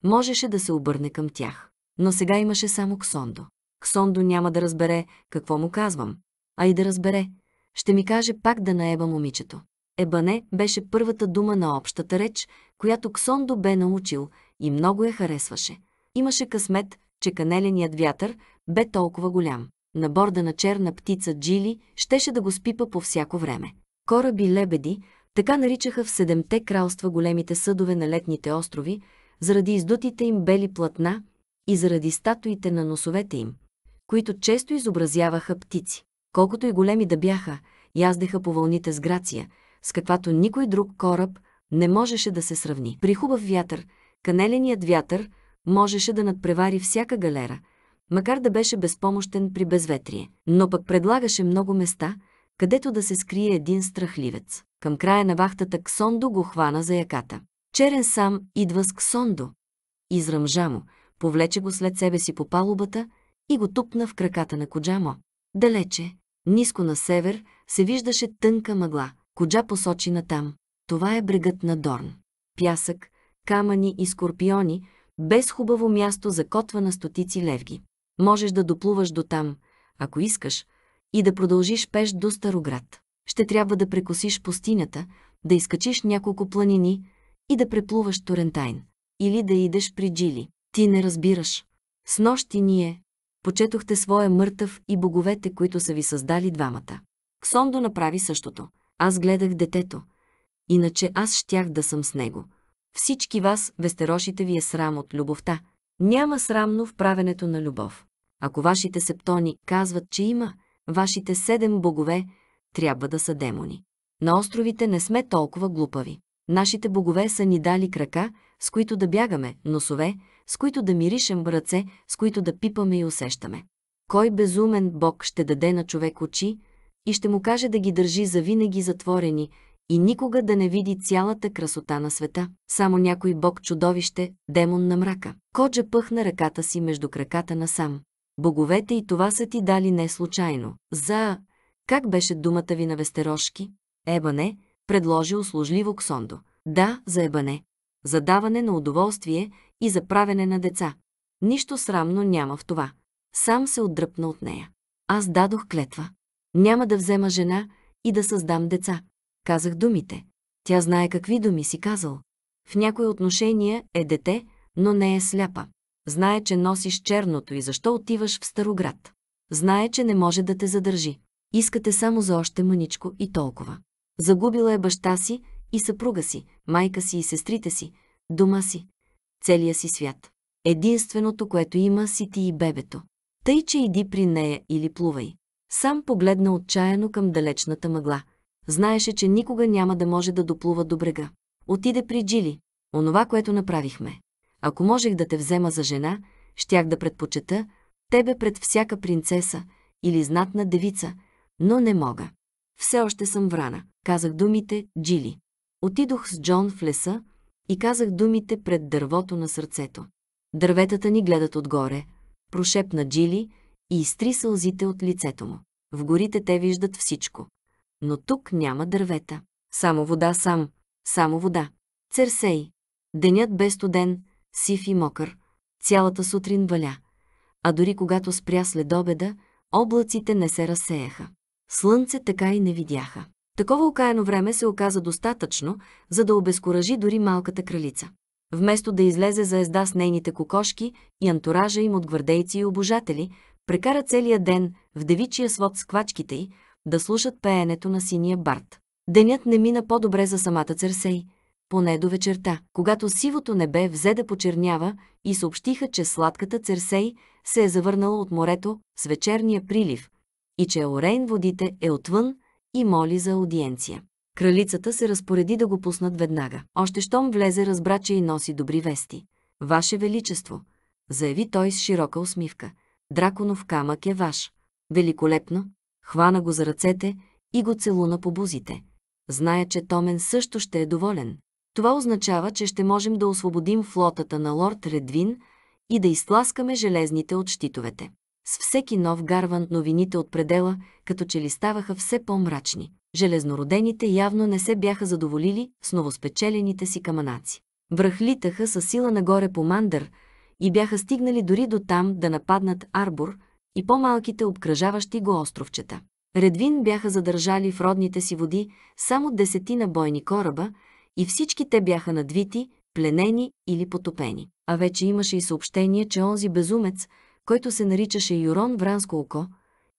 [SPEAKER 1] можеше да се обърне към тях. Но сега имаше само Ксондо. Ксондо няма да разбере какво му казвам, а и да разбере. Ще ми каже пак да наеба момичето. Ебане беше първата дума на общата реч, която Ксондо бе научил и много я харесваше. Имаше късмет, че канеленият вятър бе толкова голям. На борда на черна птица Джили щеше да го спипа по всяко време. Кораби лебеди, така наричаха в седемте кралства големите съдове на летните острови, заради издутите им бели платна и заради статуите на носовете им, които често изобразяваха птици. Колкото и големи да бяха, яздеха по вълните с грация, с каквато никой друг кораб не можеше да се сравни. При хубав вятър – Канеленият вятър можеше да надпревари всяка галера, макар да беше безпомощен при безветрие, но пък предлагаше много места, където да се скрие един страхливец. Към края на вахтата Ксондо го хвана за яката. Черен сам идва с Ксондо. Изръмжа му, повлече го след себе си по палубата и го тупна в краката на Коджамо. Далече, ниско на север, се виждаше тънка мъгла. Коджа посочи натам. Това е брегът на Дорн. Пясък, камъни и скорпиони, без хубаво място за котва на стотици левги. Можеш да доплуваш до там, ако искаш, и да продължиш пеш до Староград. Ще трябва да прекосиш пустинята, да изкачиш няколко планини и да преплуваш Торентайн. Или да идеш при Джили. Ти не разбираш. С нощи ние почетохте своя мъртъв и боговете, които са ви създали двамата. Ксондо направи същото. Аз гледах детето. Иначе аз щях да съм с него. Всички вас, вестерошите ви е срам от любовта. Няма срамно в правенето на любов. Ако вашите септони казват, че има, вашите седем богове трябва да са демони. На островите не сме толкова глупави. Нашите богове са ни дали крака, с които да бягаме, носове, с които да миришем ръце, с които да пипаме и усещаме. Кой безумен бог ще даде на човек очи и ще му каже да ги държи завинаги затворени и никога да не види цялата красота на света. Само някой бог чудовище, демон на мрака. Коджа пъхна ръката си между краката на сам. Боговете и това са ти дали не случайно. За... Как беше думата ви на вестерошки? Ебане, предложи услужливо Ксондо. Да, за ебане. За даване на удоволствие и за правене на деца. Нищо срамно няма в това. Сам се отдръпна от нея. Аз дадох клетва. Няма да взема жена и да създам деца казах думите. Тя знае какви думи си казал. В някои отношения е дете, но не е сляпа. Знае, че носиш черното и защо отиваш в Староград. Знае, че не може да те задържи. Искате само за още мъничко и толкова. Загубила е баща си и съпруга си, майка си и сестрите си, дома си, целия си свят. Единственото, което има си ти и бебето. Тъй, че иди при нея или плувай. Сам погледна отчаяно към далечната мъгла – Знаеше, че никога няма да може да доплува до брега. Отиде при Джили. Онова, което направихме. Ако можех да те взема за жена, щях да предпочета тебе пред всяка принцеса или знатна девица, но не мога. Все още съм врана, казах думите Джили. Отидох с Джон в леса и казах думите пред дървото на сърцето. Дърветата ни гледат отгоре, прошепна Джили и изтри сълзите от лицето му. В горите те виждат всичко но тук няма дървета. Само вода сам, само вода. Церсей. Денят бе студен, сив и мокър. Цялата сутрин валя. А дори когато спря след обеда, облаците не се разсеяха. Слънце така и не видяха. Такова окаяно време се оказа достатъчно, за да обезкуражи дори малката кралица. Вместо да излезе за езда с нейните кокошки и антуража им от гвардейци и обожатели, прекара целия ден в девичия свод с квачките й, да слушат пеенето на синия бард. Денят не мина по-добре за самата Церсей, поне до вечерта, когато сивото небе взе да почернява и съобщиха, че сладката Церсей се е завърнала от морето с вечерния прилив и че Орейн водите е отвън и моли за аудиенция. Кралицата се разпореди да го пуснат веднага. Още щом влезе, разбра, че и носи добри вести. Ваше Величество, заяви той с широка усмивка. Драконов камък е ваш. Великолепно, Хвана го за ръцете и го целуна по бузите. Зная, че Томен също ще е доволен. Това означава, че ще можем да освободим флотата на лорд Редвин и да изтласкаме железните от щитовете. С всеки нов гарвант новините от предела, като че ли ставаха все по-мрачни. Железнородените явно не се бяха задоволили с новоспечелените си каманаци. Връхлитаха със сила нагоре по Мандър и бяха стигнали дори до там да нападнат Арбор – и по-малките обкръжаващи го островчета. Редвин бяха задържали в родните си води само десетина бойни кораба и всички те бяха надвити, пленени или потопени. А вече имаше и съобщение, че онзи безумец, който се наричаше Юрон Вранско око,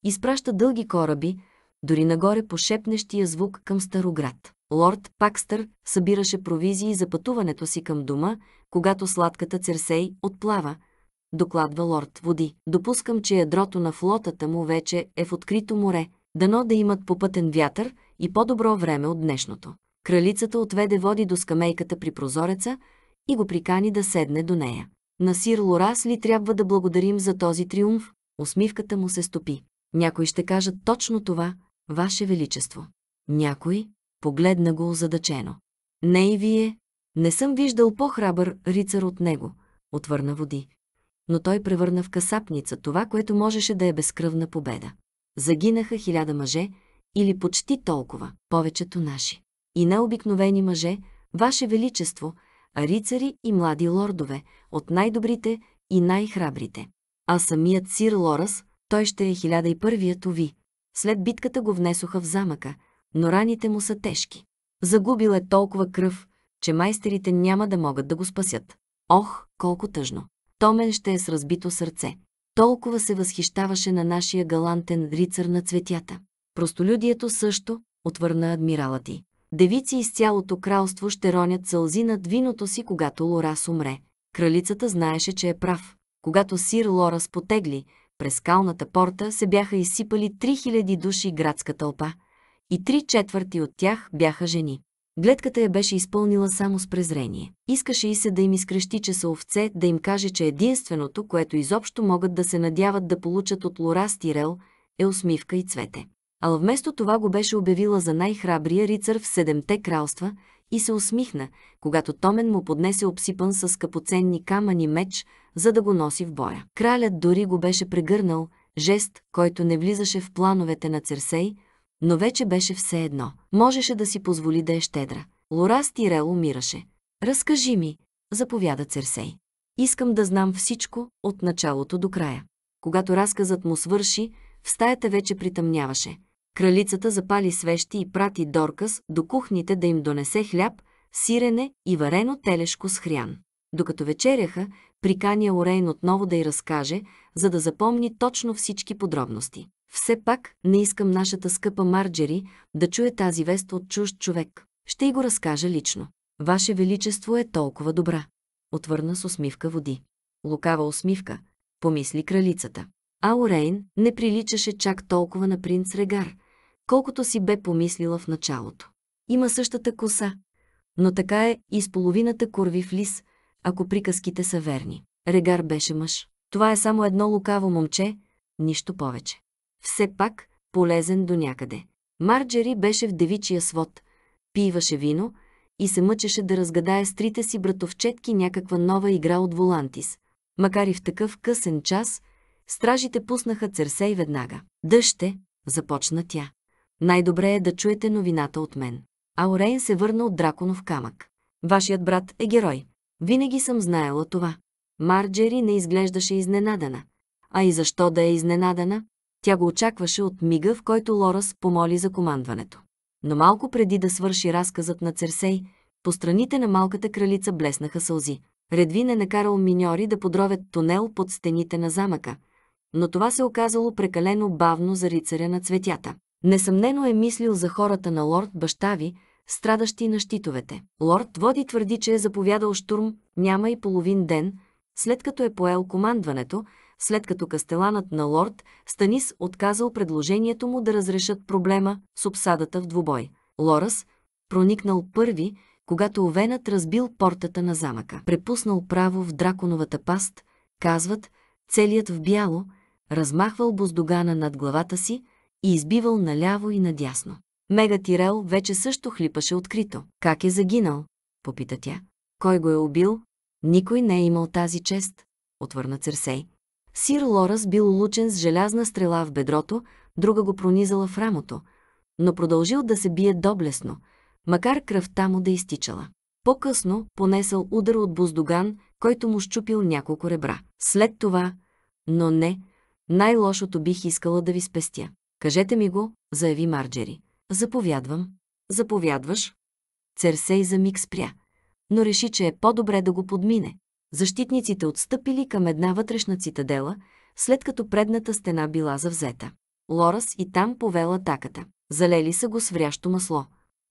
[SPEAKER 1] изпраща дълги кораби, дори нагоре по шепнещия звук към Староград. Лорд Пакстър събираше провизии за пътуването си към дома, когато сладката Церсей отплава – докладва лорд Води. Допускам, че ядрото на флотата му вече е в открито море, дано да имат попътен вятър и по-добро време от днешното. Кралицата отведе води до скамейката при прозореца и го прикани да седне до нея. На сир Лорас ли трябва да благодарим за този триумф? Усмивката му се стопи. Някой ще кажат точно това, Ваше Величество. Някой погледна го озадачено. Не и вие. Не съм виждал по-храбър рицар от него, отвърна води но той превърна в касапница това, което можеше да е безкръвна победа. Загинаха хиляда мъже, или почти толкова, повечето наши. И необикновени мъже, Ваше Величество, а рицари и млади лордове, от най-добрите и най-храбрите. А самият сир Лорас, той ще е хиляда и първият ови. След битката го внесоха в замъка, но раните му са тежки. Загубил е толкова кръв, че майстерите няма да могат да го спасят. Ох, колко тъжно! Томен ще е с разбито сърце. Толкова се възхищаваше на нашия галантен рицар на цветята. Простолюдието също, отвърна адмирала ти. Девици из цялото кралство ще ронят сълзи над виното си, когато Лорас умре. Кралицата знаеше, че е прав. Когато сир Лорас потегли, през скалната порта се бяха изсипали 3000 души градска тълпа и три четвърти от тях бяха жени. Гледката я беше изпълнила само с презрение. Искаше и се да им изкрещи, че са овце, да им каже, че единственото, което изобщо могат да се надяват да получат от Лора Стирел, е усмивка и цвете. Ала вместо това го беше обявила за най-храбрия рицар в Седемте кралства и се усмихна, когато Томен му поднесе обсипан с скъпоценни камъни меч, за да го носи в боя. Кралят дори го беше прегърнал, жест, който не влизаше в плановете на Церсей, но вече беше все едно. Можеше да си позволи да е щедра. Лора Стирел умираше. Разкажи ми, заповяда Церсей. Искам да знам всичко от началото до края. Когато разказът му свърши, в стаята вече притъмняваше. Кралицата запали свещи и прати Доркас до кухните да им донесе хляб, сирене и варено телешко с хрян. Докато вечеряха, приканя Орейн отново да й разкаже, за да запомни точно всички подробности. Все пак не искам нашата скъпа Марджери да чуе тази вест от чужд човек. Ще й го разкажа лично. Ваше Величество е толкова добра. Отвърна с усмивка води. Лукава усмивка, помисли кралицата. Орейн не приличаше чак толкова на принц Регар, колкото си бе помислила в началото. Има същата коса, но така е и с половината в лис, ако приказките са верни. Регар беше мъж. Това е само едно лукаво момче, нищо повече все пак полезен до някъде. Марджери беше в девичия свод, пиваше вино и се мъчеше да разгадае с трите си братовчетки някаква нова игра от Волантис. Макар и в такъв късен час, стражите пуснаха Церсей веднага. «Дъще!» – започна тя. «Най-добре е да чуете новината от мен». Аурейн се върна от драконов камък. «Вашият брат е герой. Винаги съм знаела това». Марджери не изглеждаше изненадана. А и защо да е изненадана? Тя го очакваше от мига, в който Лорас помоли за командването. Но малко преди да свърши разказът на Церсей, по страните на малката кралица блеснаха сълзи. Редвин е накарал миньори да подровят тунел под стените на замъка, но това се оказало прекалено бавно за рицаря на цветята. Несъмнено е мислил за хората на лорд баща ви, страдащи на щитовете. Лорд Води твърди, че е заповядал штурм няма и половин ден, след като е поел командването, след като кастеланът на лорд Станис отказал предложението му да разрешат проблема с обсадата в двубой. Лорас проникнал първи, когато Овенът разбил портата на замъка. Препуснал право в драконовата паст, казват, целият в бяло, размахвал боздогана над главата си и избивал наляво и надясно. Мега Тирел вече също хлипаше открито. Как е загинал? Попита тя. Кой го е убил? Никой не е имал тази чест, отвърна Церсей. Сир Лорас бил улучен с желязна стрела в бедрото, друга го пронизала в рамото, но продължил да се бие доблесно, макар кръвта му да изтичала. По-късно понесъл удар от буздоган, който му щупил няколко ребра. След това, но не, най-лошото бих искала да ви спестя. Кажете ми го, заяви Марджери. Заповядвам. Заповядваш? Церсей за миг спря, но реши, че е по-добре да го подмине, защитниците отстъпили към една вътрешна цитадела, след като предната стена била завзета. Лорас и там повела таката. Залели са го с врящо масло.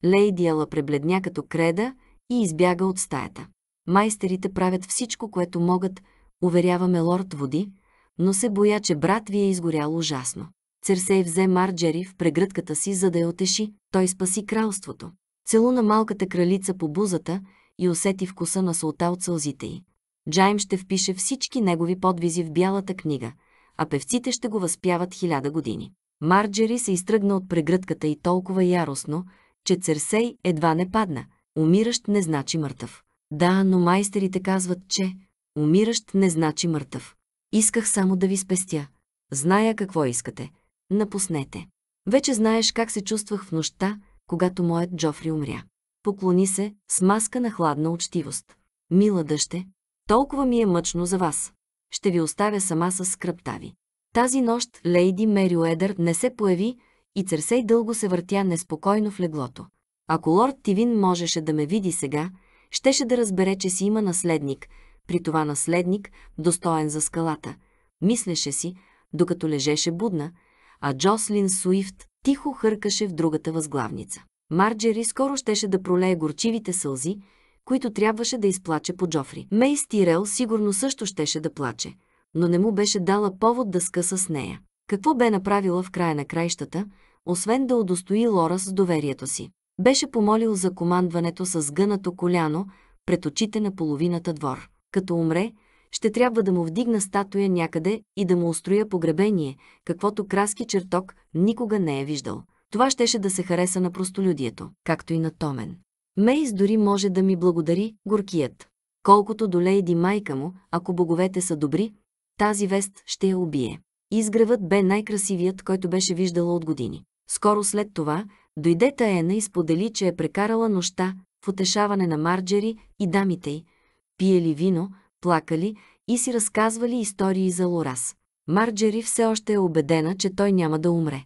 [SPEAKER 1] Лейди Ела пребледня като креда и избяга от стаята. Майстерите правят всичко, което могат, уверяваме лорд Води, но се боя, че брат ви е изгорял ужасно. Церсей взе Марджери в прегръдката си, за да я отеши. Той спаси кралството. Целуна малката кралица по бузата и усети вкуса на солта от сълзите й. Джайм ще впише всички негови подвизи в бялата книга, а певците ще го възпяват хиляда години. Марджери се изтръгна от прегръдката и толкова яростно, че Церсей едва не падна. Умиращ не значи мъртъв. Да, но майстерите казват, че умиращ не значи мъртъв. Исках само да ви спестя. Зная какво искате. Напуснете. Вече знаеш как се чувствах в нощта, когато моят Джофри умря. Поклони се с маска на хладна учтивост. Мила дъще, толкова ми е мъчно за вас. Ще ви оставя сама с скръпта ви. Тази нощ лейди Мери Уедър не се появи и Церсей дълго се въртя неспокойно в леглото. Ако лорд Тивин можеше да ме види сега, щеше да разбере, че си има наследник, при това наследник, достоен за скалата. Мислеше си, докато лежеше будна, а Джослин Суифт тихо хъркаше в другата възглавница. Марджери скоро щеше да пролее горчивите сълзи, които трябваше да изплаче по Джофри. Мей Стирел сигурно също щеше да плаче, но не му беше дала повод да скъса с нея. Какво бе направила в края на краищата, освен да удостои Лора с доверието си? Беше помолил за командването с гънато коляно пред очите на половината двор. Като умре, ще трябва да му вдигна статуя някъде и да му устроя погребение, каквото краски черток никога не е виждал. Това щеше да се хареса на простолюдието, както и на Томен. Мейс дори може да ми благодари, горкият. Колкото до лейди майка му, ако боговете са добри, тази вест ще я убие. Изгревът бе най-красивият, който беше виждала от години. Скоро след това дойде Таена и сподели, че е прекарала нощта в утешаване на Марджери и дамите й, пиели вино, плакали и си разказвали истории за Лорас. Марджери все още е убедена, че той няма да умре.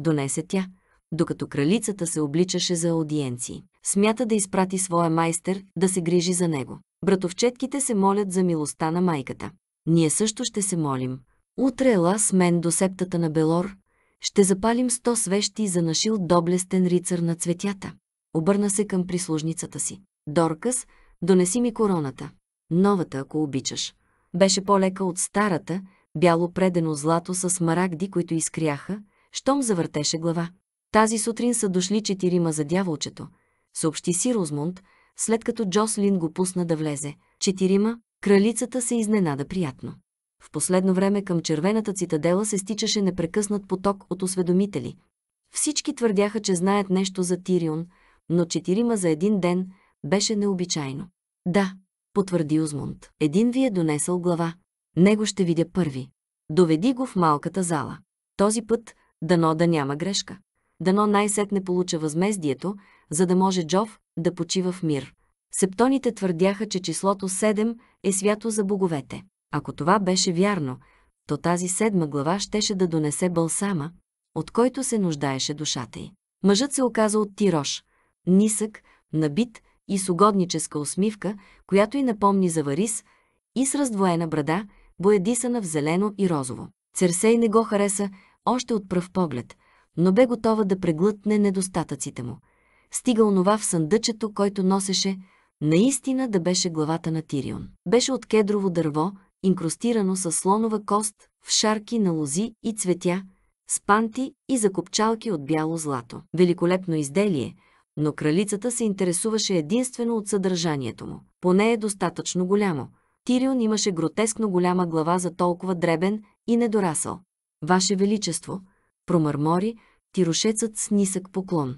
[SPEAKER 1] Донесе тя, докато кралицата се обличаше за аудиенции смята да изпрати своя майстер да се грижи за него. Братовчетките се молят за милостта на майката. Ние също ще се молим. Утре ела с мен до септата на Белор. Ще запалим сто свещи за нашил доблестен рицар на цветята. Обърна се към прислужницата си. Доркас, донеси ми короната. Новата, ако обичаш. Беше по-лека от старата, бяло предено злато с марагди, които изкряха, щом завъртеше глава. Тази сутрин са дошли четирима за дяволчето – съобщи си Розмунд, след като Джослин го пусна да влезе. Четирима, кралицата се изненада приятно. В последно време към червената цитадела се стичаше непрекъснат поток от осведомители. Всички твърдяха, че знаят нещо за Тирион, но четирима за един ден беше необичайно. Да, потвърди Озмунд. Един ви е донесъл глава. Него ще видя първи. Доведи го в малката зала. Този път дано да няма грешка. Дано най-сетне получа възмездието, за да може Джов да почива в мир. Септоните твърдяха, че числото 7 е свято за боговете. Ако това беше вярно, то тази седма глава щеше да донесе бълсама, от който се нуждаеше душата й. Мъжът се оказа от Тирош, нисък, набит и с угодническа усмивка, която й напомни за Варис, и с раздвоена брада, боядисана в зелено и розово. Церсей не го хареса още от пръв поглед, но бе готова да преглътне недостатъците му – стига онова в съндъчето, който носеше, наистина да беше главата на Тирион. Беше от кедрово дърво, инкрустирано с слонова кост, в шарки на лози и цветя, с панти и закопчалки от бяло злато. Великолепно изделие, но кралицата се интересуваше единствено от съдържанието му. Поне е достатъчно голямо. Тирион имаше гротескно голяма глава за толкова дребен и недорасъл. Ваше Величество, промърмори, тирошецът с нисък поклон.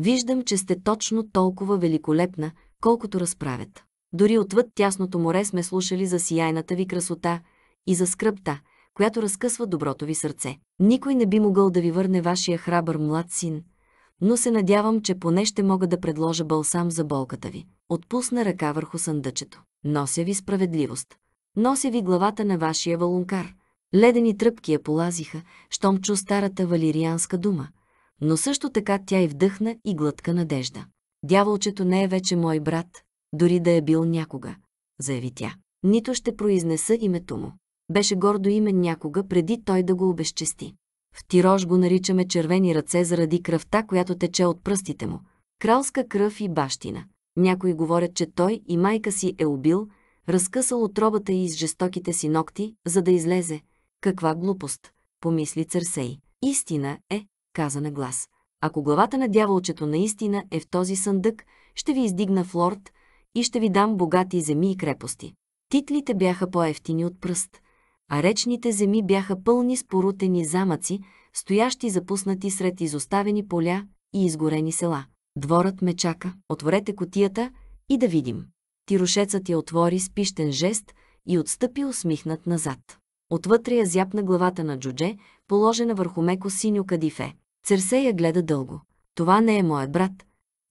[SPEAKER 1] Виждам, че сте точно толкова великолепна, колкото разправят. Дори отвъд тясното море сме слушали за сияйната ви красота и за скръпта, която разкъсва доброто ви сърце. Никой не би могъл да ви върне вашия храбър млад син, но се надявам, че поне ще мога да предложа балсам за болката ви. Отпусна ръка върху съндъчето. Нося ви справедливост. Нося ви главата на вашия валункар. Ледени тръпки я полазиха, щом чу старата валирианска дума, но също така тя и вдъхна и глътка надежда. Дяволчето не е вече мой брат, дори да е бил някога, заяви тя. Нито ще произнеса името му. Беше гордо име някога, преди той да го обезчести. В Тирож го наричаме червени ръце заради кръвта, която тече от пръстите му. Кралска кръв и бащина. Някои говорят, че той и майка си е убил, разкъсал отробата и с жестоките си ногти, за да излезе. Каква глупост, помисли Църсей. Истина е, каза на глас. Ако главата на дяволчето наистина е в този съндък, ще ви издигна в лорд и ще ви дам богати земи и крепости. Титлите бяха по-ефтини от пръст, а речните земи бяха пълни с порутени замъци, стоящи запуснати сред изоставени поля и изгорени села. Дворът ме чака. Отворете котията и да видим. Тирошецът я отвори с пищен жест и отстъпи усмихнат назад. Отвътре я зяпна главата на джудже, положена върху меко синьо кадифе. Церсей я гледа дълго. Това не е моят брат.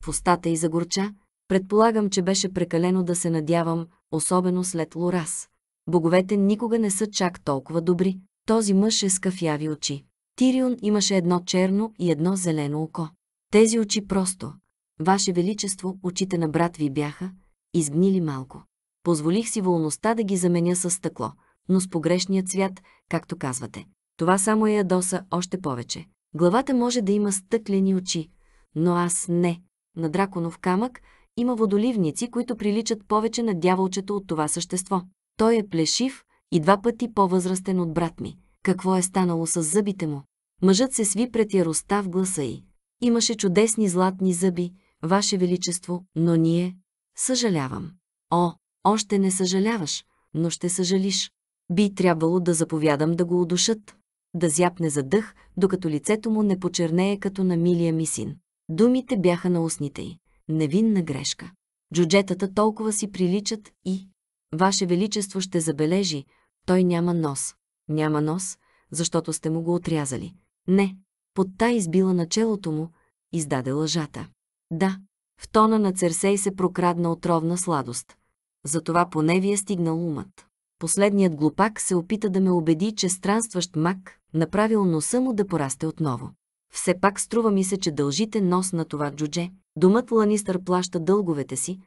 [SPEAKER 1] В устата и загорча, предполагам, че беше прекалено да се надявам, особено след Лорас. Боговете никога не са чак толкова добри. Този мъж е с кафяви очи. Тирион имаше едно черно и едно зелено око. Тези очи просто. Ваше Величество, очите на брат ви бяха изгнили малко. Позволих си волността да ги заменя с стъкло, но с погрешния цвят, както казвате. Това само я е ядоса още повече. Главата може да има стъклени очи, но аз не. На драконов камък има водоливници, които приличат повече на дяволчето от това същество. Той е плешив и два пъти по-възрастен от брат ми. Какво е станало с зъбите му? Мъжът се сви пред яроста в гласа й. Имаше чудесни златни зъби, Ваше Величество, но ние... Съжалявам. О, още не съжаляваш, но ще съжалиш. Би трябвало да заповядам да го удушат да зяпне за дъх, докато лицето му не почернее като на милия ми син. Думите бяха на устните й. Невинна грешка. Джуджетата толкова си приличат и... Ваше Величество ще забележи, той няма нос. Няма нос, защото сте му го отрязали. Не. Под та избила на челото му, издаде лъжата. Да, в тона на Церсей се прокрадна отровна сладост. Затова поне ви е стигнал умът. Последният глупак се опита да ме убеди, че странстващ мак направил носа му да порасте отново. Все пак струва ми се, че дължите нос на това джудже. Думът Ланистър плаща дълговете си,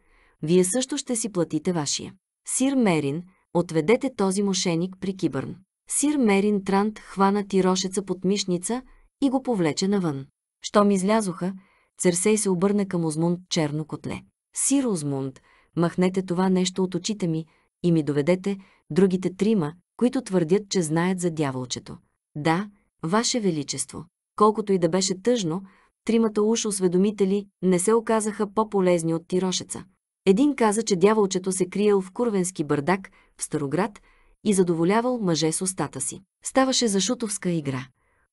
[SPEAKER 1] вие също ще си платите вашия. Сир Мерин, отведете този мошеник при Кибърн. Сир Мерин Трант хвана тирошеца под мишница и го повлече навън. Щом излязоха, Церсей се обърна към Озмунд черно котле. Сир Озмунд, махнете това нещо от очите ми, и ми доведете другите трима, които твърдят, че знаят за дяволчето. Да, Ваше Величество, колкото и да беше тъжно, тримата уж осведомители не се оказаха по-полезни от тирошеца. Един каза, че дяволчето се криел в курвенски бърдак в Староград и задоволявал мъже с устата си. Ставаше за шутовска игра,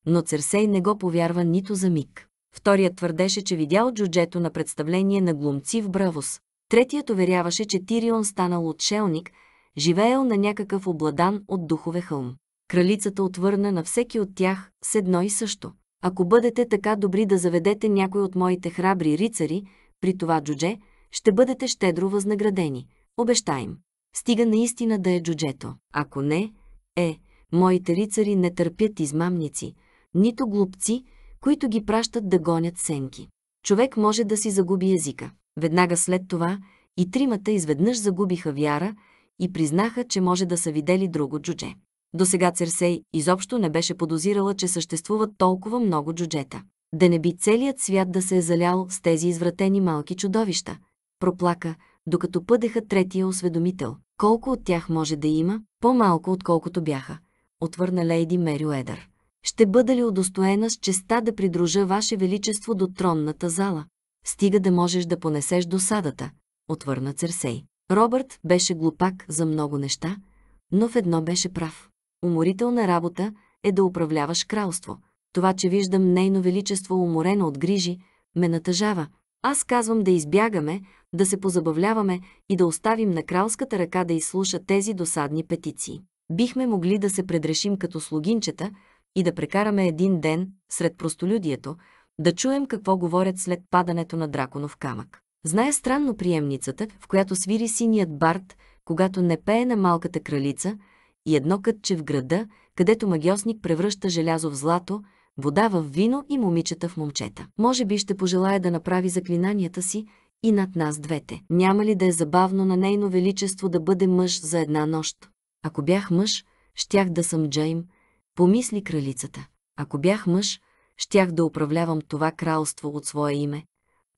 [SPEAKER 1] но Церсей не го повярва нито за миг. Вторият твърдеше, че видял джуджето на представление на глумци в Бравос. Третият уверяваше, че Тирион станал отшелник, живеел на някакъв обладан от духове хълм. Кралицата отвърна на всеки от тях с едно и също. Ако бъдете така добри да заведете някой от моите храбри рицари, при това джудже, ще бъдете щедро възнаградени. Обеща им. Стига наистина да е джуджето. Ако не, е, моите рицари не търпят измамници, нито глупци, които ги пращат да гонят сенки. Човек може да си загуби езика. Веднага след това и тримата изведнъж загубиха вяра и признаха, че може да са видели друго джудже. До сега Церсей изобщо не беше подозирала, че съществуват толкова много джуджета. Да не би целият свят да се е залял с тези извратени малки чудовища. Проплака, докато пъдеха третия осведомител. Колко от тях може да има? По-малко, отколкото бяха. Отвърна лейди Мерио Едър. Ще бъда ли удостоена с честа да придружа Ваше Величество до тронната зала? стига да можеш да понесеш досадата, отвърна Церсей. Робърт беше глупак за много неща, но в едно беше прав. Уморителна работа е да управляваш кралство. Това, че виждам нейно величество уморено от грижи, ме натъжава. Аз казвам да избягаме, да се позабавляваме и да оставим на кралската ръка да изслуша тези досадни петиции. Бихме могли да се предрешим като слугинчета и да прекараме един ден сред простолюдието, да чуем какво говорят след падането на драконов камък. Знае странно приемницата, в която свири синият бард, когато не пее на малката кралица, и едно кътче в града, където магиосник превръща желязо в злато, вода в вино и момичета в момчета. Може би ще пожелая да направи заклинанията си и над нас двете. Няма ли да е забавно на нейно величество да бъде мъж за една нощ? Ако бях мъж, щях да съм Джейм, помисли кралицата. Ако бях мъж, щях да управлявам това кралство от свое име,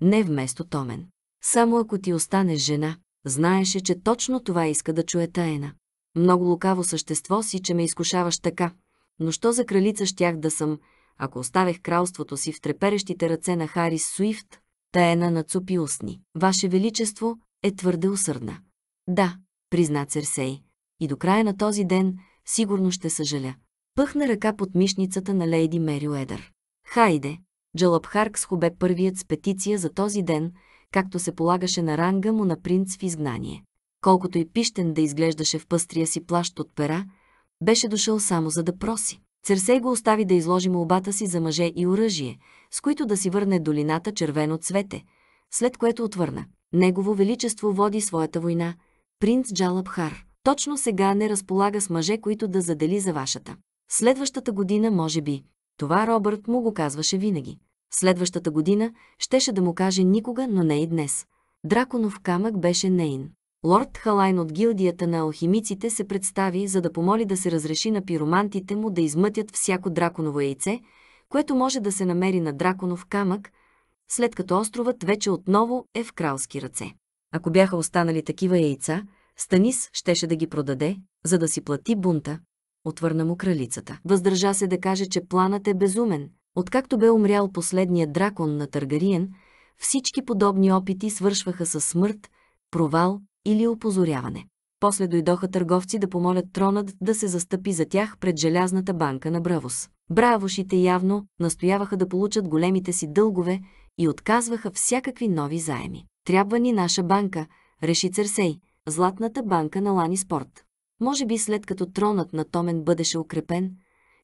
[SPEAKER 1] не вместо Томен. Само ако ти останеш жена, знаеше, че точно това иска да чуе Таена. Много лукаво същество си, че ме изкушаваш така, но що за кралица щях да съм, ако оставех кралството си в треперещите ръце на Харис Суифт, Таена нацупи устни. Ваше Величество е твърде усърдна. Да, призна Церсей. И до края на този ден сигурно ще съжаля. Пъхна ръка под мишницата на лейди Мерио Едър. Хайде! Джалабхарк схубе първият с петиция за този ден, както се полагаше на ранга му на принц в изгнание. Колкото и пищен да изглеждаше в пъстрия си плащ от пера, беше дошъл само за да проси. Церсей го остави да изложи молбата си за мъже и оръжие, с които да си върне долината червено цвете, след което отвърна. Негово величество води своята война, принц Джалабхар. Точно сега не разполага с мъже, които да задели за вашата. Следващата година, може би, това Робърт му го казваше винаги. Следващата година щеше да му каже никога, но не и днес. Драконов камък беше нейн. Лорд Халайн от гилдията на алхимиците се представи, за да помоли да се разреши на пиромантите му да измътят всяко драконово яйце, което може да се намери на драконов камък, след като островът вече отново е в кралски ръце. Ако бяха останали такива яйца, Станис щеше да ги продаде, за да си плати бунта отвърна му кралицата. Въздържа се да каже, че планът е безумен. Откакто бе умрял последният дракон на Търгариен, всички подобни опити свършваха със смърт, провал или опозоряване. После дойдоха търговци да помолят тронът да се застъпи за тях пред желязната банка на Бравос. Бравошите явно настояваха да получат големите си дългове и отказваха всякакви нови заеми. Трябва ни наша банка, реши Церсей, златната банка на Лани Спорт. Може би след като тронът на Томен бъдеше укрепен,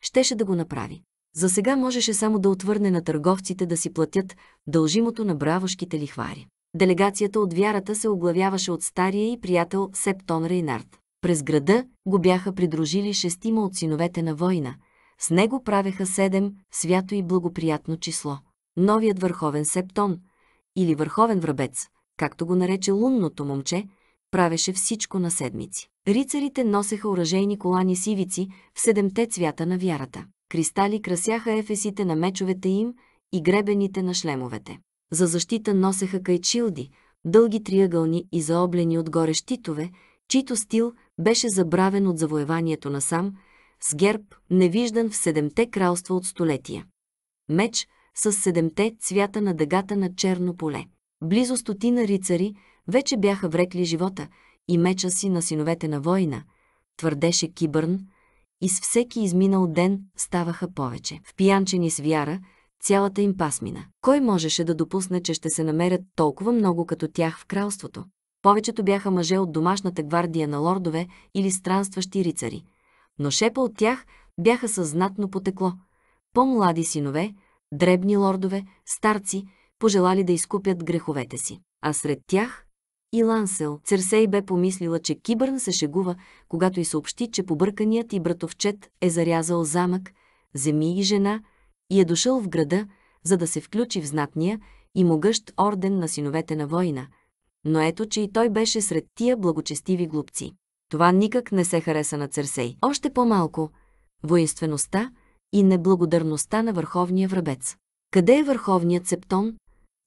[SPEAKER 1] щеше да го направи. За сега можеше само да отвърне на търговците да си платят дължимото на бравошките лихвари. Делегацията от вярата се оглавяваше от стария и приятел Септон Рейнард. През града го бяха придружили шестима от синовете на война. С него правеха седем свято и благоприятно число. Новият върховен Септон, или върховен врабец, както го нарече лунното момче, правеше всичко на седмици. Рицарите носеха оръжейни колани сивици в седемте цвята на вярата. Кристали красяха ефесите на мечовете им и гребените на шлемовете. За защита носеха кайчилди, дълги триъгълни и заоблени отгоре щитове, чийто стил беше забравен от завоеванието на сам, с герб, невиждан в седемте кралства от столетия. Меч с седемте цвята на дъгата на черно поле. Близо стотина рицари вече бяха врекли живота – и меча си на синовете на война, твърдеше Кибърн, и с всеки изминал ден ставаха повече. В пиянчени с вяра, цялата им пасмина. Кой можеше да допусне, че ще се намерят толкова много като тях в кралството? Повечето бяха мъже от домашната гвардия на лордове или странстващи рицари. Но шепа от тях бяха със знатно потекло. По-млади синове, дребни лордове, старци, пожелали да изкупят греховете си. А сред тях и Лансел. Церсей бе помислила, че Кибърн се шегува, когато й съобщи, че побърканият и братовчет е зарязал замък, земи и жена и е дошъл в града, за да се включи в знатния и могъщ орден на синовете на война. Но ето, че и той беше сред тия благочестиви глупци. Това никак не се хареса на Церсей. Още по-малко – воинствеността и неблагодарността на върховния врабец. Къде е върховният септон?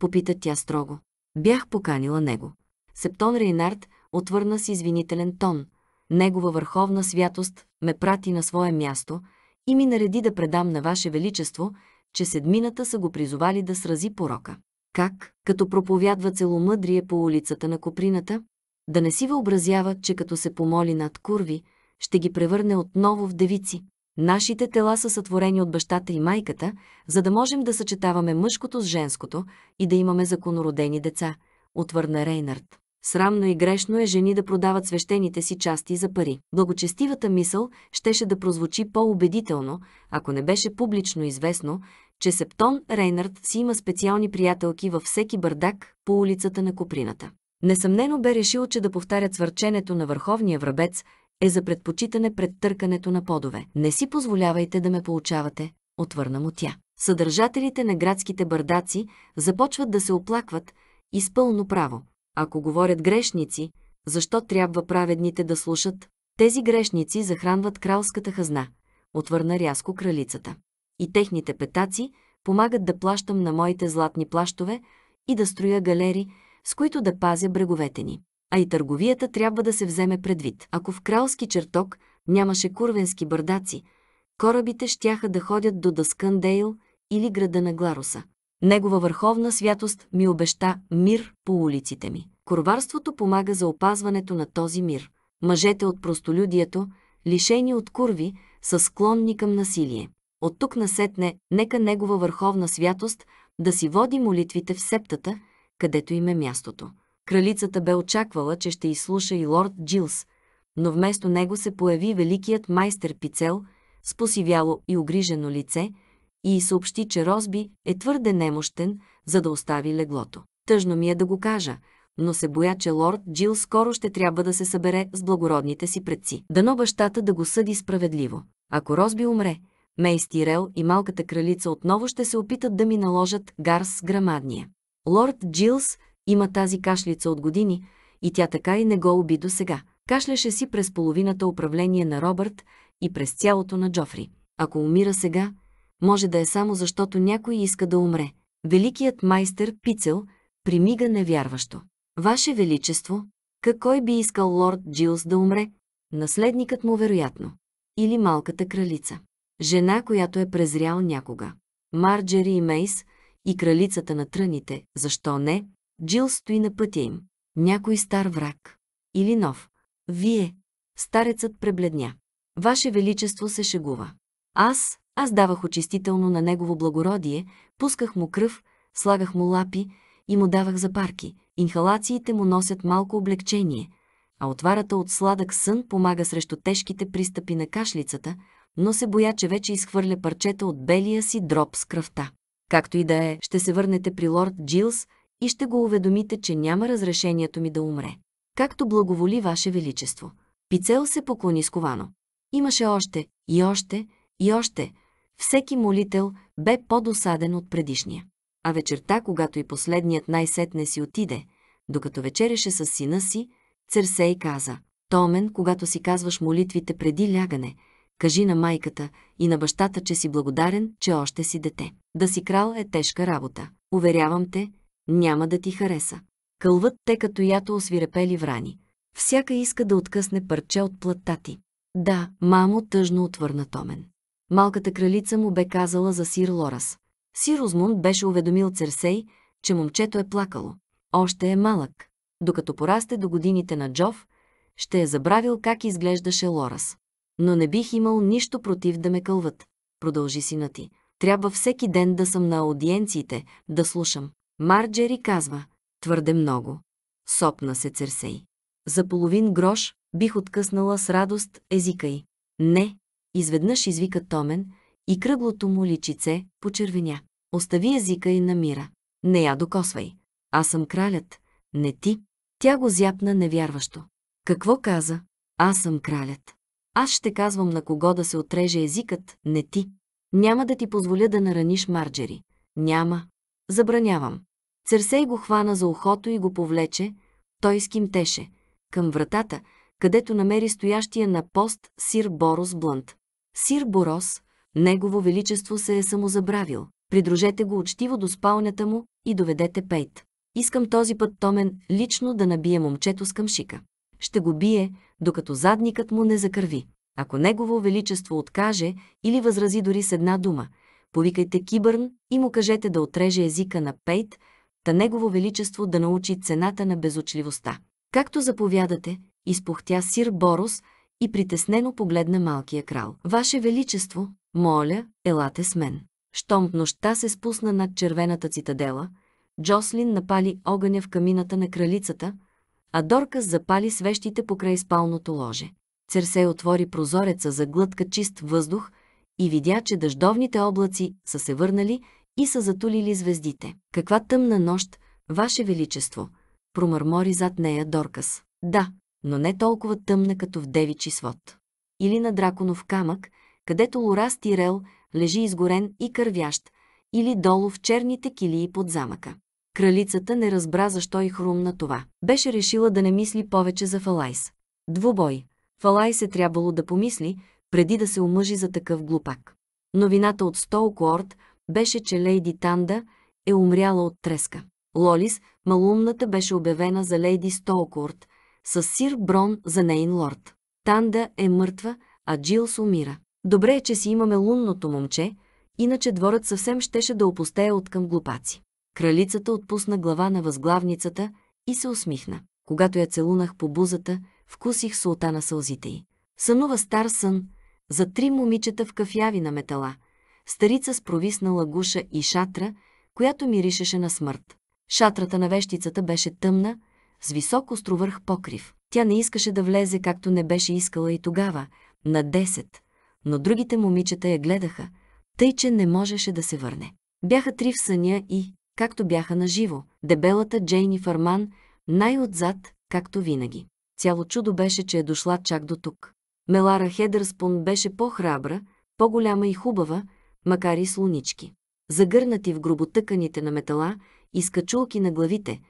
[SPEAKER 1] Попита тя строго. Бях поканила него. Септон Рейнард отвърна с извинителен тон. Негова върховна святост ме прати на свое място и ми нареди да предам на Ваше Величество, че седмината са го призовали да срази порока. Как, като проповядва целомъдрие по улицата на Коприната, да не си въобразява, че като се помоли над курви, ще ги превърне отново в девици. Нашите тела са сътворени от бащата и майката, за да можем да съчетаваме мъжкото с женското и да имаме законородени деца, отвърна Рейнард. Срамно и грешно е жени да продават свещените си части за пари. Благочестивата мисъл щеше да прозвучи по-убедително, ако не беше публично известно, че Септон Рейнард си има специални приятелки във всеки бардак по улицата на Куприната. Несъмнено бе решил, че да повтаря цвърченето на върховния врабец е за предпочитане пред търкането на подове. Не си позволявайте да ме получавате, отвърна му тя. Съдържателите на градските бардаци започват да се оплакват и с пълно право. Ако говорят грешници, защо трябва праведните да слушат? Тези грешници захранват кралската хазна, отвърна рязко кралицата. И техните петаци помагат да плащам на моите златни плащове и да строя галери, с които да пазя бреговете ни. А и търговията трябва да се вземе предвид. Ако в кралски чертог нямаше курвенски бърдаци, корабите щяха да ходят до Дъскандейл или града на Гларуса. Негова върховна святост ми обеща мир по улиците ми. Курварството помага за опазването на този мир. Мъжете от простолюдието, лишени от курви, са склонни към насилие. От тук насетне, нека Негова върховна святост да си води молитвите в септата, където им е мястото. Кралицата бе очаквала, че ще изслуша и лорд Джилс, но вместо него се появи великият майстер Пицел с посивяло и огрижено лице – и й съобщи, че Розби е твърде немощен, за да остави леглото. Тъжно ми е да го кажа, но се боя, че лорд Джил скоро ще трябва да се събере с благородните си предци. Дано бащата да го съди справедливо. Ако Розби умре, Тирел и малката кралица отново ще се опитат да ми наложат гарс с грамадния. Лорд Джилс има тази кашлица от години и тя така и не го уби до сега. Кашляше си през половината управление на Робърт и през цялото на Джофри. Ако умира сега, може да е само защото някой иска да умре. Великият майстър Пицел примига невярващо. Ваше Величество, какой би искал лорд Джилс да умре? Наследникът му вероятно. Или малката кралица. Жена, която е презрял някога. Марджери и Мейс и кралицата на тръните, защо не? Джилс стои на пътя им. Някой стар враг. Или нов. Вие. Старецът пребледня. Ваше Величество се шегува. Аз, аз давах очистително на негово благородие, пусках му кръв, слагах му лапи и му давах запарки. Инхалациите му носят малко облегчение, а отварата от сладък сън помага срещу тежките пристъпи на кашлицата, но се боя, че вече изхвърля парчета от белия си дроб с кръвта. Както и да е, ще се върнете при лорд Джилс и ще го уведомите, че няма разрешението ми да умре. Както благоволи Ваше Величество. Пицел се поклони сковано. Имаше още, и още, и още, всеки молител бе по-досаден от предишния. А вечерта, когато и последният най-сетне си отиде, докато вечереше с сина си, Церсей каза, «Томен, когато си казваш молитвите преди лягане, кажи на майката и на бащата, че си благодарен, че още си дете. Да си крал е тежка работа. Уверявам те, няма да ти хареса. Кълват те като ято освирепели врани. Всяка иска да откъсне парче от плътта ти. Да, мамо тъжно отвърна Томен. Малката кралица му бе казала за сир Лорас. Сир Озмунд беше уведомил Церсей, че момчето е плакало. Още е малък. Докато порасте до годините на Джов, ще е забравил как изглеждаше Лорас. Но не бих имал нищо против да ме кълват, продължи сина ти. Трябва всеки ден да съм на аудиенциите, да слушам. Марджери казва, твърде много. Сопна се Церсей. За половин грош бих откъснала с радост езика й. Не, изведнъж извика Томен и кръглото му личице почервеня. Остави езика и намира. Не я докосвай. Аз съм кралят, не ти. Тя го зяпна невярващо. Какво каза? Аз съм кралят. Аз ще казвам на кого да се отреже езикът, не ти. Няма да ти позволя да нараниш Марджери. Няма. Забранявам. Церсей го хвана за ухото и го повлече. Той скимтеше. Към вратата, където намери стоящия на пост сир Борос Блънт. Сир Борос, негово величество се е самозабравил. Придружете го учтиво до спалнята му и доведете Пейт. Искам този път Томен лично да набие момчето с къмшика. Ще го бие, докато задникът му не закърви. Ако негово величество откаже или възрази дори с една дума, повикайте Кибърн и му кажете да отреже езика на Пейт, та негово величество да научи цената на безочливостта. Както заповядате, изпохтя сир Борос, и притеснено погледна малкия крал. Ваше Величество, моля, елате с мен. Щом нощта се спусна над червената цитадела, Джослин напали огъня в камината на кралицата, а Доркас запали свещите покрай спалното ложе. Церсей отвори прозореца за глътка чист въздух и видя, че дъждовните облаци са се върнали и са затулили звездите. Каква тъмна нощ, Ваше Величество! промърмори зад нея Доркас. Да, но не толкова тъмна като в девичи свод. Или на драконов камък, където лораст и рел лежи изгорен и кървящ, или долу в черните килии под замъка. Кралицата не разбра защо и хрумна това. Беше решила да не мисли повече за Фалайс. Двубой. Фалайс е трябвало да помисли, преди да се омъжи за такъв глупак. Новината от Столкуорт беше, че Лейди Танда е умряла от треска. Лолис, малумната, беше обявена за Лейди Столкуорт – с сир Брон за нейн лорд. Танда е мъртва, а Джилс умира. Добре е, че си имаме лунното момче, иначе дворът съвсем щеше да опустее от към глупаци. Кралицата отпусна глава на възглавницата и се усмихна. Когато я целунах по бузата, вкусих султа на сълзите й. Сънува стар сън за три момичета в кафяви на метала, старица с провиснала гуша и шатра, която миришеше на смърт. Шатрата на вещицата беше тъмна, с висок островърх покрив. Тя не искаше да влезе, както не беше искала и тогава, на 10, но другите момичета я гледаха, тъй че не можеше да се върне. Бяха три в съня и, както бяха на живо, дебелата Джейни Фарман най-отзад, както винаги. Цяло чудо беше, че е дошла чак до тук. Мелара Хедърспун беше по-храбра, по-голяма и хубава, макар и слонички. Загърнати в груботъканите на метала и скачулки на главите –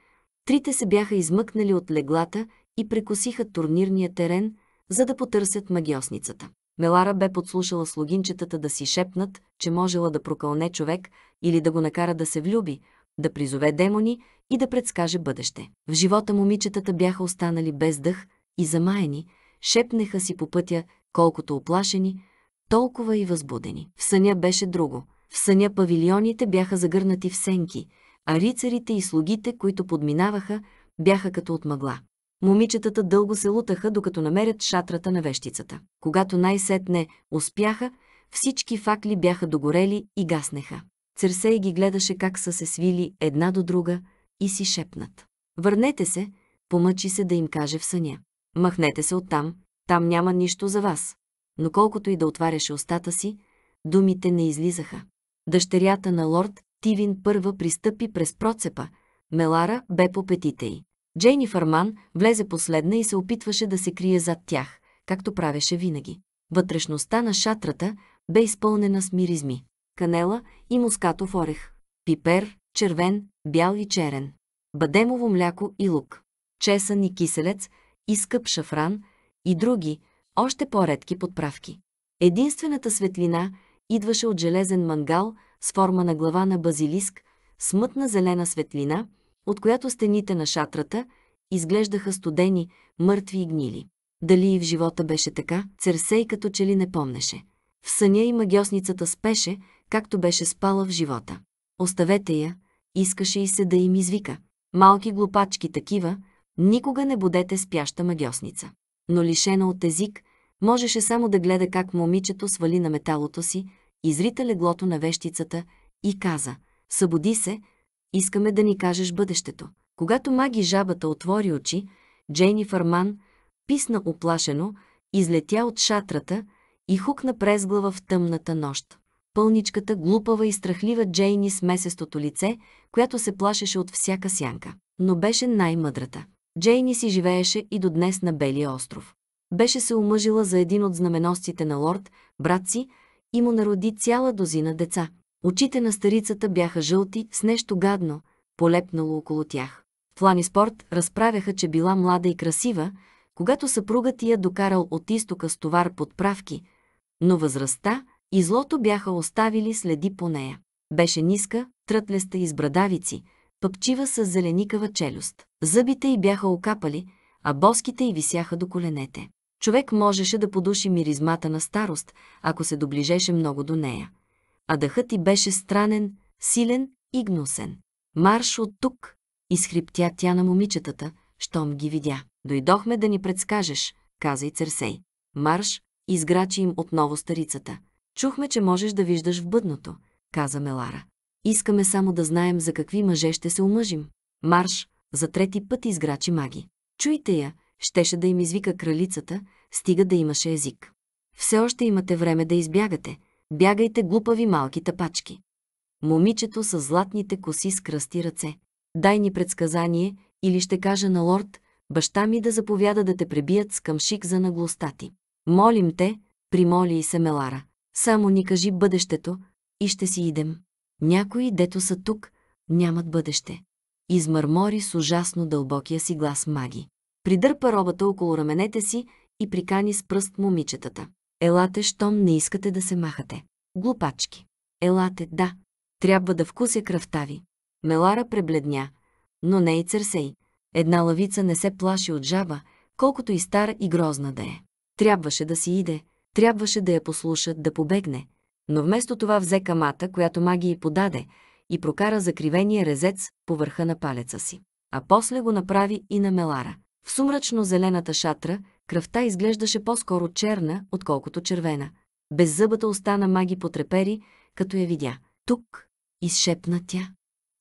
[SPEAKER 1] Трите се бяха измъкнали от леглата и прекосиха турнирния терен, за да потърсят магиосницата. Мелара бе подслушала слугинчетата да си шепнат, че можела да прокълне човек или да го накара да се влюби, да призове демони и да предскаже бъдеще. В живота момичетата бяха останали без дъх и замаяни, шепнеха си по пътя, колкото оплашени, толкова и възбудени. В съня беше друго. В съня павилионите бяха загърнати в сенки – а рицарите и слугите, които подминаваха, бяха като от мъгла. Момичетата дълго се лутаха, докато намерят шатрата на вещицата. Когато най-сетне успяха, всички факли бяха догорели и гаснеха. Церсей ги гледаше как са се свили една до друга и си шепнат. Върнете се, помъчи се да им каже в съня. Махнете се оттам, там няма нищо за вас. Но колкото и да отваряше устата си, думите не излизаха. Дъщерята на лорд Тивин първа пристъпи през процепа, Мелара бе по петите й. Джейни Фарман влезе последна и се опитваше да се крие зад тях, както правеше винаги. Вътрешността на шатрата бе изпълнена с миризми. Канела и мускатов орех. Пипер, червен, бял и черен. Бадемово мляко и лук. Чесън и киселец, и скъп шафран, и други, още по-редки подправки. Единствената светлина идваше от железен мангал – с форма на глава на базилиск, смътна зелена светлина, от която стените на шатрата изглеждаха студени, мъртви и гнили. Дали и в живота беше така, Церсей като че ли не помнеше. В съня и магиосницата спеше, както беше спала в живота. Оставете я, искаше и се да им извика. Малки глупачки такива, никога не будете спяща магиосница. Но лишена от език, можеше само да гледа как момичето свали на металото си, изрита леглото на вещицата и каза «Събуди се, искаме да ни кажеш бъдещето». Когато маги жабата отвори очи, Джейни Фарман писна оплашено, излетя от шатрата и хукна през глава в тъмната нощ. Пълничката, глупава и страхлива Джейни с месестото лице, която се плашеше от всяка сянка, но беше най-мъдрата. Джейни си живееше и до днес на Белия остров. Беше се омъжила за един от знаменосците на лорд, брат си, и му народи цяла дозина деца. Очите на старицата бяха жълти, с нещо гадно, полепнало около тях. Флани спорт разправяха, че била млада и красива, когато съпругът я докарал от изтока с товар подправки, но възрастта и злото бяха оставили следи по нея. Беше ниска, трътлеста и с брадавици, пъпчива с зеленикава челюст. Зъбите й бяха окапали, а боските й висяха до коленете. Човек можеше да подуши миризмата на старост, ако се доближеше много до нея. А дъхът ти беше странен, силен и гнусен. Марш от тук! Изхриптя тя на момичетата, щом ги видя. Дойдохме да ни предскажеш, каза и Церсей. Марш, изграчи им отново старицата. Чухме, че можеш да виждаш в бъдното, каза Мелара. Искаме само да знаем за какви мъже ще се омъжим. Марш, за трети път изграчи маги. Чуйте я, щеше да им извика кралицата, стига да имаше език. Все още имате време да избягате. Бягайте, глупави малки тапачки. Момичето с златните коси с кръсти ръце. Дай ни предсказание или ще кажа на лорд, баща ми да заповяда да те пребият с камшик за наглостта ти. Молим те, примоли и се Мелара. Само ни кажи бъдещето и ще си идем. Някои, дето са тук, нямат бъдеще. Измърмори с ужасно дълбокия си глас маги. Придърпа робата около раменете си и прикани с пръст момичетата. Елате, щом не искате да се махате. Глупачки. Елате, да. Трябва да вкуся кръвта ви. Мелара пребледня, но не и Церсей. Една лавица не се плаши от жаба, колкото и стара и грозна да е. Трябваше да си иде, трябваше да я послушат да побегне, но вместо това взе камата, която маги подаде, и прокара закривения резец по върха на палеца си. А после го направи и на Мелара. В сумрачно-зелената шатра кръвта изглеждаше по-скоро черна, отколкото червена. Беззъбата остана маги потрепери, като я видя. Тук, изшепна тя.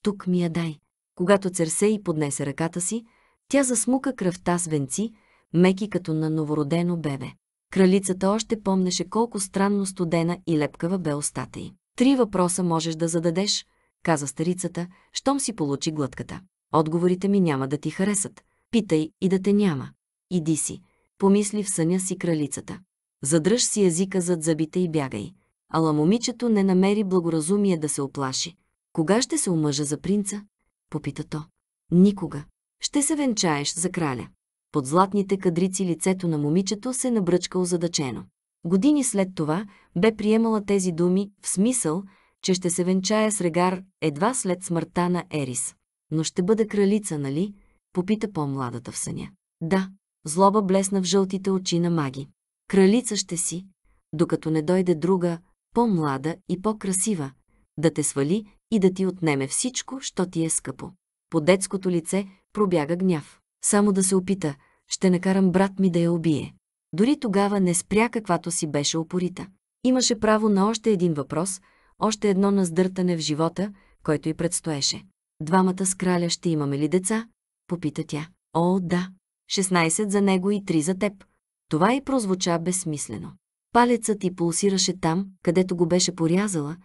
[SPEAKER 1] Тук ми я дай. Когато Церсей поднесе ръката си, тя засмука кръвта с венци, меки като на новородено бебе. Кралицата още помнеше колко странно студена и лепкава бе устата й. Три въпроса можеш да зададеш, каза старицата, щом си получи глътката. Отговорите ми няма да ти харесат, Питай и да те няма. Иди си, помисли в съня си кралицата. Задръж си езика зад зъбите и бягай. Ала момичето не намери благоразумие да се оплаши. Кога ще се омъжа за принца? Попита то. Никога. Ще се венчаеш за краля. Под златните кадрици лицето на момичето се набръчка озадачено. Години след това бе приемала тези думи в смисъл, че ще се венчая с Регар едва след смъртта на Ерис. Но ще бъде кралица, нали? Попита по-младата в съня. Да, злоба блесна в жълтите очи на маги. Кралица ще си, докато не дойде друга, по-млада и по-красива, да те свали и да ти отнеме всичко, що ти е скъпо. По детското лице пробяга гняв. Само да се опита, ще накарам брат ми да я убие. Дори тогава не спря каквато си беше опорита. Имаше право на още един въпрос, още едно наздъртане в живота, който й предстоеше. Двамата с краля ще имаме ли деца? попита тя. О, да. 16 за него и 3 за теб. Това и прозвуча безсмислено. Палецът ти пулсираше там, където го беше порязала,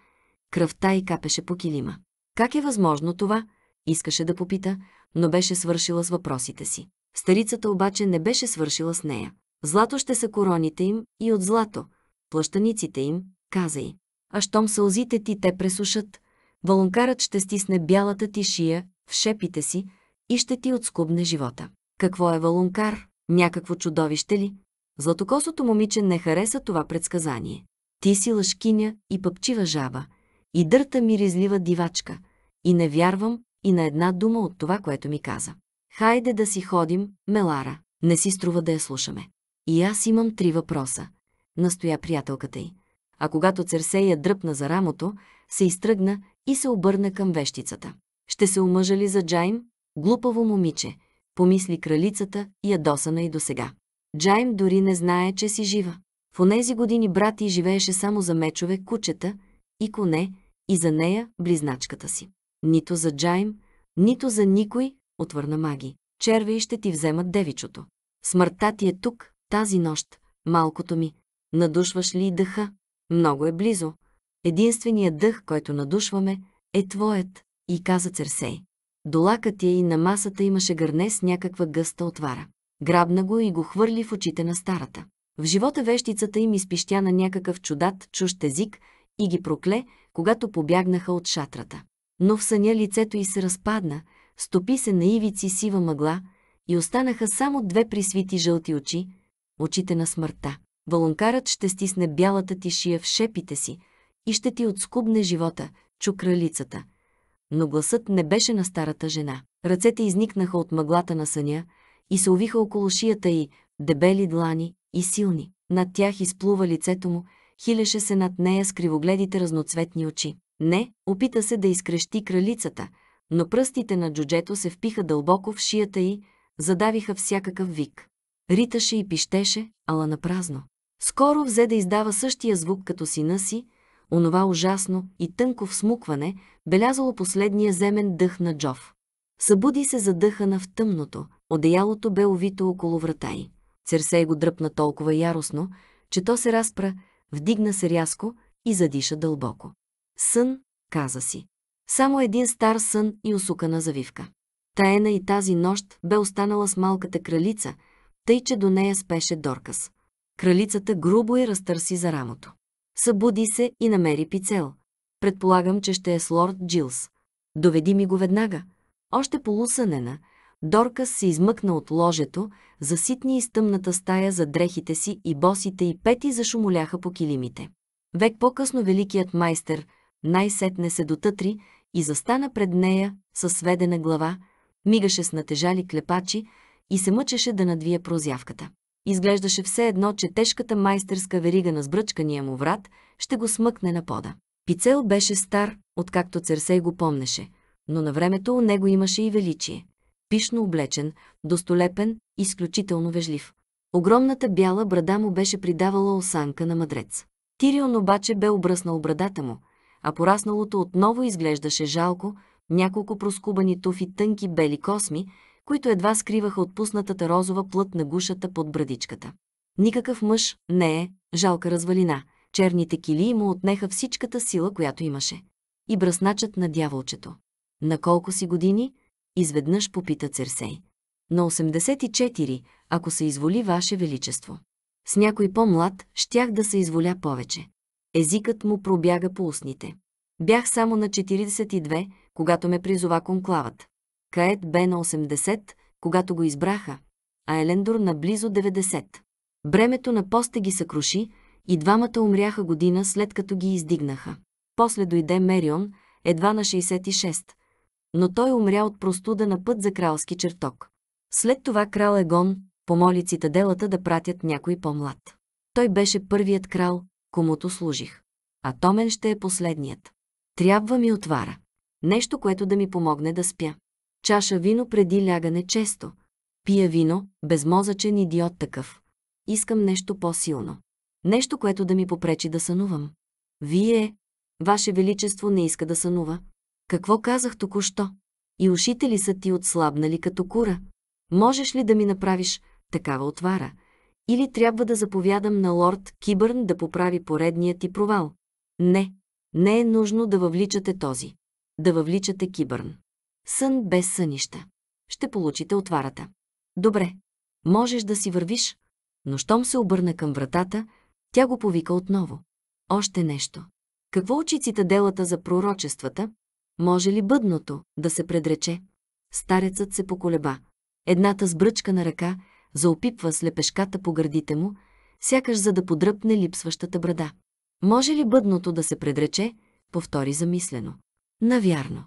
[SPEAKER 1] кръвта й капеше по килима. Как е възможно това? Искаше да попита, но беше свършила с въпросите си. Старицата обаче не беше свършила с нея. Злато ще са короните им и от злато, плащаниците им, каза й. А щом сълзите ти те пресушат, валункарът ще стисне бялата ти шия в шепите си, и ще ти отскубне живота. Какво е валункар? Някакво чудовище ли? Златокосото момиче не хареса това предсказание. Ти си лъшкиня и пъпчива жаба, и дърта миризлива дивачка, и не вярвам и на една дума от това, което ми каза. Хайде да си ходим, Мелара, не си струва да я слушаме. И аз имам три въпроса, настоя приятелката й. А когато Церсея дръпна за рамото, се изтръгна и се обърна към вещицата. Ще се омъжа ли за Джайм? Глупаво момиче, помисли кралицата, ядосана и досега. Джайм дори не знае, че си жива. В онези години брат и живееше само за мечове, кучета и коне, и за нея близначката си. Нито за Джайм, нито за никой, отвърна маги. Червеи ще ти вземат девичото. Смъртта ти е тук, тази нощ, малкото ми. Надушваш ли дъха? Много е близо. Единственият дъх, който надушваме, е твоят, и каза Церсей. До я и на масата имаше гърне с някаква гъста отвара. Грабна го и го хвърли в очите на старата. В живота вещицата им изпищя на някакъв чудат, чужд език и ги прокле, когато побягнаха от шатрата. Но в съня лицето й се разпадна, стопи се на ивици сива мъгла и останаха само две присвити жълти очи, очите на смъртта. Валункарът ще стисне бялата ти шия в шепите си и ще ти отскубне живота, чукралицата – но гласът не беше на старата жена. Ръцете изникнаха от мъглата на съня и се увиха около шията й, дебели длани и силни. Над тях изплува лицето му, хилеше се над нея с кривогледите разноцветни очи. Не, опита се да изкрещи кралицата, но пръстите на джуджето се впиха дълбоко в шията й, задавиха всякакъв вик. Риташе и пищеше, ала напразно. Скоро взе да издава същия звук като сина си, онова ужасно и тънко всмукване, белязало последния земен дъх на Джов. Събуди се задъхана в тъмното, одеялото бе овито около врата й. Церсей го дръпна толкова яростно, че то се разпра, вдигна се рязко и задиша дълбоко. Сън, каза си. Само един стар сън и усукана завивка. Таена и тази нощ бе останала с малката кралица, тъй че до нея спеше Доркас. Кралицата грубо и разтърси за рамото. Събуди се и намери пицел. Предполагам, че ще е с лорд Джилс. Доведи ми го веднага. Още полусънена, Доркас се измъкна от ложето, заситни из тъмната стая за дрехите си и босите и пети зашумоляха по килимите. Век по-късно великият майстер най-сетне се дотътри и застана пред нея със сведена глава, мигаше с натежали клепачи и се мъчеше да надвие прозявката. Изглеждаше все едно, че тежката майстерска верига на сбръчкания му врат ще го смъкне на пода. Пицел беше стар, откакто Церсей го помнеше, но на времето у него имаше и величие. Пишно облечен, достолепен, изключително вежлив. Огромната бяла брада му беше придавала осанка на мъдрец. Тирион обаче бе обръснал брадата му, а порасналото отново изглеждаше жалко, няколко проскубани туфи тънки бели косми, които едва скриваха отпуснатата розова плът на гушата под брадичката. Никакъв мъж не е, жалка развалина. Черните килии му отнеха всичката сила, която имаше. И бръсначът на дяволчето. На колко си години? Изведнъж попита Церсей. На 84, ако се изволи Ваше Величество. С някой по-млад щях да се изволя повече. Езикът му пробяга по устните. Бях само на 42, когато ме призова конклават. Кает бе на 80, когато го избраха, а Елендор на близо 90. Бремето на поста ги съкруши и двамата умряха година след като ги издигнаха. После дойде Мерион, едва на 66, но той умря от простуда на път за кралски чертог. След това крал Егон помоли цитаделата да пратят някой по-млад. Той беше първият крал, комуто служих. А Томен ще е последният. Трябва ми отвара. Нещо, което да ми помогне да спя. Чаша вино преди лягане често. Пия вино, безмозъчен идиот такъв. Искам нещо по-силно. Нещо, което да ми попречи да сънувам. Вие, Ваше Величество, не иска да сънува. Какво казах току-що? И ушите ли са ти отслабнали като кура? Можеш ли да ми направиш такава отвара? Или трябва да заповядам на лорд Кибърн да поправи поредният ти провал? Не, не е нужно да въвличате този. Да въвличате Кибърн. Сън без сънища. Ще получите отварата. Добре, можеш да си вървиш, но щом се обърна към вратата, тя го повика отново. Още нещо. Какво учи цитаделата за пророчествата? Може ли бъдното да се предрече? Старецът се поколеба. Едната с бръчка на ръка заопипва слепешката по гърдите му, сякаш за да подръпне липсващата брада. Може ли бъдното да се предрече? Повтори замислено. Навярно.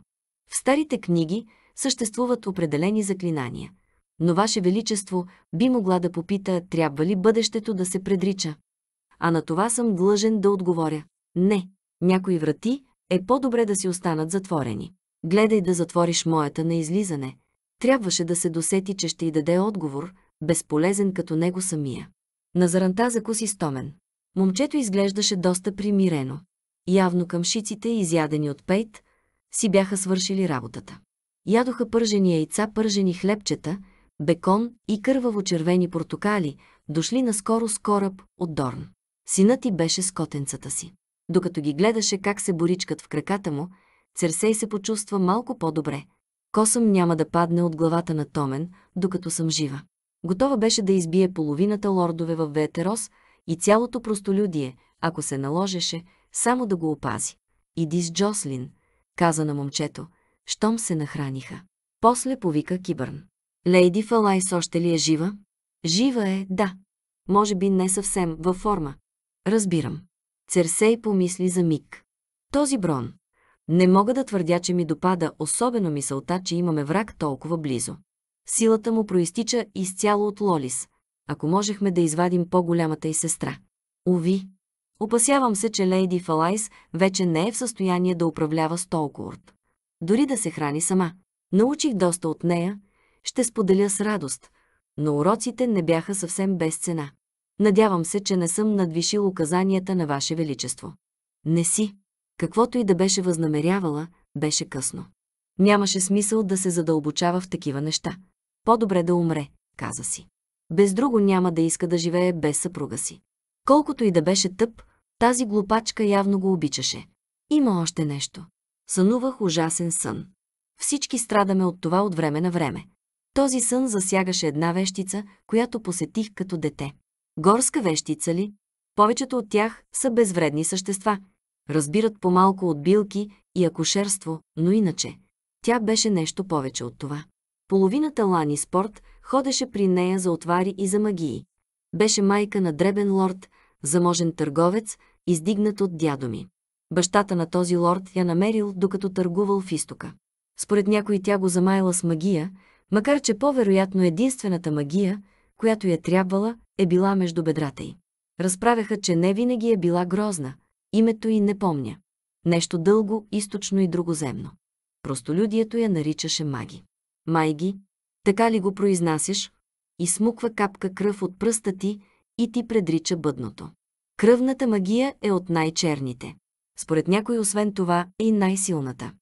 [SPEAKER 1] В старите книги съществуват определени заклинания. Но Ваше Величество би могла да попита, трябва ли бъдещето да се предрича. А на това съм длъжен да отговоря. Не, някои врати е по-добре да си останат затворени. Гледай да затвориш моята на излизане. Трябваше да се досети, че ще й даде отговор, безполезен като него самия. На заранта закуси стомен. Момчето изглеждаше доста примирено. Явно към шиците, изядени от пейт, си бяха свършили работата. Ядоха пържени яйца, пържени хлебчета, бекон и кърваво-червени портокали, дошли наскоро с кораб от Дорн. Синът ти беше с котенцата си. Докато ги гледаше как се боричкат в краката му, Церсей се почувства малко по-добре. Косъм няма да падне от главата на Томен, докато съм жива. Готова беше да избие половината лордове в Ветерос и цялото простолюдие, ако се наложеше, само да го опази. Иди с Джослин, каза на момчето, щом се нахраниха. После повика Кибърн. Лейди Фалайс още ли е жива? Жива е, да. Може би не съвсем във форма. Разбирам. Церсей помисли за миг. Този брон. Не мога да твърдя, че ми допада особено мисълта, че имаме враг толкова близо. Силата му проистича изцяло от Лолис, ако можехме да извадим по-голямата й сестра. Уви, Опасявам се, че Лейди Фалайс вече не е в състояние да управлява Столкуорт. Дори да се храни сама. Научих доста от нея, ще споделя с радост, но уроците не бяха съвсем без цена. Надявам се, че не съм надвишил указанията на Ваше Величество. Не си. Каквото и да беше възнамерявала, беше късно. Нямаше смисъл да се задълбочава в такива неща. По-добре да умре, каза си. Без друго няма да иска да живее без съпруга си. Колкото и да беше тъп, тази глупачка явно го обичаше. Има още нещо. Сънувах ужасен сън. Всички страдаме от това от време на време. Този сън засягаше една вещица, която посетих като дете. Горска вещица ли? Повечето от тях са безвредни същества. Разбират по-малко от билки и акушерство, но иначе. Тя беше нещо повече от това. Половината Лани Спорт ходеше при нея за отвари и за магии. Беше майка на дребен лорд, заможен търговец, издигнат от дядо ми. Бащата на този лорд я намерил, докато търгувал в изтока. Според някой тя го замаяла с магия, макар че по-вероятно единствената магия, която я трябвала, е била между бедрата й. Разправяха, че не винаги е била грозна, името й не помня. Нещо дълго, източно и другоземно. Простолюдието я наричаше маги. Майги, така ли го произнасяш? И смуква капка кръв от пръста ти, и ти предрича бъдното. Кръвната магия е от най-черните. Според някой освен това е и най-силната.